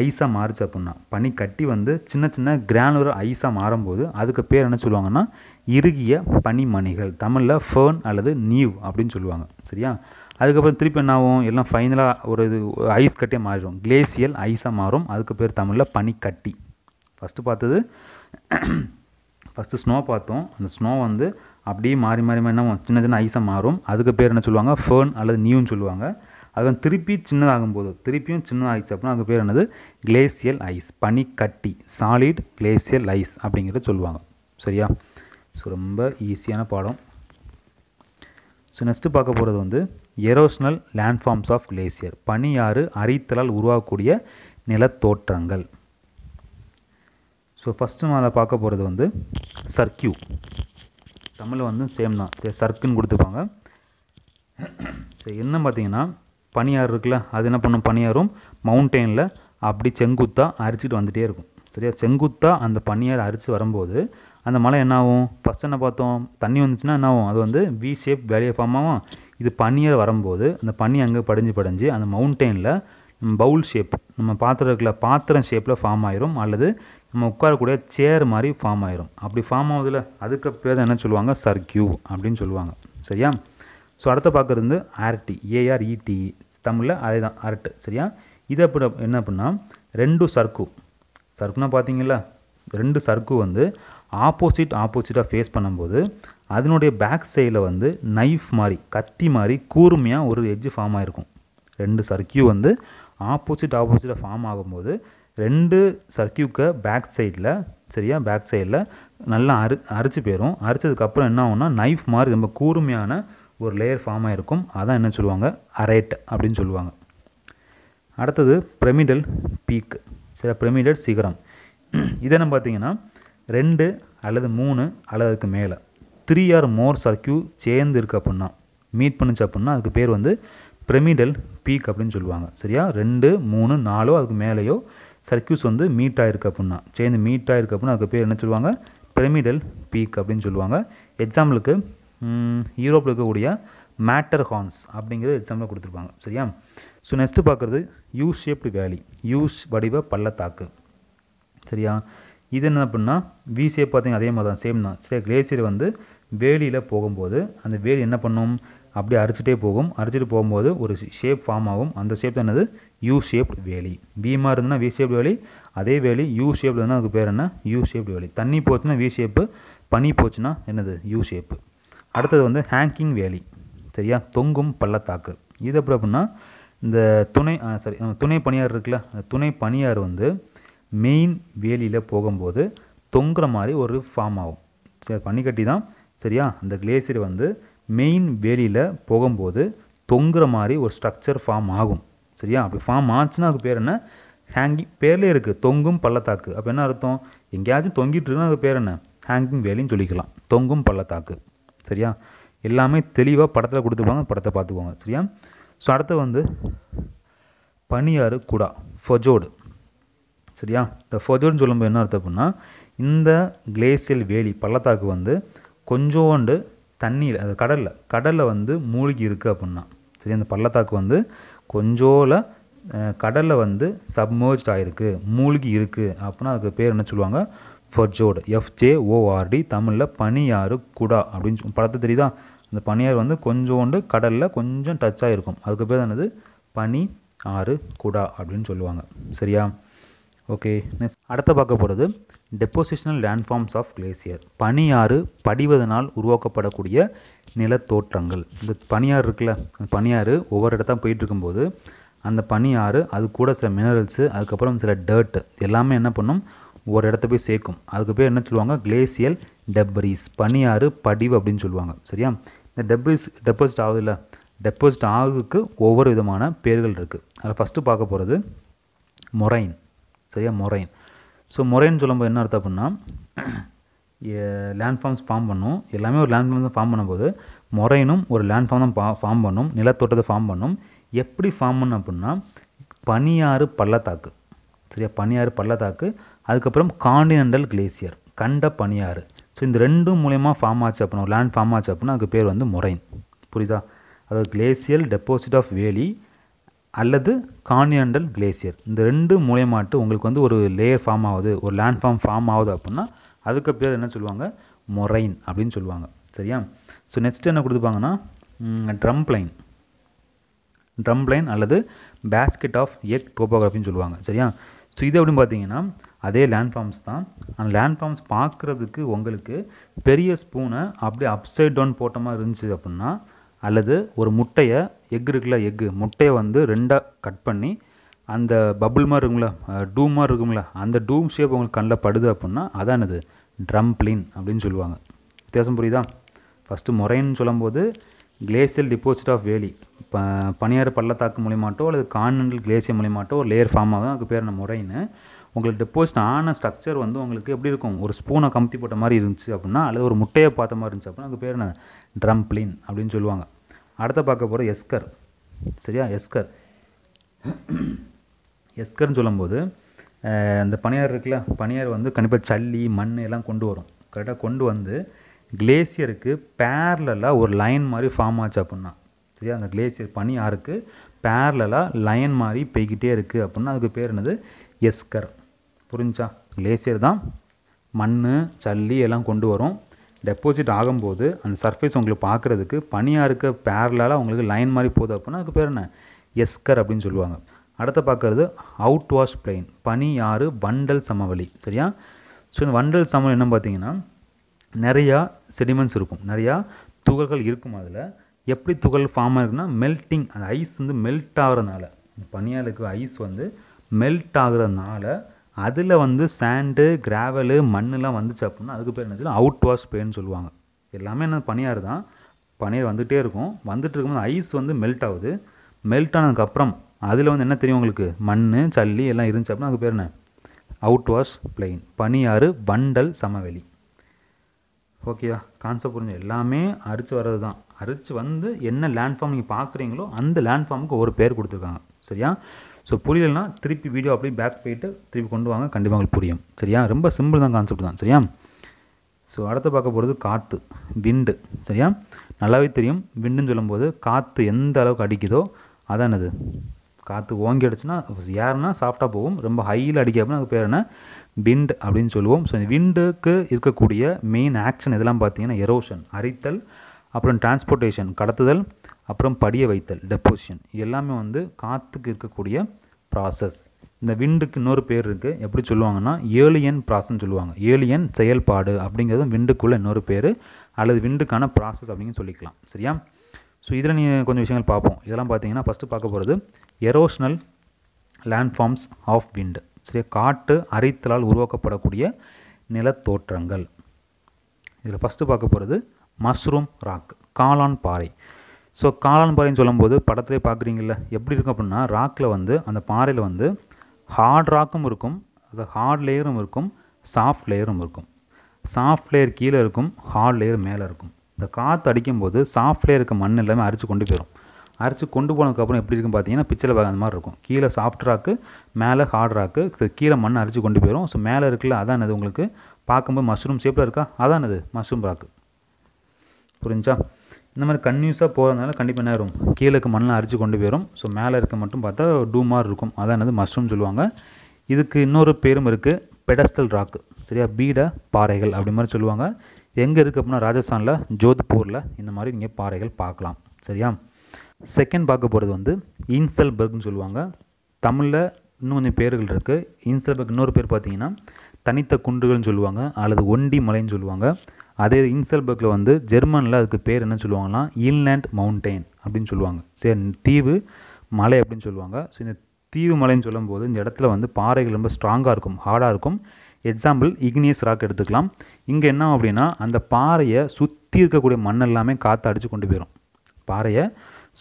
ஐஸாக மாறுச்சு அப்படின்னா பனி கட்டி வந்து சின்ன சின்ன கிரானுவர் ஐஸாக மாறும்போது அதுக்கு பேர் என்ன சொல்லுவாங்கன்னா இறுகிய பனிமணிகள் தமிழில் ஃபேர்ன் அல்லது நியூ அப்படின்னு சொல்லுவாங்க சரியா அதுக்கப்புறம் திருப்பி என்ன ஆகும் எல்லாம் ஃபைனலாக ஒரு இது ஐஸ் கட்டியே மாறிடும் கிளேசியல் ஐஸாக மாறும் அதுக்கு பேர் தமிழில் பனிக்கட்டி ஃபஸ்ட்டு பார்த்தது ஃபஸ்ட்டு ஸ்னோ பார்த்தோம் அந்த ஸ்னோ வந்து அப்படியே மாறி மாறி மாறி என்ன சின்ன சின்ன ஐஸாக மாறும் அதுக்கு பேர் என்ன சொல்லுவாங்க ஃபேன் அல்லது நியூன்னு சொல்லுவாங்க அது திருப்பி சின்னதாகும்போது திருப்பியும் சின்னதாகிடுச்சு அப்படின்னா அதுக்கு பேர் என்னது கிளேசியல் ஐஸ் பனிக்கட்டி சாலிட் கிளேசியல் ஐஸ் அப்படிங்கிறத சொல்லுவாங்க சரியா ஸோ ரொம்ப ஈஸியான பாடம் ஸோ நெக்ஸ்ட்டு பார்க்க போகிறது வந்து எரோஷ்னல் லேண்ட்ஃபார்ம்ஸ் ஆஃப் கிளேசியர் பனியாறு அரித்தலால் உருவாகக்கூடிய நிலத்தோற்றங்கள் ஸோ ஃபஸ்ட்டு நான் பார்க்க போகிறது வந்து சர்க்கியூ தமிழ் வந்து சேம் தான் சரி சர்க்குன்னு கொடுத்துப்பாங்க சரி என்ன பார்த்தீங்கன்னா பனியார் இருக்குல்ல அது என்ன பண்ணும் பனியாரும் மவுண்டெயினில் அப்படி செங்குத்தாக அரிச்சிட்டு வந்துகிட்டே இருக்கும் சரியா செங்குத்தாக அந்த பனியார் அரித்து வரும்போது அந்த மலை என்ன ஆகும் ஃபஸ்ட் என்ன பார்த்தோம் தண்ணி வந்துச்சுன்னா என்ன ஆகும் அது வந்து வி ஷேப் வேலையை ஃபார்ம் ஆகும் இது பனியார் வரும்போது அந்த பனி அங்கே படிஞ்சு படிஞ்சு அந்த மவுண்டெயினில் பவுல் ஷேப் நம்ம பாத்திரம் இருக்கல பாத்திரம் ஷேப்பில் ஃபார்ம் ஆயிரும் அல்லது நம்ம உட்காரக்கூடிய சேர் மாதிரி ஃபார்ம் ஆயிரும் அப்படி ஃபார்ம் ஆகுதுல அதுக்கு பேர் என்ன சொல்லுவாங்க சர்க்கியூ அப்படின்னு சொல்லுவாங்க சரியா ஸோ அடுத்த பார்க்குறது வந்து ஆர்டி ஏஆர்இடி e e. தமிழில் அதே தான் ஆர்ட் சரியா இது அப்படி என்ன அப்படின்னா ரெண்டு சர்க்கு சர்க்குன்னா பார்த்தீங்களா ரெண்டு சர்க்கு வந்து ஆப்போசிட் ஆப்போசிட்டாக ஃபேஸ் பண்ணும்போது அதனுடைய பேக் சைடில் வந்து நைஃப் மாதிரி கத்தி மாதிரி கூர்மையாக ஒரு எஜ்ஜு ஃபார்ம் ஆகிருக்கும் ரெண்டு சர்க்கியூ வந்து ஆப்போசிட் ஆப்போசிட்டாக ஃபார்ம் ஆகும்போது ரெண்டு சர்க்யூட்க்கு பேக் சைடில் சரியா பேக் சைடில் நல்லா அரி அரிச்சு போயிடும் அரிச்சதுக்கப்புறம் என்ன ஆகும்னா நைஃப் மாதிரி ரொம்ப கூர்மையான ஒரு லேயர் ஃபார்ம் ஆகிருக்கும் அதான் என்ன சொல்லுவாங்க அரேட் அப்படின்னு சொல்லுவாங்க அடுத்தது பிரமிடல் பீக் சில பிரமிடல் சிகரம் இதென்ன பார்த்தீங்கன்னா ரெண்டு அல்லது மூணு அளவுக்கு மேலே த்ரீ ஆர் மோர் சர்க்கியூ சேர்ந்து இருக்குது அப்படின்னா மீட் பண்ணுச்சு அப்புடின்னா அதுக்கு பேர் வந்து பிரமிடல் பீக் அப்படின்னு சொல்லுவாங்க சரியா ரெண்டு மூணு நாலோ அதுக்கு மேலேயோ சர்க்கியூஸ் வந்து மீட் ஆகிருக்கு அப்படின்னா சேர்ந்து மீட் ஆகிருக்கு அப்படின்னா அதுக்கு பேர் என்ன சொல்லுவாங்க பிரமிடல் பீக் அப்படின்னு சொல்லுவாங்க எக்ஸாம்பிளுக்கு யூரோப்பில் இருக்கக்கூடிய மேட்டர் ஹார்ன்ஸ் அப்படிங்கிறது எக்ஸாம்பிளாக கொடுத்துருப்பாங்க சரியா ஸோ நெக்ஸ்ட்டு பார்க்குறது யூ ஷேப்டு வேலி யூஸ் வடிவ பள்ளத்தாக்கு சரியா இது என்ன அப்படின்னா வி ஷேப் பார்த்தீங்க அதே மாதிரி தான் சேம் தான் சரியா கிளேசியர் வந்து வேலியில் போகும்போது அந்த வேலி என்ன பண்ணும் அப்படியே அரிச்சிட்டே போகும் அரிச்சிட்டு போகும்போது ஒரு ஷேப் ஃபார்ம் ஆகும் அந்த ஷேப் தான் என்னது யூ ஷேப்ட் வேலி பீமாக இருந்ததுன்னா வி ஷேப்ட் வேலி அதே வேலி யூ ஷேப்ட் இருந்தால் அதுக்கு பேர் என்ன யூ ஷேப்ட் வேலி தண்ணி போச்சுன்னா வி ஷேப்பு பனி போச்சுன்னா என்னது யூ ஷேப்பு அடுத்தது வந்து ஹேங்கிங் வேலி சரியா தொங்கும் பள்ளத்தாக்கு இது எப்படி அப்படின்னா இந்த துணை சாரி துணை பணியார் இருக்குல்ல துணை பணியார் வந்து மெயின் வேலியில் போகும்போது தொங்குற மாதிரி ஒரு ஃபார்ம் ஆகும் சரி பனிக்கட்டி தான் சரியா அந்த கிளேசியர் வந்து மெயின் வேலியில் போகும்போது தொங்குற மாதிரி ஒரு ஸ்ட்ரக்சர் ஃபார்ம் ஆகும் சரியா அப்படி ஃபார்ம் ஆச்சுன்னா அதுக்கு பேர் என்ன ஹேங்கிங் பேர்லேயே இருக்குது தொங்கும் பள்ளத்தாக்கு அப்போ என்ன அர்த்தம் எங்கேயாச்சும் தொங்கிட்டு இருக்குன்னா அதுக்கு பேர் என்ன ஹேங்கிங் வேலின்னு சொல்லிக்கலாம் தொங்கும் பள்ளத்தாக்கு சரியா எல்லாமே தெளிவாக படத்தில் கொடுத்துருப்பாங்க படத்தை பார்த்துக்கோங்க சரியா ஸோ அடுத்து வந்து பனியாறு குடா ஃபொஜோடு சரியா இந்த ஃபொஜோடுன்னு சொல்லும்போது என்ன அர்த்தம் அப்படின்னா இந்த கிளேசியல் வேலி பள்ளத்தாக்கு வந்து கொஞ்சோண்டு தண்ணியில் அது கடலில் கடலில் வந்து மூழ்கி இருக்குது அப்படின்னா சரி அந்த பள்ளத்தாக்கு வந்து கொஞ்சோல கடலில் வந்து சப்மர்ஜ் ஆகிருக்கு மூழ்கி இருக்குது அப்புடின்னா அதுக்கு பேர் என்ன சொல்லுவாங்க ஃபர்ஜோடு எஃப்ஜே ஓஆர்டி தமிழில் பனியாறு குடா அப்படின்னு சொல் படத்தை தெரியுதா அந்த பனியாறு வந்து கொஞ்சோண்டு கடலில் கொஞ்சம் டச் ஆகிருக்கும் அதுக்கு பேர் என்னது பனி ஆறு குடா அப்படின்னு சொல்லுவாங்க சரியா ஓகே நெக்ஸ்ட் அடுத்த பார்க்க போகிறது டெப்போசிஷனல் லேண்ட்ஃபார்ம்ஸ் ஆஃப் கிளேசியர் பனியாறு படிவதனால் உருவாக்கப்படக்கூடிய நிலத்தோற்றங்கள் இந்த பனியாறு இருக்குல்ல அந்த பனியாறு ஒவ்வொரு இடத்தான் போயிட்டு இருக்கும்போது அந்த பனியாறு அது கூட சில மினரல்ஸு அதுக்கப்புறம் சில டர்ட் எல்லாமே என்ன பண்ணும் ஒரு இடத்த போய் சேர்க்கும் அதுக்கு பேர் என்ன சொல்லுவாங்க கிளேசியல் டெப்ரீஸ் பனியாறு படிவு அப்படின்னு சொல்லுவாங்க சரியா இந்த டெப்ரீஸ் டெபாசிட் ஆகுது இல்லை டெபாசிட் ஆகுதுக்கு ஒவ்வொரு விதமான பேர்கள் இருக்குது அதில் ஃபஸ்ட்டு பார்க்க போகிறது மொரைன் சரியா மொரைன் ஸோ மொரைன் சொல்லும்போது என்ன அர்த்தம் அப்படின்னா லேண்ட் ஃபார்ம்ஸ் ஃபார்ம் பண்ணும் எல்லாமே ஒரு லேண்ட் தான் ஃபார்ம் பண்ணும்போது மொரைனும் ஒரு லேண்ட் ஃபார்ம் தான் ஃபார்ம் பண்ணும் நிலத்தோட்டத்தை ஃபார்ம் பண்ணும் எப்படி ஃபார்ம் பண்ணும் அப்படின்னா பனியாறு பள்ளத்தாக்கு சரியா பனியாறு பள்ளத்தாக்கு அதுக்கப்புறம் காண்டினென்டல் கிளேசியர் கண்ட பனியாறு ஸோ இந்த ரெண்டு மூலயமா ஃபார்ம் ஆச்சு அப்படின்னா லேண்ட் ஃபார்ம் ஆச்சு அப்படின்னா அதுக்கு பேர் வந்து மொரைன் புரியுதா அதாவது கிளேசியல் டெபாசிட் ஆஃப் வேலி அல்லது கான்யாண்டல் கிளேசியர் இந்த ரெண்டு மூலியமாட்டு உங்களுக்கு வந்து ஒரு லேயர் ஃபார்ம் ஆகுது ஒரு லேண்ட் ஃபார்ம் ஃபார்ம் ஆகுது அப்படின்னா அதுக்கு பேர் என்ன சொல்லுவாங்க மொரைன் அப்படின்னு சொல்லுவாங்க சரியா ஸோ நெக்ஸ்ட் என்ன கொடுத்துப்பாங்கன்னா ட்ரம் பிளைன் ட்ரம் அல்லது பேஸ்கெட் ஆஃப் எக் டோபோகிராஃபின்னு சொல்லுவாங்க சரியா ஸோ இது அப்படின்னு பார்த்தீங்கன்னா அதே லேண்ட் ஃபார்ம்ஸ் தான் அந்த லேண்ட் ஃபார்ம்ஸ் பார்க்குறதுக்கு உங்களுக்கு பெரிய ஸ்பூனை அப்படியே அப்சைட் டவுன் போட்ட மாதிரி இருந்துச்சு அப்படின்னா அல்லது ஒரு முட்டையை எக் இருக்குல்ல எக்கு முட்டையை வந்து ரெண்டாக கட் பண்ணி அந்த பபுள் மாதிரி இருக்குங்களா டூம் மாதிரி இருக்குங்களா அந்த டூம் ஷேப் உங்களுக்கு கண்ணில் படுது அப்படின்னா அதானது ட்ரம்ப்ளின் அப்படின்னு சொல்லுவாங்க வித்தியாசம் புரியுதா ஃபஸ்ட்டு முறைன்னு சொல்லும்போது கிளேசியல் டிபாசிட் ஆஃப் வேலி இப்போ பனியார் பள்ளத்தாக்கு மூலியமாட்டோ அல்லது கான்டினென்டல் கிளேசியர் மூலியமாட்டோ ஒரு லேயர் ஃபார்ம் ஆகும் அதுக்கு பேர் நம்ம முறைன்னு உங்களுக்கு டெபாசிட் ஆன ஸ்ட்ரக்சர் வந்து உங்களுக்கு எப்படி இருக்கும் ஒரு ஸ்பூனை கமுத்தி போட்ட மாதிரி இருந்துச்சு அப்படின்னா அல்லது ஒரு முட்டையை பார்த்த மாதிரி இருந்துச்சு அப்படின்னா அதுக்கு பேர் என்ன ட்ரம்ப்ளின் அப்படின்னு சொல்லுவாங்க அடுத்த பார்க்க போகிற எஸ்கர் சரியா எஸ்கர் எஸ்கர்னு சொல்லும்போது அந்த பனியார் இருக்குல்ல பனியார் வந்து கண்டிப்பாக சல்லி மண் எல்லாம் கொண்டு வரும் கரெக்டாக கொண்டு வந்து கிளேசியருக்கு பேரலாக ஒரு லைன் மாதிரி ஃபார்ம் ஆச்சு அப்படின்னா சரியா அந்த கிளேசியர் பனி ஆறுக்கு பேரலாக லைன் மாதிரி பெய்கிட்டே இருக்குது அப்படின்னா அதுக்கு பேர் என்னது எஸ்கர் புரிஞ்சா கிளேசியர் தான் மண் சல்லி எல்லாம் கொண்டு வரும் டெபாசிட் ஆகும்போது அந்த சர்ஃபேஸ் உங்களுக்கு பார்க்குறதுக்கு பனியாக இருக்க பேரலால் உங்களுக்கு லைன் மாதிரி போகுது அப்படின்னா அதுக்கு பேர் என்ன எஸ்கர் அப்படின்னு சொல்லுவாங்க அடுத்து பார்க்குறது அவுட் வாஷ் பிளைன் பனி ஆறு வண்டல் சமவெளி சரியா ஸோ இந்த வண்டல் சமவெளி என்ன பார்த்தீங்கன்னா நிறையா செடிமெண்ட்ஸ் இருக்கும் நிறையா துகள்கள் இருக்கும் அதில் எப்படி துகள் ஃபார்ம் ஆகிருக்குன்னா மெல்ட்டிங் அந்த ஐஸ் வந்து மெல்ட் ஆகிறதுனால பனியாக இருக்கிற ஐஸ் வந்து மெல்ட் ஆகிறதுனால அதில் வந்து சேண்டு கிராவலு மண்ணுலாம் வந்துச்சு அப்படின்னா அதுக்கு பேர் என்ன அவுட் வாஷ் ஸ்ப்ரேன்னு சொல்லுவாங்க எல்லாமே என்ன பனியார் தான் பனியார் வந்துகிட்டே இருக்கும் வந்துட்டு இருக்கும்போது ஐஸ் வந்து மெல்ட் ஆகுது மெல்ட் ஆனதுக்கப்புறம் அதில் வந்து என்ன தெரியும் உங்களுக்கு மண் சல்லி எல்லாம் இருந்துச்சு அப்படின்னா அதுக்கு பேர் என்ன அவுட் வாஷ் பிளெயின் பனியாறு வண்டல் சமவெளி ஓகேயா கான்செப்ட் புரிஞ்சு எல்லாமே அரிச்சு வர்றது தான் அரிச்சு வந்து என்ன லேண்ட்ஃபார்ம் நீங்கள் பார்க்குறீங்களோ அந்த லேண்ட்ஃபார்முக்கு ஒரு பேர் கொடுத்துருக்காங்க சரியா ஸோ புரியலன்னா திருப்பி வீடியோ அப்படியே பேக் போயிட்டு திருப்பி கொண்டு வாங்க கண்டிப்பாக உங்களுக்கு புரியும் சரியா ரொம்ப சிம்பிள் தான் கான்செப்ட் தான் சரியா ஸோ அடுத்து பார்க்க போகிறது காற்று விண்டு சரியா நல்லாவே தெரியும் விண்டுன்னு சொல்லும்போது காற்று எந்த அளவுக்கு அடிக்குதோ அதான் அது காற்று ஓங்கி அடிச்சுன்னா ஏறுனா சாஃப்டாக போகும் ரொம்ப ஹையில் அப்படின்னா அது பேர் என்ன விண்ட் அப்படின்னு சொல்லுவோம் ஸோ இந்த விண்டுக்கு இருக்கக்கூடிய மெயின் ஆக்ஷன் இதெல்லாம் பார்த்தீங்கன்னா எரோஷன் அரித்தல் அப்புறம் டிரான்ஸ்போர்ட்டேஷன் கடத்துதல் அப்புறம் படிய வைத்தல் டெப்போசிஷன் எல்லாமே வந்து காற்றுக்கு இருக்கக்கூடிய ப்ராசஸ் இந்த விண்டுக்கு இன்னொரு பேர் இருக்குது எப்படி சொல்லுவாங்கன்னா ஏலியன் ப்ராசஸ்ன்னு சொல்லுவாங்க ஏலியன் செயல்பாடு அப்படிங்கிறது விண்டுக்குள்ளே இன்னொரு பேர் அல்லது விண்டுக்கான ப்ராசஸ் அப்படின்னு சொல்லிக்கலாம் சரியா ஸோ இதில் நீங்கள் கொஞ்சம் விஷயங்கள் பார்ப்போம் இதெல்லாம் பார்த்தீங்கன்னா ஃபஸ்ட்டு பார்க்க போகிறது எரோஷனல் லேண்ட்ஃபார்ம்ஸ் ஆஃப் விண்டு சரியா காட்டு அரித்தலால் உருவாக்கப்படக்கூடிய நிலத்தோற்றங்கள் இதில் ஃபஸ்ட்டு பார்க்க போகிறது மஷ்ரூம் ராக் காளான் பாறை ஸோ காளான் பாறைன்னு சொல்லும்போது படத்திலே பார்க்குறீங்கள எப்படி இருக்கும் அப்படின்னா ராக்கில் வந்து அந்த பாறையில் வந்து ஹார்ட் ராக்கும் இருக்கும் அது ஹார்ட் லேயரும் இருக்கும் சாஃப்ட் லேயரும் இருக்கும் சாஃப்ட் லேயர் கீழே இருக்கும் ஹார்ட் லேயர் மேலே இருக்கும் இந்த காற்று அடிக்கும்போது சாஃப்ட் லேயர் இருக்க மண் எல்லாமே அரிச்சு கொண்டு போயிடும் அரிச்சு கொண்டு போனதுக்கப்புறம் எப்படி இருக்கும் பார்த்தீங்கன்னா பிச்சில் பார்க்க அந்த மாதிரி இருக்கும் கீழே சாஃப்ட் ராக்கு மேலே ஹார்ட் ராக்கு கீழே மண் அரித்து கொண்டு போயிடும் ஸோ மேலே இருக்குல்ல அதான் அது உங்களுக்கு பார்க்கும்போது மஷ்ரூம் ஷேப்பில் இருக்கா அதான் அது மஷ்ரூம் ராக்கு புரிஞ்சா இந்த மாதிரி கன்யூஸாக போகிறதுனால கண்டிப்பாக என்ன கீழே கீழக்கு மண்ணெலாம் அரிச்சு கொண்டு போயிடும் ஸோ மேலே இருக்க மட்டும் பார்த்தா டூ மாதிரி இருக்கும் அதான் என்னது மஷ்ரூம் சொல்லுவாங்க இதுக்கு இன்னொரு பேரும் இருக்குது பெடஸ்டல் ராக்கு சரியா பீட பாறைகள் அப்படி மாதிரி சொல்லுவாங்க எங்கே இருக்குது அப்படின்னா ராஜஸ்தானில் ஜோத்பூரில் இந்த மாதிரி நீங்கள் பாறைகள் பார்க்கலாம் சரியா செகண்ட் பார்க்க போகிறது வந்து இன்சல்பர்க்னு சொல்லுவாங்க தமிழில் இன்னும் கொஞ்சம் பேர்கள் இருக்குது இன்சல்பர்க் இன்னொரு பேர் பார்த்தீங்கன்னா தனித்த குன்றுகள்னு சொல்லுவாங்க அல்லது ஒண்டி மலைன்னு சொல்லுவாங்க அதே இன்சல்பர்க்கில் வந்து ஜெர்மனில் அதுக்கு பேர் என்ன சொல்லுவாங்கன்னா இன்லேண்ட் மவுண்டெயின் அப்படின்னு சொல்லுவாங்க சரி தீவு மலை அப்படின்னு சொல்லுவாங்க ஸோ இந்த தீவு மலைன்னு சொல்லும்போது இந்த இடத்துல வந்து பாறைகள் ரொம்ப ஸ்ட்ராங்காக இருக்கும் ஹார்டாக இருக்கும் எக்ஸாம்பிள் இக்னியஸ் ராக் எடுத்துக்கலாம் இங்கே என்ன அப்படின்னா அந்த பாறையை சுற்றி இருக்கக்கூடிய மண் எல்லாமே காற்று அடித்து கொண்டு போயிடும் பாறையை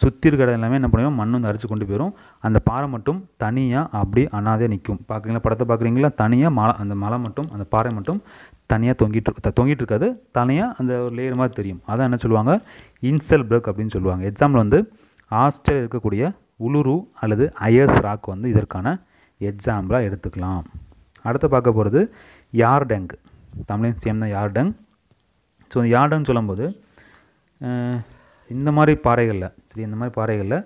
சுற்றி இருக்கிற எல்லாமே என்ன பண்ணுவோம் மண் வந்து அரைச்சி கொண்டு போயிடும் அந்த பாறை மட்டும் தனியாக அப்படி அண்ணாதே நிற்கும் பார்க்குறீங்களா படத்தை பார்க்குறீங்களா தனியாக மலை அந்த மலை மட்டும் அந்த பாறை மட்டும் தனியாக தொங்கிட்டு தொங்கிட்டு இருக்காது தனியாக அந்த ஒரு லேயர் மாதிரி தெரியும் அதான் என்ன சொல்லுவாங்க இன்செல் பிரக் அப்படின்னு சொல்லுவாங்க எக்ஸாம்பிள் வந்து ஆஸ்ட்ரேலியா இருக்கக்கூடிய உளுரு அல்லது அயர்ஸ் ராக் வந்து இதற்கான எக்ஸாம்பிளாக எடுத்துக்கலாம் அடுத்து பார்க்க போகிறது யார்டங் தமிழின் சேம் தான் யார்டங் ஸோ இந்த யார்டங் சொல்லும்போது இந்த மாதிரி பாறைகளில் சரி இந்த மாதிரி பாறைகளில்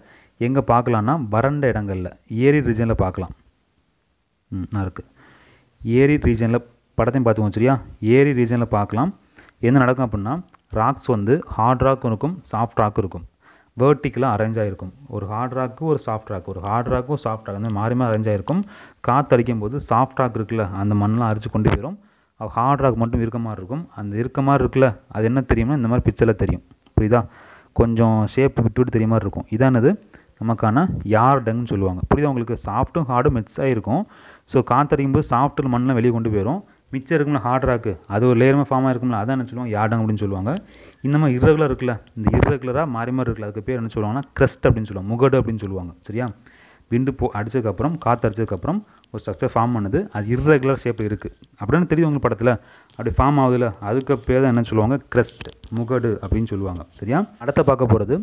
எங்கே பார்க்கலான்னா வறண்ட இடங்களில் ஏரி ரீஜனில் பார்க்கலாம் ம் இருக்குது ஏரி ரீஜனில் படத்தையும் பார்த்துக்கோங்க சரியா ஏரி ரீஜனில் பார்க்கலாம் என்ன நடக்கும் அப்படின்னா ராக்ஸ் வந்து ஹார்ட் ராக்கும் இருக்கும் சாஃப்ட் ராக்கும் இருக்கும் வேர்ட்டிக்கலாக அரேஞ்ச் ஆகிருக்கும் ஒரு ஹார்ட் ராக்கு ஒரு சாஃப்ட் ராக் ஒரு ஹார்ட் ராக்கும் சாஃப்ட் ராக் அந்த மாறி மாதிரி அரேஞ்ச் ஆகிருக்கும் காற்று அடிக்கும் போது சாஃப்ட் ராக் இருக்குல்ல அந்த மண்ணெலாம் அரிச்சு கொண்டு போயிடும் ஹார்ட் ராக் மட்டும் இருக்க மாதிரி இருக்கும் அந்த இருக்க மாதிரி இருக்குல்ல அது என்ன தெரியும்னா இந்த மாதிரி பிக்சரில் தெரியும் புரியுதா கொஞ்சம் ஷேப் விட்டு விட்டு தெரிய மாதிரி இருக்கும் இதானது நமக்கான யார்டங்குன்னு சொல்லுவாங்க புரியுதா உங்களுக்கு சாஃப்ட்டும் ஹார்டும் மிக்ஸ் ஆகிருக்கும் ஸோ காற்றடிக்கும் போது சாஃப்ட்டு மண்ணெலாம் வெளியே கொண்டு போயிடும் மிச்சம் இருக்கும்ல ஹார்ட் ராக்கு அது ஒரு லேயர் மாதிரி இருக்கும்ல அதான் என்ன சொல்லுவாங்க யாடம் அப்படின்னு சொல்லுவாங்க இந்த மாதிரி இரகுலர் இருக்குல்ல இந்த இரகுலராக மாறி மாறி இருக்குல்ல அதுக்கு பேர் என்ன சொல்லுவாங்கன்னா கிரஸ்ட் அப்படின்னு சொல்லுவாங்க முகடு அப்படின்னு சொல்லுவாங்க சரியா விண்டு போ அடித்ததுக்கப்புறம் காற்று அடித்ததுக்கப்புறம் ஒரு ஸ்ட்ரக்சர் ஃபார்ம் பண்ணுது அது இர்ரெகுலர் ஷேப்பில் இருக்குது அப்படின்னு தெரியும் உங்கள் படத்தில் அப்படி ஃபார்ம் ஆகுதுல்ல அதுக்கு பேர் தான் என்ன சொல்லுவாங்க கிரஸ்ட் முகடு அப்படின்னு சொல்லுவாங்க சரியா அடுத்த பார்க்க போகிறது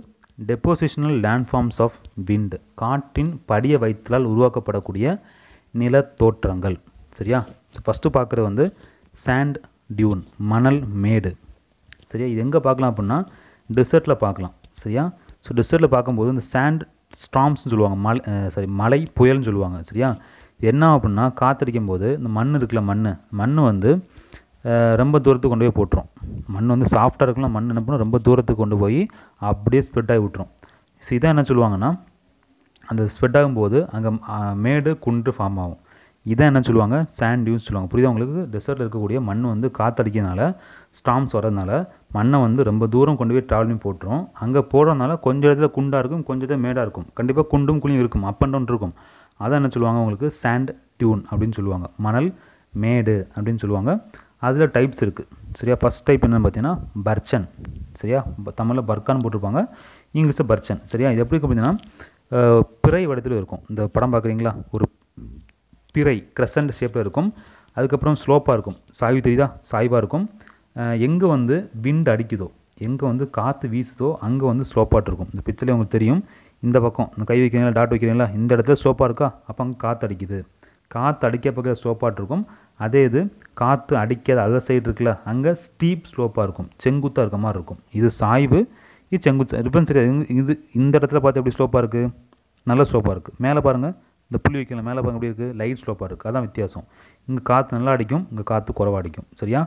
depositional land forms of wind காற்றின் படிய வைத்தலால் உருவாக்கப்படக்கூடிய நிலத்தோற்றங்கள் சரியா ஃபஸ்ட்டு பார்க்குறது வந்து சாண்ட் டியூன் மணல் மேடு சரியா இது எங்கே பார்க்கலாம் அப்படின்னா டெசர்ட்டில் பார்க்கலாம் சரியா ஸோ டெசர்ட்டில் பார்க்கும்போது இந்த சாண்ட் ஸ்டாம்ஸ்னு சொல்லுவாங்க மலை சாரி மலை புயல்னு சொல்லுவாங்க சரியா என்ன அப்படின்னா காத்தடிக்கும் போது இந்த மண் இருக்குல்ல மண் மண் வந்து ரொம்ப தூரத்துக்கு கொண்டு போய் போட்டுரும் மண் வந்து சாஃப்டாக இருக்கலாம் மண் என்ன பண்ணும் ரொம்ப தூரத்துக்கு கொண்டு போய் அப்படியே ஸ்ப்ரெட் ஆகி விட்டுரும் ஸோ இதான் என்ன சொல்லுவாங்கன்னா அந்த ஸ்ப்ரெட் ஆகும்போது அங்கே மேடு குன்று ஃபார்ம் ஆகும் இதான் என்ன சொல்லுவாங்க சேண்ட் டியூஸ் சொல்லுவாங்க புரியுதா உங்களுக்கு டெசர்ட் இருக்கக்கூடிய மண் வந்து காற்றடிக்கிறதுனால ஸ்டாம்ஸ் வரதுனால மண்ணை வந்து ரொம்ப தூரம் கொண்டு போய் ட்ராவலிங் போட்டுரும் அங்கே போடுறதுனால கொஞ்சம் இடத்துல குண்டாக இருக்கும் கொஞ்சம் இடத்துல மேடாக இருக்கும் கண்டிப்பாக குண்டும் குழியும் இருக்கும் அப் அண்ட் டவுன் இருக்கும் அதான் என்ன சொல்லுவாங்க உங்களுக்கு சேண்ட் டியூன் அப்படின்னு சொல்லுவாங்க மணல் மேடு அப்படின்னு சொல்லுவாங்க அதில் டைப்ஸ் இருக்குது சரியா ஃபஸ்ட் டைப் என்னென்னு பார்த்தீங்கன்னா பர்ச்சன் சரியா தமிழில் பர்கான்னு போட்டிருப்பாங்க இங்கிலீஷில் பர்ச்சன் சரியா இது எப்படி பார்த்தீங்கன்னா பிறை வடத்தில் இருக்கும் இந்த படம் பார்க்குறீங்களா ஒரு பிறை கிரசண்ட் ஷேப்பில் இருக்கும் அதுக்கப்புறம் ஸ்லோப்பாக இருக்கும் சாய்வு தெரியுதா சாய்வாக இருக்கும் எங்கே வந்து விண்டு அடிக்குதோ எங்கே வந்து காற்று வீசுதோ அங்கே வந்து ஸ்லோப்பாட்டு இருக்கும் இந்த பிச்சர்லேயே உங்களுக்கு தெரியும் இந்த பக்கம் இந்த கை வைக்கிறீங்களா டாட் வைக்கிறீங்களா இந்த இடத்துல ஸ்லோப்பாக இருக்கா அப்போ அங்கே காற்று அடிக்குது காற்று அடிக்க பக்கம் ஸ்லோப்பாட்டு இருக்கும் அதே இது காற்று அடிக்காத அதர் சைடு இருக்குல்ல அங்கே ஸ்டீப் ஸ்லோப்பாக இருக்கும் செங்குத்தாக இருக்க மாதிரி இருக்கும் இது சாய்வு இது செங்குத்து டிஃபரன்ஸ் இது இந்த இடத்துல பார்த்து எப்படி ஸ்லோப்பாக இருக்குது நல்ல ஸ்லோப்பாக இருக்குது மேலே பாருங்கள் இந்த புள்ளி வைக்கல மேலே பார்க்க எப்படி இருக்குது லைட் ஸ்லோப்பாக இருக்குது அதான் வித்தியாசம் இங்கே காற்று நல்லா அடிக்கும் இங்கே காற்று குறவாக அடிக்கும் சரியா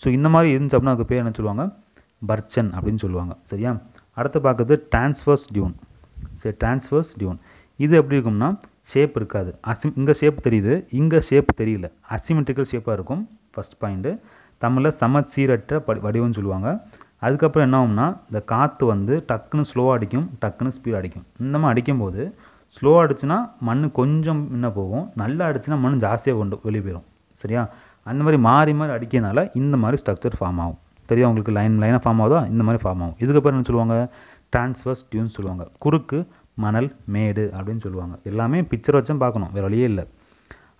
ஸோ இந்த மாதிரி இருந்துச்சு அப்படின்னா அதுக்கு பேர் என்ன சொல்லுவாங்க பர்ச்சன் அப்படின்னு சொல்லுவாங்க சரியா அடுத்து பார்க்குறது டிரான்ஸ்ஃபர்ஸ் டியூன் சரி டிரான்ஸ்ஃபர்ஸ் டியூன் இது எப்படி இருக்கும்னா ஷேப் இருக்காது அசிம் இங்கே ஷேப் தெரியுது இங்கே ஷேப் தெரியல அசிமெட்ரிக்கல் ஷேப்பாக இருக்கும் ஃபஸ்ட் பாயிண்ட்டு தமிழில் சம சீரற்ற படி வடிவம்னு சொல்லுவாங்க அதுக்கப்புறம் என்ன ஆகும்னா இந்த காற்று வந்து டக்குன்னு ஸ்லோவாக அடிக்கும் டக்குன்னு ஸ்பீட் அடிக்கும் இந்த மாதிரி அடிக்கும்போது ஸ்லோவாக அடிச்சுன்னா மண் கொஞ்சம் முன்ன போகும் நல்லா அடிச்சுனா மண் ஜாஸ்தியாக கொண்டு வெளியே போயிடும் சரியா அந்த மாதிரி மாறி மாறி அடிக்கிறதுனால இந்த மாதிரி ஸ்ட்ரக்சர் ஃபார்ம் ஆகும் தெரியும் உங்களுக்கு லைன் லைனாக ஃபார்ம் ஆகுதா இந்த மாதிரி ஃபார்ம் ஆகும் இதுக்கப்புறம் என்ன சொல்லுவாங்க டிரான்ஸ்வர்ஸ் டியூன் சொல்லுவாங்க குறுக்கு மணல் மேடு அப்படின்னு சொல்லுவாங்க எல்லாமே பிக்சர் வச்சும் பார்க்கணும் வேறு வழியே இல்லை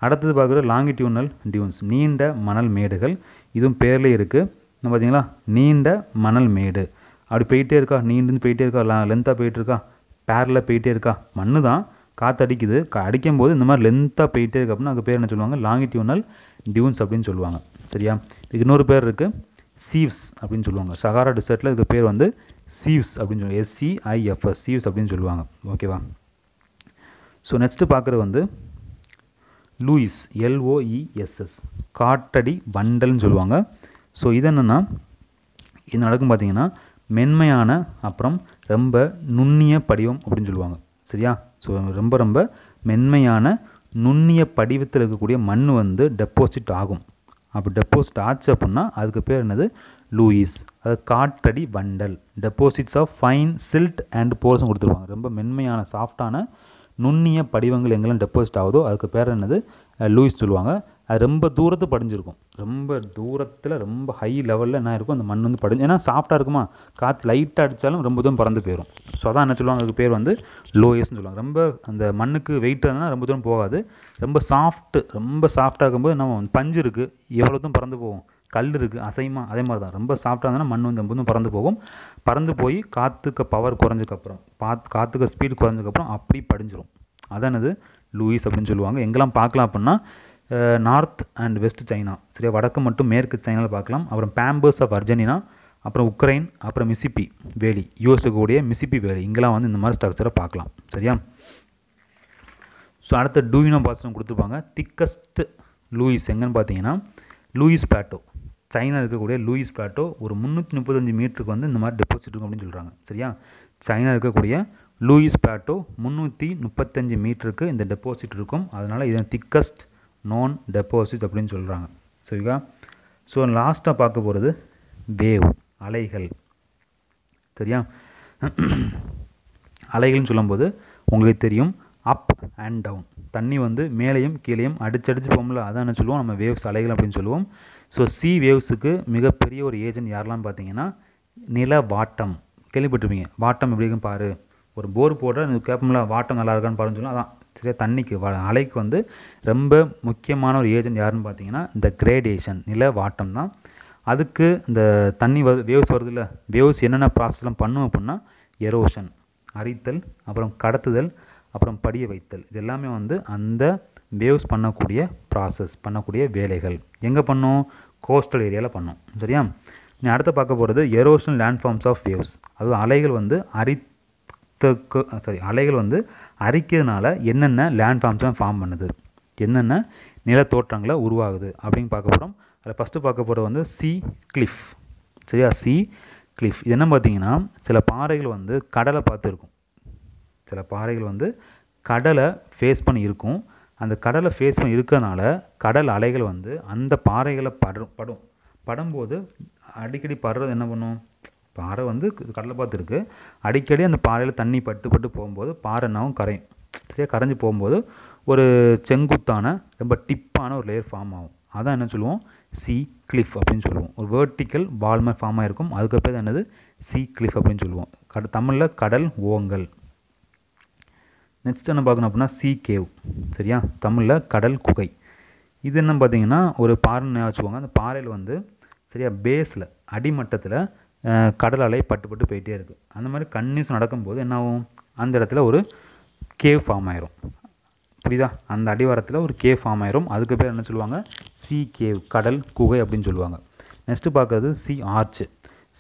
அடுத்தது பார்க்குற லாங்கிடியூனல் டியூன்ஸ் நீண்ட மணல் மேடுகள் இதுவும் பேர்லேயே இருக்குது என்ன பார்த்தீங்களா நீண்ட மணல் மேடு அப்படி போயிட்டே இருக்கா நீண்டுன்னு போயிட்டே இருக்கா லென்த்தாக போயிட்டுருக்கா பேரில் போயிட்டே இருக்கா மண்ணு தான் காற்று அடிக்குது அடிக்கும் போது இந்த மாதிரி லென்த்தாக போயிட்டே இருக்கு அப்படின்னா அதுக்கு பேர் என்ன சொல்லுவாங்க லாங்கிட்யூனல் டியூன்ஸ் அப்படின்னு சொல்லுவாங்க சரியா இதுக்கு இன்னொரு பேர் இருக்குது சீவ்ஸ் அப்படின்னு சொல்லுவாங்க சகாரா டிசர்ட்டில் இதுக்கு பேர் வந்து சீவ்ஸ் அப்படின்னு சொல்லுவாங்க எஸ்சிஐஎஃப்எஸ் சீவ்ஸ் அப்படின்னு சொல்லுவாங்க ஓகேவா ஸோ நெக்ஸ்ட்டு பார்க்குறது வந்து லூயிஸ் எல்ஓஇஎஸ்எஸ் e காட்டடி பண்டல்னு சொல்லுவாங்க ஸோ இது என்னென்னா இது நடக்கும் பார்த்தீங்கன்னா மென்மையான அப்புறம் ரொம்ப நுண்ணிய படிவம் அப்படின்னு சொல்லுவாங்க சரியா ஸோ ரொம்ப ரொம்ப மென்மையான நுண்ணிய படிவத்தில் இருக்கக்கூடிய மண் வந்து டெப்போசிட் ஆகும் அப்போ டெப்போசிட் ஆச்சு அப்படின்னா அதுக்கு பேர் என்னது லூயிஸ் அது காற்றடி வண்டல் deposits of fine silt and போர்ஸும் கொடுத்துருவாங்க ரொம்ப மென்மையான சாஃப்டான நுண்ணிய படிவங்கள் எங்கெல்லாம் டெப்போசிட் ஆகுதோ அதுக்கு பேர் என்னது லூயிஸ் சொல்லுவாங்க அது ரொம்ப தூரத்து படிஞ்சிருக்கும் ரொம்ப தூரத்தில் ரொம்ப ஹை லெவலில் என்ன இருக்கும் அந்த மண் வந்து படிஞ்சு ஏன்னா சாஃப்ட்டாக இருக்குமா காற்று லைட்டாக அடித்தாலும் ரொம்ப தூரம் பறந்து போயிடும் ஸோ அதான் என்ன சொல்லுவாங்க அதுக்கு பேர் வந்து லோயஸ்ன்னு சொல்லுவாங்க ரொம்ப அந்த மண்ணுக்கு வெயிட் இருந்தால் ரொம்ப தூரம் போகாது ரொம்ப சாஃப்ட்டு ரொம்ப சாஃப்டாக இருக்கும்போது நம்ம பஞ்சு இருக்குது எவ்வளோ தூரம் பறந்து போகும் கல் இருக்குது அசைமா அதே மாதிரி தான் ரொம்ப சாஃப்டாக இருந்ததுன்னா மண் வந்து ரொம்ப பறந்து போகும் பறந்து போய் காற்றுக்க பவர் குறைஞ்சதுக்கப்புறம் பாத் காற்றுக்க ஸ்பீடு குறைஞ்சதுக்கப்புறம் அப்படி படிஞ்சிடும் அதானது லூயிஸ் அப்படின்னு சொல்லுவாங்க எங்கெல்லாம் பார்க்கலாம் அப்படின்னா நார்த் அண்ட் வெஸ்ட் சைனா சரியா வடக்கு மட்டும் மேற்கு சைனாவில் பார்க்கலாம் அப்புறம் பேம்பர்ஸ் ஆஃப் அர்ஜென்டினா அப்புறம் உக்ரைன் அப்புறம் மிசிப்பி வேலி கூடிய மிசிப்பி வேலி இங்கெல்லாம் வந்து இந்த மாதிரி ஸ்ட்ரக்சரை பார்க்கலாம் சரியா ஸோ அடுத்த டூயினோ பாஸ்டன் கொடுத்துருப்பாங்க திக்கஸ்ட் லூயிஸ் எங்கன்னு பார்த்தீங்கன்னா லூயிஸ் பேட்டோ சைனா இருக்கக்கூடிய லூயிஸ் பேட்டோ ஒரு முந்நூற்றி முப்பத்தஞ்சு மீட்டருக்கு வந்து இந்த மாதிரி டெபாசிட் இருக்கும் அப்படின்னு சொல்கிறாங்க சரியா சைனா இருக்கக்கூடிய லூயிஸ் பேட்டோ முந்நூற்றி முப்பத்தஞ்சு மீட்டருக்கு இந்த டெபாசிட் இருக்கும் அதனால் இதன் திக்கஸ்ட் நோன் டெபாசிட் அப்படின்னு சொல்கிறாங்க சரிங்களா ஸோ லாஸ்ட்டாக பார்க்க போகிறது வேவ் அலைகள் சரியா அலைகள்னு சொல்லும்போது உங்களுக்கு தெரியும் அப் அண்ட் டவுன் தண்ணி வந்து மேலேயும் கீழேயும் அடிச்சடிச்சு போகும்ல அதான் என்ன சொல்லுவோம் நம்ம வேவ்ஸ் அலைகள் அப்படின்னு சொல்லுவோம் ஸோ சி வேவ்ஸுக்கு மிகப்பெரிய ஒரு ஏஜென்ட் யாரெல்லாம் பார்த்தீங்கன்னா நில வாட்டம் கேள்விப்பட்டிருப்பீங்க வாட்டம் எப்படி இருக்குன்னு பாரு ஒரு போர் போட்டால் கேட்போம்ல வாட்டம் நல்லா இருக்கான்னு பாருன்னு சொல்லுவோம் அதான் சரியா தண்ணிக்கு வ அலைக்கு வந்து ரொம்ப முக்கியமான ஒரு ஏஜென்ட் யாருன்னு பார்த்தீங்கன்னா இந்த கிரேடியேஷன் நில வாட்டம் தான் அதுக்கு இந்த தண்ணி வ வேவ்ஸ் இல்லை வேவ்ஸ் என்னென்ன ப்ராசஸ்லாம் பண்ணும் அப்படின்னா எரோஷன் அரித்தல் அப்புறம் கடத்துதல் அப்புறம் படிய வைத்தல் இது எல்லாமே வந்து அந்த வேவ்ஸ் பண்ணக்கூடிய ப்ராசஸ் பண்ணக்கூடிய வேலைகள் எங்கே பண்ணும் கோஸ்டல் ஏரியாவில் பண்ணும் சரியா நீ அடுத்து பார்க்க போகிறது erosion land forms of waves அதாவது அலைகள் வந்து அரித் அத்தக்கு சாரி அலைகள் வந்து அரிக்கிறதுனால என்னென்ன லேண்ட் ஃபார்ம்ஸ்லாம் ஃபார்ம் பண்ணுது என்னென்ன நிலத்தோற்றங்களை உருவாகுது அப்படின்னு பார்க்க போகிறோம் அதில் ஃபஸ்ட்டு பார்க்க போகிறது வந்து சி கிளிஃப் சரியா சி கிளிஃப் இது என்ன பார்த்தீங்கன்னா சில பாறைகள் வந்து கடலை பார்த்துருக்கும் சில பாறைகள் வந்து கடலை ஃபேஸ் பண்ணி இருக்கும் அந்த கடலை ஃபேஸ் பண்ணி இருக்கிறதுனால கடல் அலைகள் வந்து அந்த பாறைகளை படும் படும் படும்போது அடிக்கடி படுறது என்ன பண்ணும் பாறை வந்து கடலை பார்த்து இருக்குது அடிக்கடி அந்த பாறையில் தண்ணி பட்டு பட்டு போகும்போது பாறை என்னவும் கரையும் சரியாக கரைஞ்சி போகும்போது ஒரு செங்குத்தான ரொம்ப டிப்பான ஒரு லேயர் ஃபார்ம் ஆகும் அதான் என்ன சொல்லுவோம் சி கிளிஃப் அப்படின்னு சொல்லுவோம் ஒரு வேர்ட்டிக்கல் பால் மாதிரி ஃபார்ம் ஆகிருக்கும் அதுக்கப்புறம் என்னது சி கிளிஃப் அப்படின்னு சொல்லுவோம் கட தமிழில் கடல் ஓங்கல் நெக்ஸ்ட் என்ன பார்க்கணும் அப்படின்னா சி கேவ் சரியா தமிழில் கடல் குகை இது என்ன பார்த்தீங்கன்னா ஒரு பாறைன்னு வச்சுக்கோங்க அந்த பாறையில் வந்து சரியா பேஸில் அடிமட்டத்தில் கடல் அலை பட்டு பட்டு போயிட்டே இருக்குது அந்த மாதிரி கன்டினியூஸ் நடக்கும்போது என்ன ஆகும் அந்த இடத்துல ஒரு கேவ் ஃபார்ம் ஆயிரும் புரியுதா அந்த அடிவாரத்தில் ஒரு கேவ் ஃபார்ம் ஆயிரும் அதுக்கு பேர் என்ன சொல்லுவாங்க சி கேவ் கடல் குகை அப்படின்னு சொல்லுவாங்க நெக்ஸ்ட்டு பார்க்குறது சி ஆர்ச்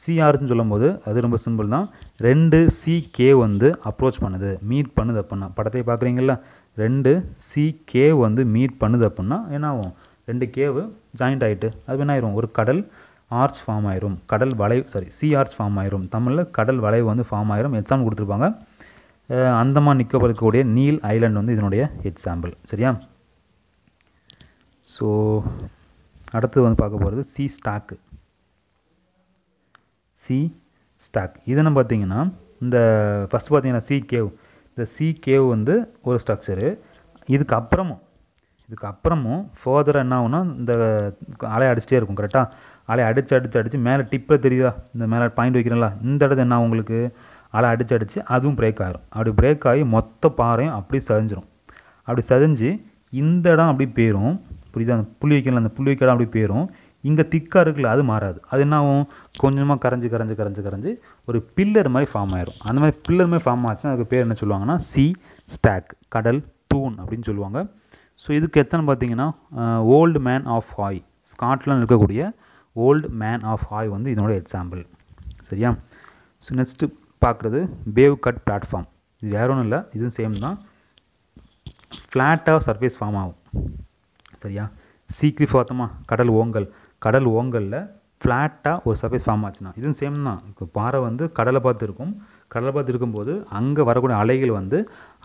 சி ஆர்ச்னு சொல்லும்போது அது ரொம்ப சிம்பிள் தான் ரெண்டு சி கே வந்து அப்ரோச் பண்ணுது மீட் பண்ணுது அப்படின்னா படத்தை பார்க்குறீங்களா ரெண்டு சி கே வந்து மீட் பண்ணுது அப்படின்னா என்ன ஆகும் ரெண்டு கேவு ஜாயிண்ட் ஆகிட்டு அது என்ன ஆயிரும் ஒரு கடல் ஆர்ச் ஃபார்ம் ஆயிரும் கடல் வளைவு சாரி சி ஆர்ச் ஃபார்ம் ஆயிரும் தமிழில் கடல் வளைவு வந்து ஃபார்ம் ஆயிரும் எக்ஸாம்பிள் கொடுத்துருப்பாங்க அந்தமான் நிக்கோபர் இருக்கக்கூடிய நீல் ஐலண்ட் வந்து இதனுடைய எக்ஸாம்பிள் சரியா ஸோ அடுத்து வந்து பார்க்க போகிறது சி ஸ்டாக்கு சி ஸ்டாக் இதெல்லாம் பார்த்தீங்கன்னா இந்த ஃபஸ்ட் பார்த்தீங்கன்னா சி கேவ் இந்த சி கேவ் வந்து ஒரு ஸ்ட்ரக்சரு இதுக்கப்புறமும் இதுக்கப்புறமும் ஃபர்தராக என்ன ஆகுனா இந்த அலை அடிச்சிட்டே இருக்கும் கரெக்டாக அலை அடித்து அடித்து அடித்து மேலே டிப்பில் தெரியுதா இந்த மேலே பாயிண்ட் வைக்கிறேன்ல இந்த இடத்துல என்ன உங்களுக்கு அலை அடித்து அடித்து அதுவும் பிரேக் ஆகிரும் அப்படி பிரேக் ஆகி மொத்த பாறையும் அப்படி சதஞ்சிரும் அப்படி சதஞ்சு இந்த இடம் அப்படி போயிடும் புரியுதா அந்த புள்ளி வைக்கல அந்த புள்ளி வைக்க இடம் அப்படி போயிடும் இங்கே திக்காக இருக்குல்ல அது மாறாது அது என்ன ஆகும் கொஞ்சமாக கரைஞ்சி கரைஞ்சி கரைஞ்சி கரைஞ்சி ஒரு பில்லர் மாதிரி ஃபார்ம் ஆயிரும் அந்த மாதிரி பில்லர் மாதிரி ஃபார்ம் ஆச்சுன்னா அதுக்கு பேர் என்ன சொல்லுவாங்கன்னா சி ஸ்டாக் கடல் தூண் அப்படின்னு சொல்லுவாங்க ஸோ இதுக்கு எத்தனை பார்த்தீங்கன்னா old man of Hoy Scotland இருக்கக்கூடிய ஓல்டு மேன் ஆஃப் ஹாய் வந்து இதனோட எக்ஸாம்பிள் சரியா ஸோ நெக்ஸ்ட்டு பார்க்குறது பேவ் கட் பிளாட்ஃபார்ம் இது வேற ஒன்றும் இல்லை இதுவும் சேம் தான் ஃப்ளாட்டாக சர்ஃபேஸ் ஃபார்ம் ஆகும் சரியா சீக்கிரி பார்த்தோமா கடல் ஓங்கல் கடல் ஓங்கலில் ஃப்ளாட்டாக ஒரு சர்ஃபேஸ் ஃபார்ம் ஆச்சுன்னா இதுவும் சேம் தான் இப்போ பாறை வந்து கடலை பார்த்து இருக்கும் கடலை பார்த்து இருக்கும்போது அங்கே வரக்கூடிய அலைகள் வந்து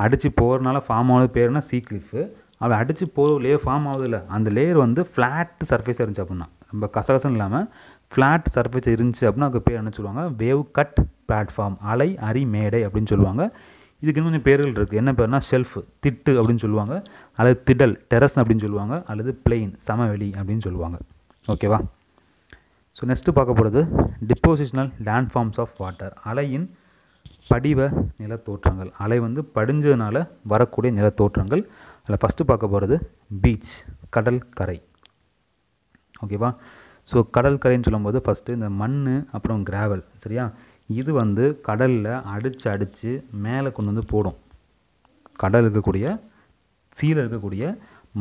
அடித்து போகிறனால ஃபார்ம் ஆகுது பேர்னா சீக்ரிஃபு அவன் அடித்து போகிற லேயர் ஃபார்ம் ஆகுதுல்ல அந்த லேயர் வந்து ஃப்ளாட் சர்ஃபேஸாக இருந்துச்சு அப்படின்னா நம்ம கசகசன் இல்லாமல் ஃப்ளாட் சர்ஃபேஸ் இருந்துச்சு அப்படின்னா அதுக்கு பேர் என்ன சொல்லுவாங்க வேவ் கட் பிளாட்ஃபார்ம் அலை அரி மேடை அப்படின்னு சொல்லுவாங்க இதுக்கு கொஞ்சம் பேர்கள் இருக்குது என்ன பேர்னா ஷெல்ஃப் திட்டு அப்படின்னு சொல்லுவாங்க அல்லது திடல் டெரஸ் அப்படின்னு சொல்லுவாங்க அல்லது பிளெயின் சமவெளி அப்படின்னு சொல்லுவாங்க ஓகேவா ஸோ நெக்ஸ்ட்டு பார்க்க போகிறது depositional land forms of water அலையின் படிவ நிலத்தோற்றங்கள் அலை வந்து படிஞ்சதுனால வரக்கூடிய நிலத்தோற்றங்கள் அதில் ஃபஸ்ட்டு பார்க்க போகிறது பீச் கடல் கரை ஓகேவா ஸோ கடல் கரைன்னு சொல்லும்போது ஃபஸ்ட்டு இந்த மண் அப்புறம் கிராவல் சரியா இது வந்து கடலில் அடித்து அடித்து மேலே கொண்டு வந்து போடும் கடல் இருக்கக்கூடிய சீல இருக்கக்கூடிய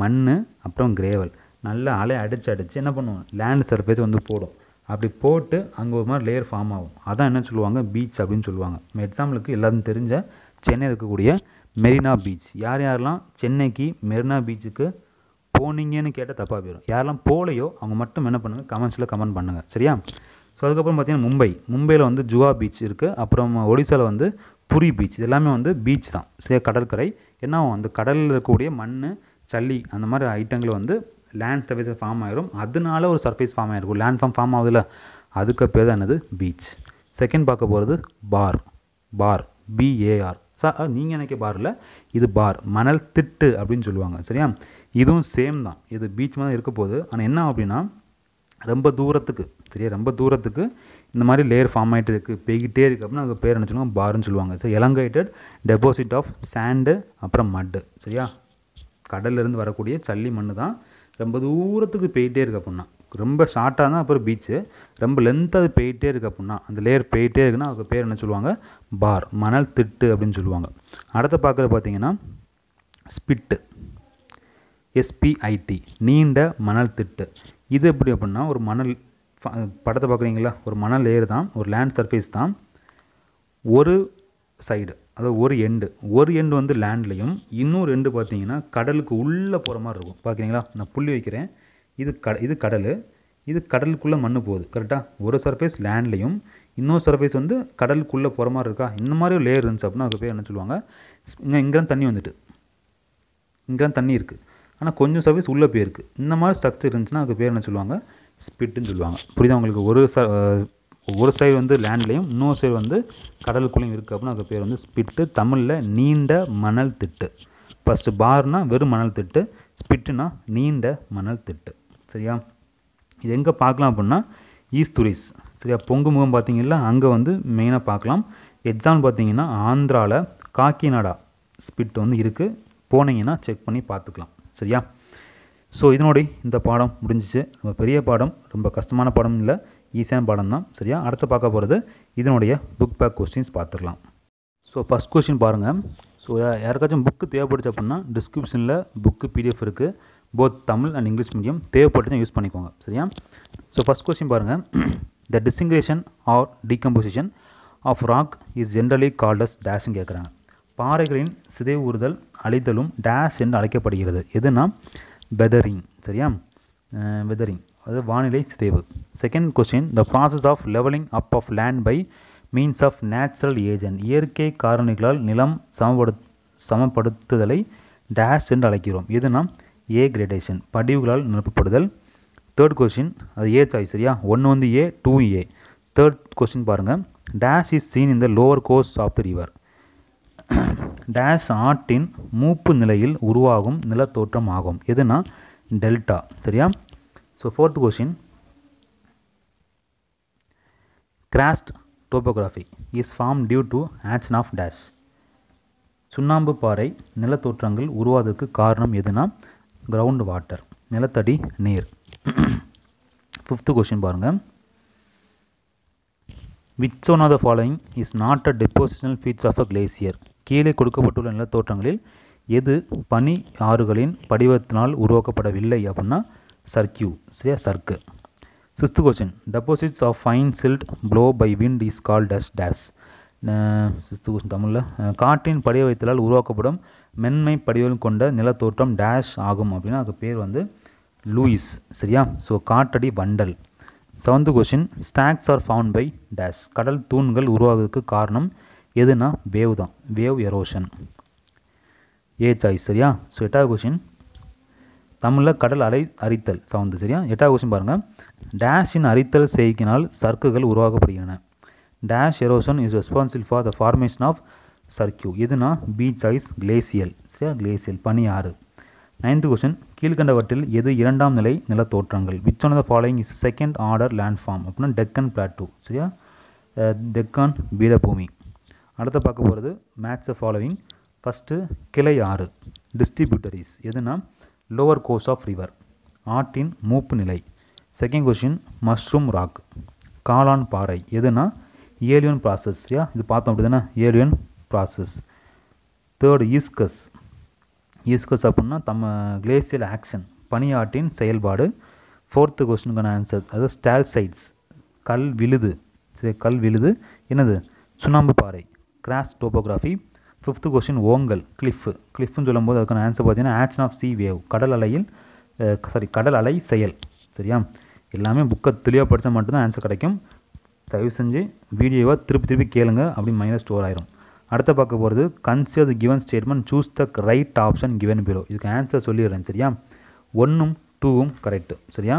மண் அப்புறம் கிரேவல் நல்லா அலை அடித்து அடித்து என்ன பண்ணுவோம் லேண்ட் சர்ஃபேஸ் வந்து போடும் அப்படி போட்டு அங்கே ஒரு மாதிரி லேயர் ஃபார்ம் ஆகும் அதான் என்ன சொல்லுவாங்க பீச் அப்படின்னு சொல்லுவாங்க எக்ஸாம்பிளுக்கு எல்லாரும் தெரிஞ்ச சென்னை இருக்கக்கூடிய மெரினா பீச் யார் யாரெல்லாம் சென்னைக்கு மெரினா பீச்சுக்கு போனீங்கன்னு கேட்டால் தப்பாக போயிடும் யாரெல்லாம் போலையோ அவங்க மட்டும் என்ன பண்ணுங்கள் கமெண்ட்ஸில் கமெண்ட் பண்ணுங்கள் சரியா ஸோ அதுக்கப்புறம் பார்த்தீங்கன்னா மும்பை மும்பையில் வந்து ஜுவா பீச் இருக்குது அப்புறம் ஒடிசாவில் வந்து புரி பீச் இதெல்லாமே எல்லாமே வந்து பீச் தான் சே கடற்கரை ஏன்னா அந்த கடலில் இருக்கக்கூடிய மண் சளி அந்த மாதிரி ஐட்டங்கள் வந்து லேண்ட் சர்ஃபேஸ் ஃபார்ம் ஆகிடும் அதனால ஒரு சர்ஃபேஸ் ஃபார்ம் ஆகிருக்கும் லேண்ட் ஃபார்ம் ஃபார்ம் ஆகுதுல்ல அதுக்கு பேர் தான் என்னது பீச் செகண்ட் பார்க்க போகிறது பார் பார் பிஏஆர் சார் நீங்கள் நினைக்க பார் இல்லை இது பார் மணல் திட்டு அப்படின்னு சொல்லுவாங்க சரியா இதுவும் சேம் தான் இது பீச் மாதிரி இருக்க போகுது ஆனால் என்ன அப்படின்னா ரொம்ப தூரத்துக்கு சரியா ரொம்ப தூரத்துக்கு இந்த மாதிரி லேயர் ஃபார்ம் ஆகிட்டு இருக்குது பெய்கிட்டே இருக்குது அப்படின்னா அதுக்கு பேர் என்ன சொல்லுவாங்க பார்னு சொல்லுவாங்க so elongated deposit of sand அப்புறம் மட்டு சரியா கடல்லேருந்து வரக்கூடிய சல்லி மண் தான் ரொம்ப தூரத்துக்கு போயிட்டே இருக்க அப்படின்னா ரொம்ப ஷார்ட்டாக தான் அப்புறம் பீச்சு ரொம்ப லென்த் அது போயிட்டே இருக்குது அப்படின்னா அந்த லேயர் போயிட்டே இருக்குன்னா அதுக்கு பேர் என்ன சொல்லுவாங்க பார் மணல் திட்டு அப்படின்னு சொல்லுவாங்க அடுத்து பார்க்குற பார்த்தீங்கன்னா ஸ்பிட்டு எஸ்பிஐடி நீண்ட மணல் திட்டு இது எப்படி அப்படின்னா ஒரு மணல் படத்தை பார்க்குறீங்களா ஒரு மணல் லேயர் தான் ஒரு லேண்ட் சர்ஃபேஸ் தான் ஒரு சைடு அதாவது ஒரு எண்டு ஒரு எண்டு வந்து லேண்ட்லேயும் இன்னொரு எண்டு பார்த்தீங்கன்னா கடலுக்கு உள்ளே போகிற மாதிரி இருக்கும் பார்க்குறீங்களா நான் புள்ளி வைக்கிறேன் இது கட இது கடல் இது கடலுக்குள்ளே மண் போகுது கரெக்டாக ஒரு சர்ஃபேஸ் லேண்ட்லேயும் இன்னொரு சர்ஃபேஸ் வந்து கடலுக்குள்ளே போகிற மாதிரி இருக்கா இந்த மாதிரி ஒரு லேயர் இருந்துச்சு அப்படின்னா அதுக்கு பேர் என்ன சொல்லுவாங்க இங்கே இங்கே தண்ணி வந்துட்டு இங்கே தண்ணி இருக்குது ஆனால் கொஞ்சம் சர்வீஸ் உள்ளே போயிருக்கு இந்த மாதிரி ஸ்ட்ரக்சர் இருந்துச்சுன்னா அதுக்கு பேர் என்ன சொல்லுவாங்க ஸ்பிட்டுன்னு சொல்லுவாங்க புரியுதா உங்களுக்கு ஒரு ச ஒரு சைடு வந்து லேண்ட்லேயும் இன்னொரு சைடு வந்து கடலுக்குள்ளேயும் இருக்குது அப்படின்னா அதுக்கு பேர் வந்து ஸ்பிட்டு தமிழில் நீண்ட மணல் திட்டு ஃபஸ்ட்டு பார்னால் வெறும் மணல் திட்டு ஸ்பிட்டுனா நீண்ட மணல் திட்டு சரியா இது எங்கே பார்க்கலாம் அப்படின்னா துரிஸ் சரியா பொங்கு முகம் பார்த்தீங்கன்னா அங்கே வந்து மெயினாக பார்க்கலாம் எக்ஸாம்பிள் பார்த்தீங்கன்னா ஆந்திராவில் காக்கிநாடா ஸ்பிட் வந்து இருக்குது போனீங்கன்னா செக் பண்ணி பார்த்துக்கலாம் சரியா ஸோ இதனுடைய இந்த பாடம் முடிஞ்சிச்சு நம்ம பெரிய பாடம் ரொம்ப கஷ்டமான பாடம் இல்லை ஈஸியான பாடம் தான் சரியா அடுத்து பார்க்க போகிறது இதனுடைய புக் பேக் கொஸ்டின்ஸ் பார்த்துக்கலாம் ஸோ ஃபஸ்ட் கொஸ்டின் பாருங்கள் ஸோ யாருக்காச்சும் புக்கு தேவைப்படுச்சு அப்படின்னா டிஸ்கிரிப்ஷனில் புக்கு பிடிஎஃப் இருக்குது both Tamil and English medium தேவைப்பட்டு யூஸ் பண்ணிக்கோங்க சரியா ஸோ ஃபஸ்ட் கொஸ்டின் பாருங்கள் the disintegration or decomposition of rock is generally called as டேஷ்னு கேட்குறாங்க பாறைகளின் சிதைவுறுதல் அழிதலும் டேஷ் என்று அழைக்கப்படுகிறது எதுனா வெதரிங் சரியா வெதரிங் அதாவது வானிலை சிதைவு second question the process of levelling up of land by means of natural agent இயற்கை காரணிகளால் நிலம் சமப்படு சமப்படுத்துதலை டேஷ் என்று அழைக்கிறோம் எதுனா ஏ கிரேடேஷன் படிவுகளால் நிரப்பப்படுதல் தேர்ட் கொஸ்டின் அது ஏ சாய்ஸ் சரியா ஒன்று வந்து A two A third question பாருங்கள் dash is seen in the lower course of the river dash ஆட்டின் மூப்பு நிலையில் உருவாகும் நிலத்தோற்றம் ஆகும் எதுனா டெல்டா சரியா so fourth question karst topography is form due to action of dash சுண்ணாம்பு பாறை நிலத்தோற்றங்கள் உருவாததுக்கு காரணம் எதுனா கிரவுண்ட் வாட்டர் நிலத்தடி நீர் ஃபிஃப்த் கொஷின் பாருங்கள் which one of the following is not a depositional feature of a glacier கீழே கொடுக்கப்பட்டுள்ள நிலத்தோற்றங்களில் எது பனி ஆறுகளின் படிவத்தினால் உருவாக்கப்படவில்லை அப்படின்னா சர்க்கியூ சரியா cirque sixth question deposits of fine silt blow by wind is called as dash sixth question தமிழில் காற்றின் படிவத்திலால் உருவாக்கப்படும் மென்மை படிவம் கொண்ட நிலத்தோற்றம் டேஷ் ஆகும் அப்படின்னா அதுக்கு பேர் வந்து லூயிஸ் சரியா ஸோ காற்றடி வண்டல் seventh question stacks are found by dash கடல் தூண்கள் உருவாகிறதுக்கு காரணம் எதுனா வேவ் தான் வேவ் எரோஷன் ஏ சாய்ஸ் சரியா ஸோ எட்டாவது கொஷின் தமிழில் கடல் அலை அரித்தல் சவுந்து சரியா எட்டாவது கொஷின் பாருங்கள் டேஷின் அரித்தல் செய்கினால் சர்க்குகள் உருவாக்கப்படுகின்றன dash erosion is responsible for the formation of cirque எதுனா பீச் ஐஸ் கிளேசியல் சரியா கிளேசியல் பனி ஆறு நைன்த் கொஷின் கீழ்கண்டவற்றில் எது இரண்டாம் நிலை நிலத்தோற்றங்கள் which one the following is second order landform அப்படின்னா டெக்கன் பிளாட்டூ சரியா டெக்கான் பீடபூமி அடுத்த பார்க்க போகிறது மேக்ஸ் ஃபாலோவிங் ஃபஸ்ட்டு கிளை ஆறு டிஸ்ட்ரிபியூட்டரிஸ் எதுனா லோவர் கோர்ஸ் ஆஃப் ரிவர் ஆட்டின் மூப்பு நிலை செகண்ட் கொஷின் மஷ்ரூம் ராக் காளான் பாறை எதுனா ஏலியன் ப்ராசஸ் யா இது பார்த்தோம் அப்படி தானே aeolian process third eskers eskers அப்படின்னா தம்ம கிளேசியல் ஆக்ஷன் பனியாட்டின் செயல்பாடு ஃபோர்த்து கொஸ்டினுக்கான ஆன்சர் அதாவது ஸ்டால்சைட்ஸ் கல் விழுது சரி கல் விழுது என்னது சுண்ணாம்பு பாறை கிராஸ் டோபோகிராஃபி ஃபிஃப்த்து கொஸ்டின் ஓங்கல் கிளிஃப் கிளிஃப்னு சொல்லும்போது அதுக்கான ஆன்சர் பார்த்தீங்கன்னா ஆக்ஷன் ஆஃப் சி வேவ் கடல் அலையில் சாரி கடல் அலை செயல் சரியா எல்லாமே புக்கை தெளிவாக படித்தா மட்டும்தான் ஆன்சர் கிடைக்கும் தயவு செஞ்சு வீடியோவை திருப்பி திருப்பி கேளுங்க அப்படி மைனஸ் ஸ்டோர் ஆயிரும் அடுத்த பார்க்க போகிறது consider the given statement choose the right option given below இதுக்கு ஆன்சர் சொல்லிடுறேன் சரியா ஒன்றும் டூவும் கரெக்டு சரியா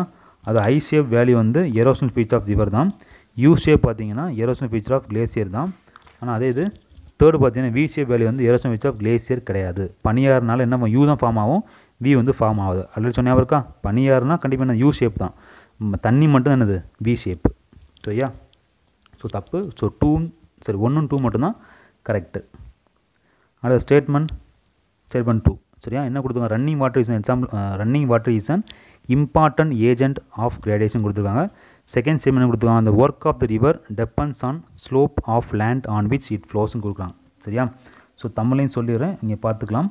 அது ஐ ஷேப் வேல்யூ வந்து எரோஷனல் ஃபீச்சர் ஆஃப் திவர் தான் யூ ஷேப் பார்த்தீங்கன்னா எரோஷனல் ஃபீச்சர் ஆஃப் கிளேசியர் தான் ஆனால் அதே இது தேர்டு பார்த்தீங்கன்னா வி வேலி வந்து எரோசன் விச் ஆஃப் கிளேசியர் கிடையாது பனியாறுனால என்ன யூ தான் ஃபார்ம் ஆகும் வி வந்து ஃபார்ம் ஆகுது ஆல்ரெடி சொன்ன இருக்கா பனியாறுனா கண்டிப்பாக என்ன யூ ஷேப் தான் தண்ணி மட்டும் என்னது வி ஷேப் சரியா ஸோ தப்பு ஸோ டூ சரி ஒன்றும் டூ மட்டும்தான் கரெக்டு அடுத்த ஸ்டேட்மெண்ட் ஸ்டேட்மெண்ட் டூ சரியா என்ன கொடுத்துருங்க running water is an example running water is an important agent of gradation கொடுத்துருக்காங்க செகண்ட் ஸ்டேட்மெண்ட் கொடுத்துருக்காங்க அந்த work of the river depends on slope of land on which it ஃப்ளோஸ்ன்னு கொடுக்குறாங்க சரியா ஸோ தமிழையும் சொல்லிடுறேன் நீங்கள் பார்த்துக்கலாம்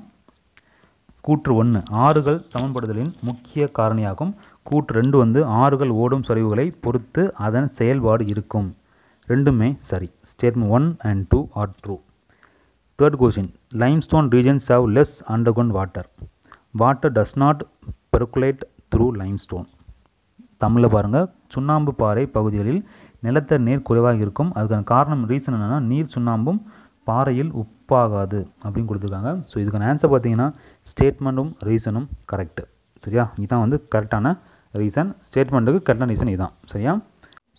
கூற்று ஒன்று ஆறுகள் சமன்படுதலின் முக்கிய காரணியாகும் கூற்று ரெண்டு வந்து ஆறுகள் ஓடும் சரிவுகளை பொறுத்து அதன் செயல்பாடு இருக்கும் ரெண்டுமே சரி statement one and two are true third question limestone regions have less underground water water does not percolate through limestone தமிழில் பாருங்கள் சுண்ணாம்பு பாறை பகுதிகளில் நிலத்தடி நீர் குறைவாக இருக்கும் அதுக்கான காரணம் ரீசன் என்னென்னா நீர் சுண்ணாம்பும் பாறையில் உப்பாகாது அப்படின்னு கொடுத்துருக்காங்க ஸோ இதுக்கான ஆன்சர் பார்த்தீங்கன்னா ஸ்டேட்மெண்ட்டும் ரீசனும் கரெக்டு சரியா இதுதான் வந்து கரெக்டான ரீசன் ஸ்டேட்மெண்ட்டுக்கு கரெக்டான ரீசன் இதுதான் சரியா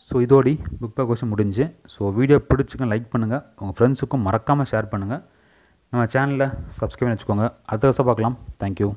ஸோ இதோடி புக் பே கொஸ்டின் முடிஞ்சு ஸோ வீடியோ பிடிச்சிக்க லைக் பண்ணுங்கள் உங்கள் ஃப்ரெண்ட்ஸுக்கும் மறக்காமல் ஷேர் பண்ணுங்கள் நம்ம சேனலில் சப்ஸ்கிரைப் பண்ணி வச்சுக்கோங்க அடுத்த வருஷம் பார்க்கலாம் தேங்க்யூ